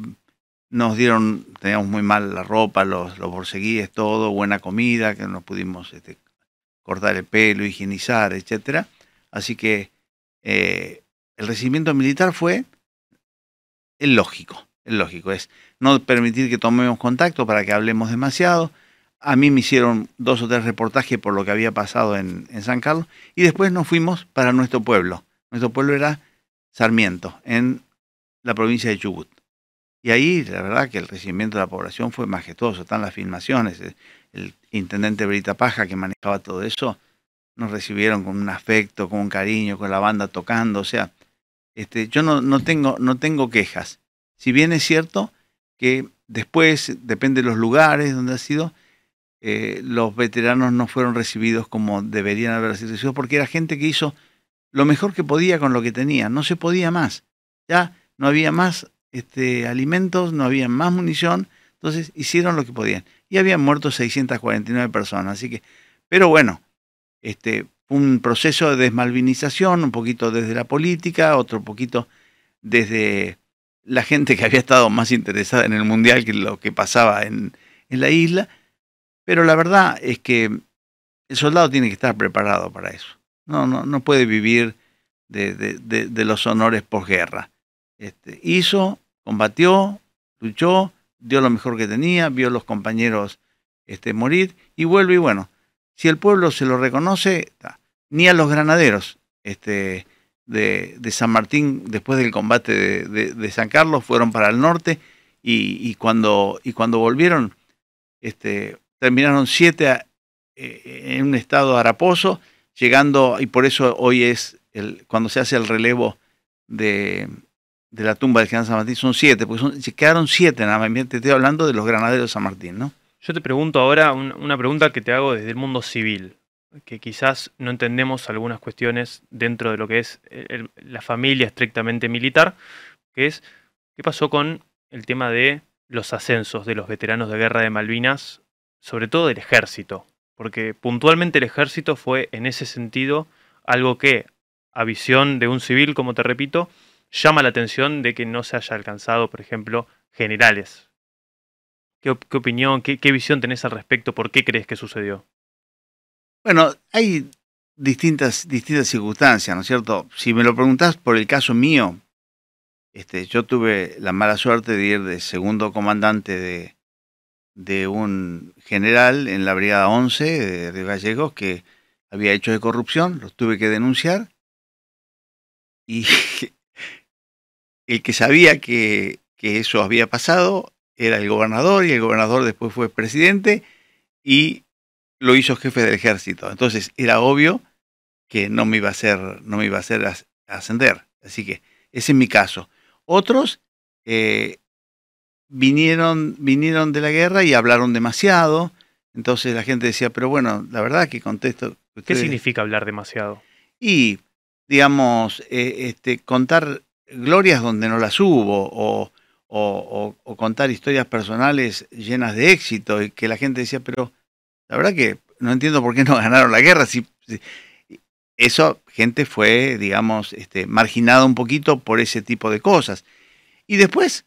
nos dieron, teníamos muy mal la ropa, los, los borseguíes, todo, buena comida, que nos pudimos este, cortar el pelo, higienizar, etc. Así que eh, el recibimiento militar fue el lógico. El lógico es no permitir que tomemos contacto para que hablemos demasiado. A mí me hicieron dos o tres reportajes por lo que había pasado en, en San Carlos y después nos fuimos para nuestro pueblo. Nuestro pueblo era Sarmiento, en la provincia de Chubut. Y ahí, la verdad, que el recibimiento de la población fue majestuoso. Están las filmaciones, el intendente Brita Paja que manejaba todo eso, nos recibieron con un afecto, con un cariño, con la banda tocando, o sea, este, yo no, no, tengo, no tengo quejas. Si bien es cierto que después, depende de los lugares donde ha sido, eh, los veteranos no fueron recibidos como deberían haber sido porque era gente que hizo lo mejor que podía con lo que tenía, no se podía más. Ya no había más este, alimentos, no había más munición, entonces hicieron lo que podían. Y habían muerto 649 personas, así que, pero bueno, este, un proceso de desmalvinización, un poquito desde la política, otro poquito desde la gente que había estado más interesada en el mundial que lo que pasaba en, en la isla. Pero la verdad es que el soldado tiene que estar preparado para eso. No, no, no puede vivir de, de, los honores posguerra. Este, hizo, combatió, luchó, dio lo mejor que tenía, vio a los compañeros este, morir y vuelve y bueno, si el pueblo se lo reconoce, ni a los granaderos este, de, San Martín después del combate de, San Carlos fueron para el norte y, cuando, y cuando volvieron este, terminaron siete eh, en un estado haraposo, llegando, y por eso hoy es el, cuando se hace el relevo de, la tumba del general San Martín, son siete, porque se quedaron siete nada más, te estoy hablando de los granaderos de San Martín, ¿no? Yo te pregunto ahora una pregunta que te hago desde el mundo civil, que quizás no entendemos algunas cuestiones dentro de lo que es eh, la familia estrictamente militar, que es qué pasó con el tema de los ascensos de los veteranos de guerra de Malvinas, sobre todo del ejército, porque puntualmente el ejército fue en ese sentido algo que, a visión de un civil, como te repito, llama la atención de que no se haya alcanzado, por ejemplo, generales ¿Qué, opinión, qué, visión tenés al respecto? ¿Por qué crees que sucedió? Bueno, hay distintas, distintas circunstancias, ¿no es cierto? Si me lo preguntás por el caso mío, este, yo tuve la mala suerte de ir de segundo comandante de, de un general en la Brigada 11 de Gallegos que había hecho de corrupción, los tuve que denunciar. Y el que sabía que, que eso había pasado era el gobernador y el gobernador después fue presidente y lo hizo jefe del ejército. Entonces era obvio que no me iba a hacer, no me iba a ascender. Así que ese es mi caso. Otros eh, vinieron, vinieron de la guerra y hablaron demasiado. Entonces la gente decía, pero bueno, la verdad que contesto. ¿Qué significa hablar demasiado? Y, digamos, eh, este, contar glorias donde no las hubo o o, contar historias personales llenas de éxito y que la gente decía, pero la verdad que no entiendo por qué no ganaron la guerra. Si, eso, gente fue, digamos, este, marginada un poquito por ese tipo de cosas. Y después,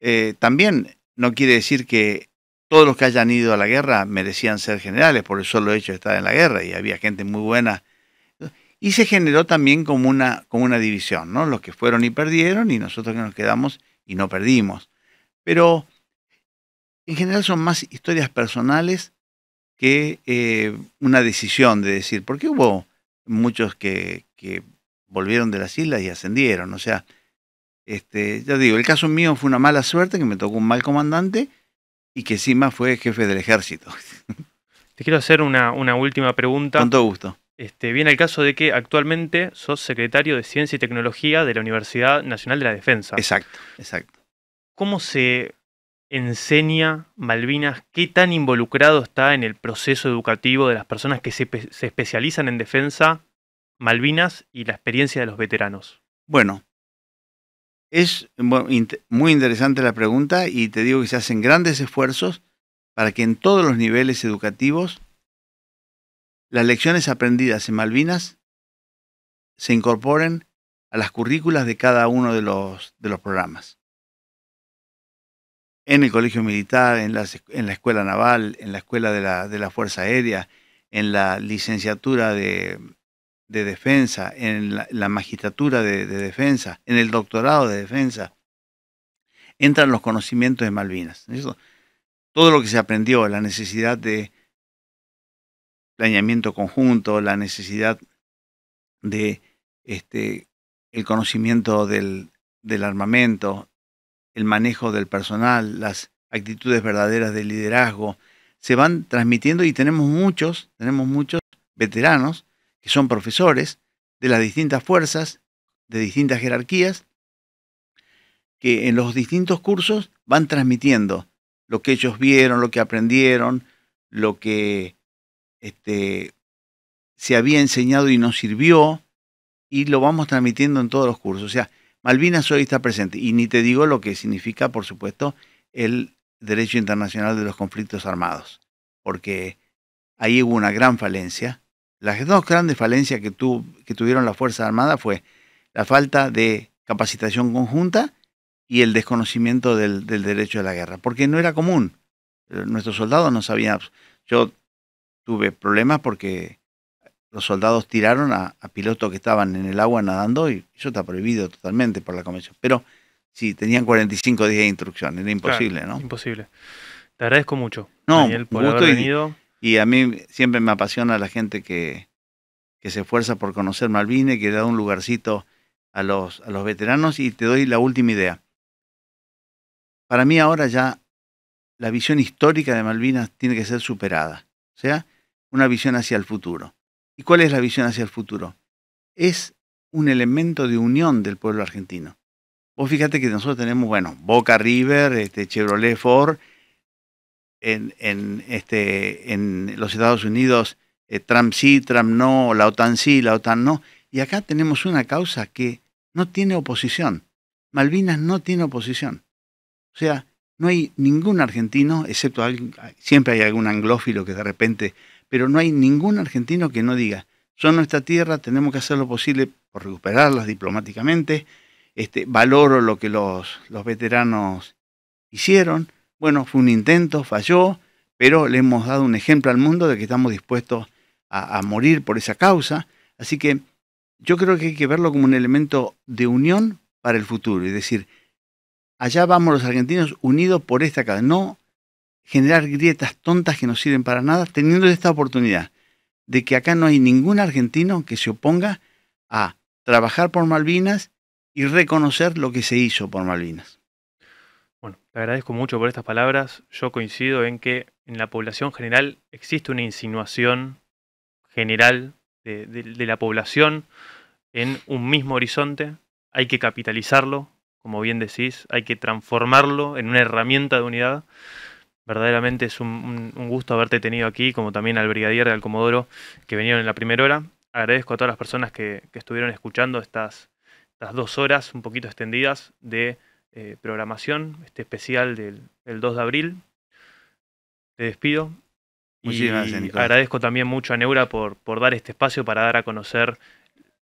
eh, también no quiere decir que todos los que hayan ido a la guerra merecían ser generales por el solo hecho de estar en la guerra y había gente muy buena. Y se generó también como una, como una división, ¿no? Los que fueron y perdieron y nosotros que nos quedamos y no perdimos. Pero en general son más historias personales que eh, una decisión de decir, ¿por qué hubo muchos que, que, volvieron de las islas y ascendieron. O sea, este, ya digo, el caso mío fue una mala suerte, que me tocó un mal comandante y que encima fue jefe del ejército. Te quiero hacer una, una última pregunta. Con todo gusto. Este, viene el caso de que actualmente sos secretario de Ciencia y Tecnología de la Universidad Nacional de la Defensa. Exacto, exacto. ¿Cómo se enseña Malvinas? ¿Qué tan involucrado está en el proceso educativo de las personas que se especializan en defensa Malvinas y la experiencia de los veteranos? Bueno, es muy interesante la pregunta y te digo que se hacen grandes esfuerzos para que en todos los niveles educativos las lecciones aprendidas en Malvinas se incorporen a las currículas de cada uno de los, de los programas. En el colegio militar, en, la escuela naval, en la escuela de la, Fuerza Aérea, en la licenciatura de, defensa, en la, magistratura de, defensa, en el doctorado de defensa, entran los conocimientos de Malvinas. Todo lo que se aprendió, la necesidad de planeamiento conjunto, la necesidad de este, el conocimiento del, del armamento, el manejo del personal, las actitudes verdaderas de liderazgo, se van transmitiendo y tenemos muchos, tenemos muchos veteranos que son profesores de las distintas fuerzas, de distintas jerarquías, que en los distintos cursos van transmitiendo lo que ellos vieron, lo que aprendieron, lo que este, se había enseñado y nos sirvió y lo vamos transmitiendo en todos los cursos. O sea, Malvinas hoy está presente y ni te digo lo que significa, por supuesto, el derecho internacional de los conflictos armados, porque ahí hubo una gran falencia. Las dos grandes falencias que, que tuvieron las Fuerzas Armadas fue la falta de capacitación conjunta y el desconocimiento del, derecho de la guerra, porque no era común. Nuestros soldados no sabían. Yo tuve problemas porque los soldados tiraron a, pilotos que estaban en el agua nadando y eso está prohibido totalmente por la convención. Pero sí, tenían 45 días de instrucción, era imposible, ¿no? Imposible. Te agradezco mucho, no, por haber venido. Y, a mí siempre me apasiona la gente que, que se esfuerza por conocer y que da un lugarcito a los, a los veteranos. Y te doy la última idea. Para mí ahora ya la visión histórica de Malvinas tiene que ser superada. O sea, una visión hacia el futuro. ¿Y cuál es la visión hacia el futuro? Es un elemento de unión del pueblo argentino. Vos fíjate que nosotros tenemos, bueno, Boca River, este, Chevrolet Ford, en, en, este, en los Estados Unidos, eh, Trump sí, Trump no, la OTAN sí, la OTAN no. Y acá tenemos una causa que no tiene oposición. Malvinas no tiene oposición. O sea, no hay ningún argentino, excepto siempre hay algún anglófilo que de repente pero no hay ningún argentino que no diga, son nuestra tierra, tenemos que hacer lo posible por recuperarlas diplomáticamente, este, valoro lo que los, los veteranos hicieron, bueno, fue un intento, falló, pero le hemos dado un ejemplo al mundo de que estamos dispuestos a, morir por esa causa. Así que yo creo que hay que verlo como un elemento de unión para el futuro. Es decir, allá vamos los argentinos unidos por esta causa, no generar grietas tontas que no sirven para nada, teniendo esta oportunidad de que acá no hay ningún argentino que se oponga a trabajar por Malvinas y reconocer lo que se hizo por Malvinas. Bueno, te agradezco mucho por estas palabras. Yo coincido en que en la población general existe una insinuación general de la población en un mismo horizonte. Hay que capitalizarlo, como bien decís, hay que transformarlo en una herramienta de unidad. Verdaderamente es un, gusto haberte tenido aquí, como también al brigadier de Comodoro que vinieron en la primera hora. Agradezco a todas las personas que, estuvieron escuchando estas, dos horas un poquito extendidas de eh, programación, este especial del, 2 de abril. Te despido. Muchísimas gracias, Agradezco también mucho a Neura por, dar este espacio para dar a conocer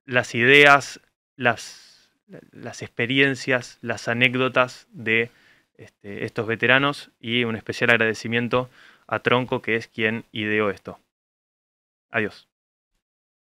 las ideas, las, las experiencias, las anécdotas de este, estos veteranos y un especial agradecimiento a Tronco, que es quien ideó esto. Adiós.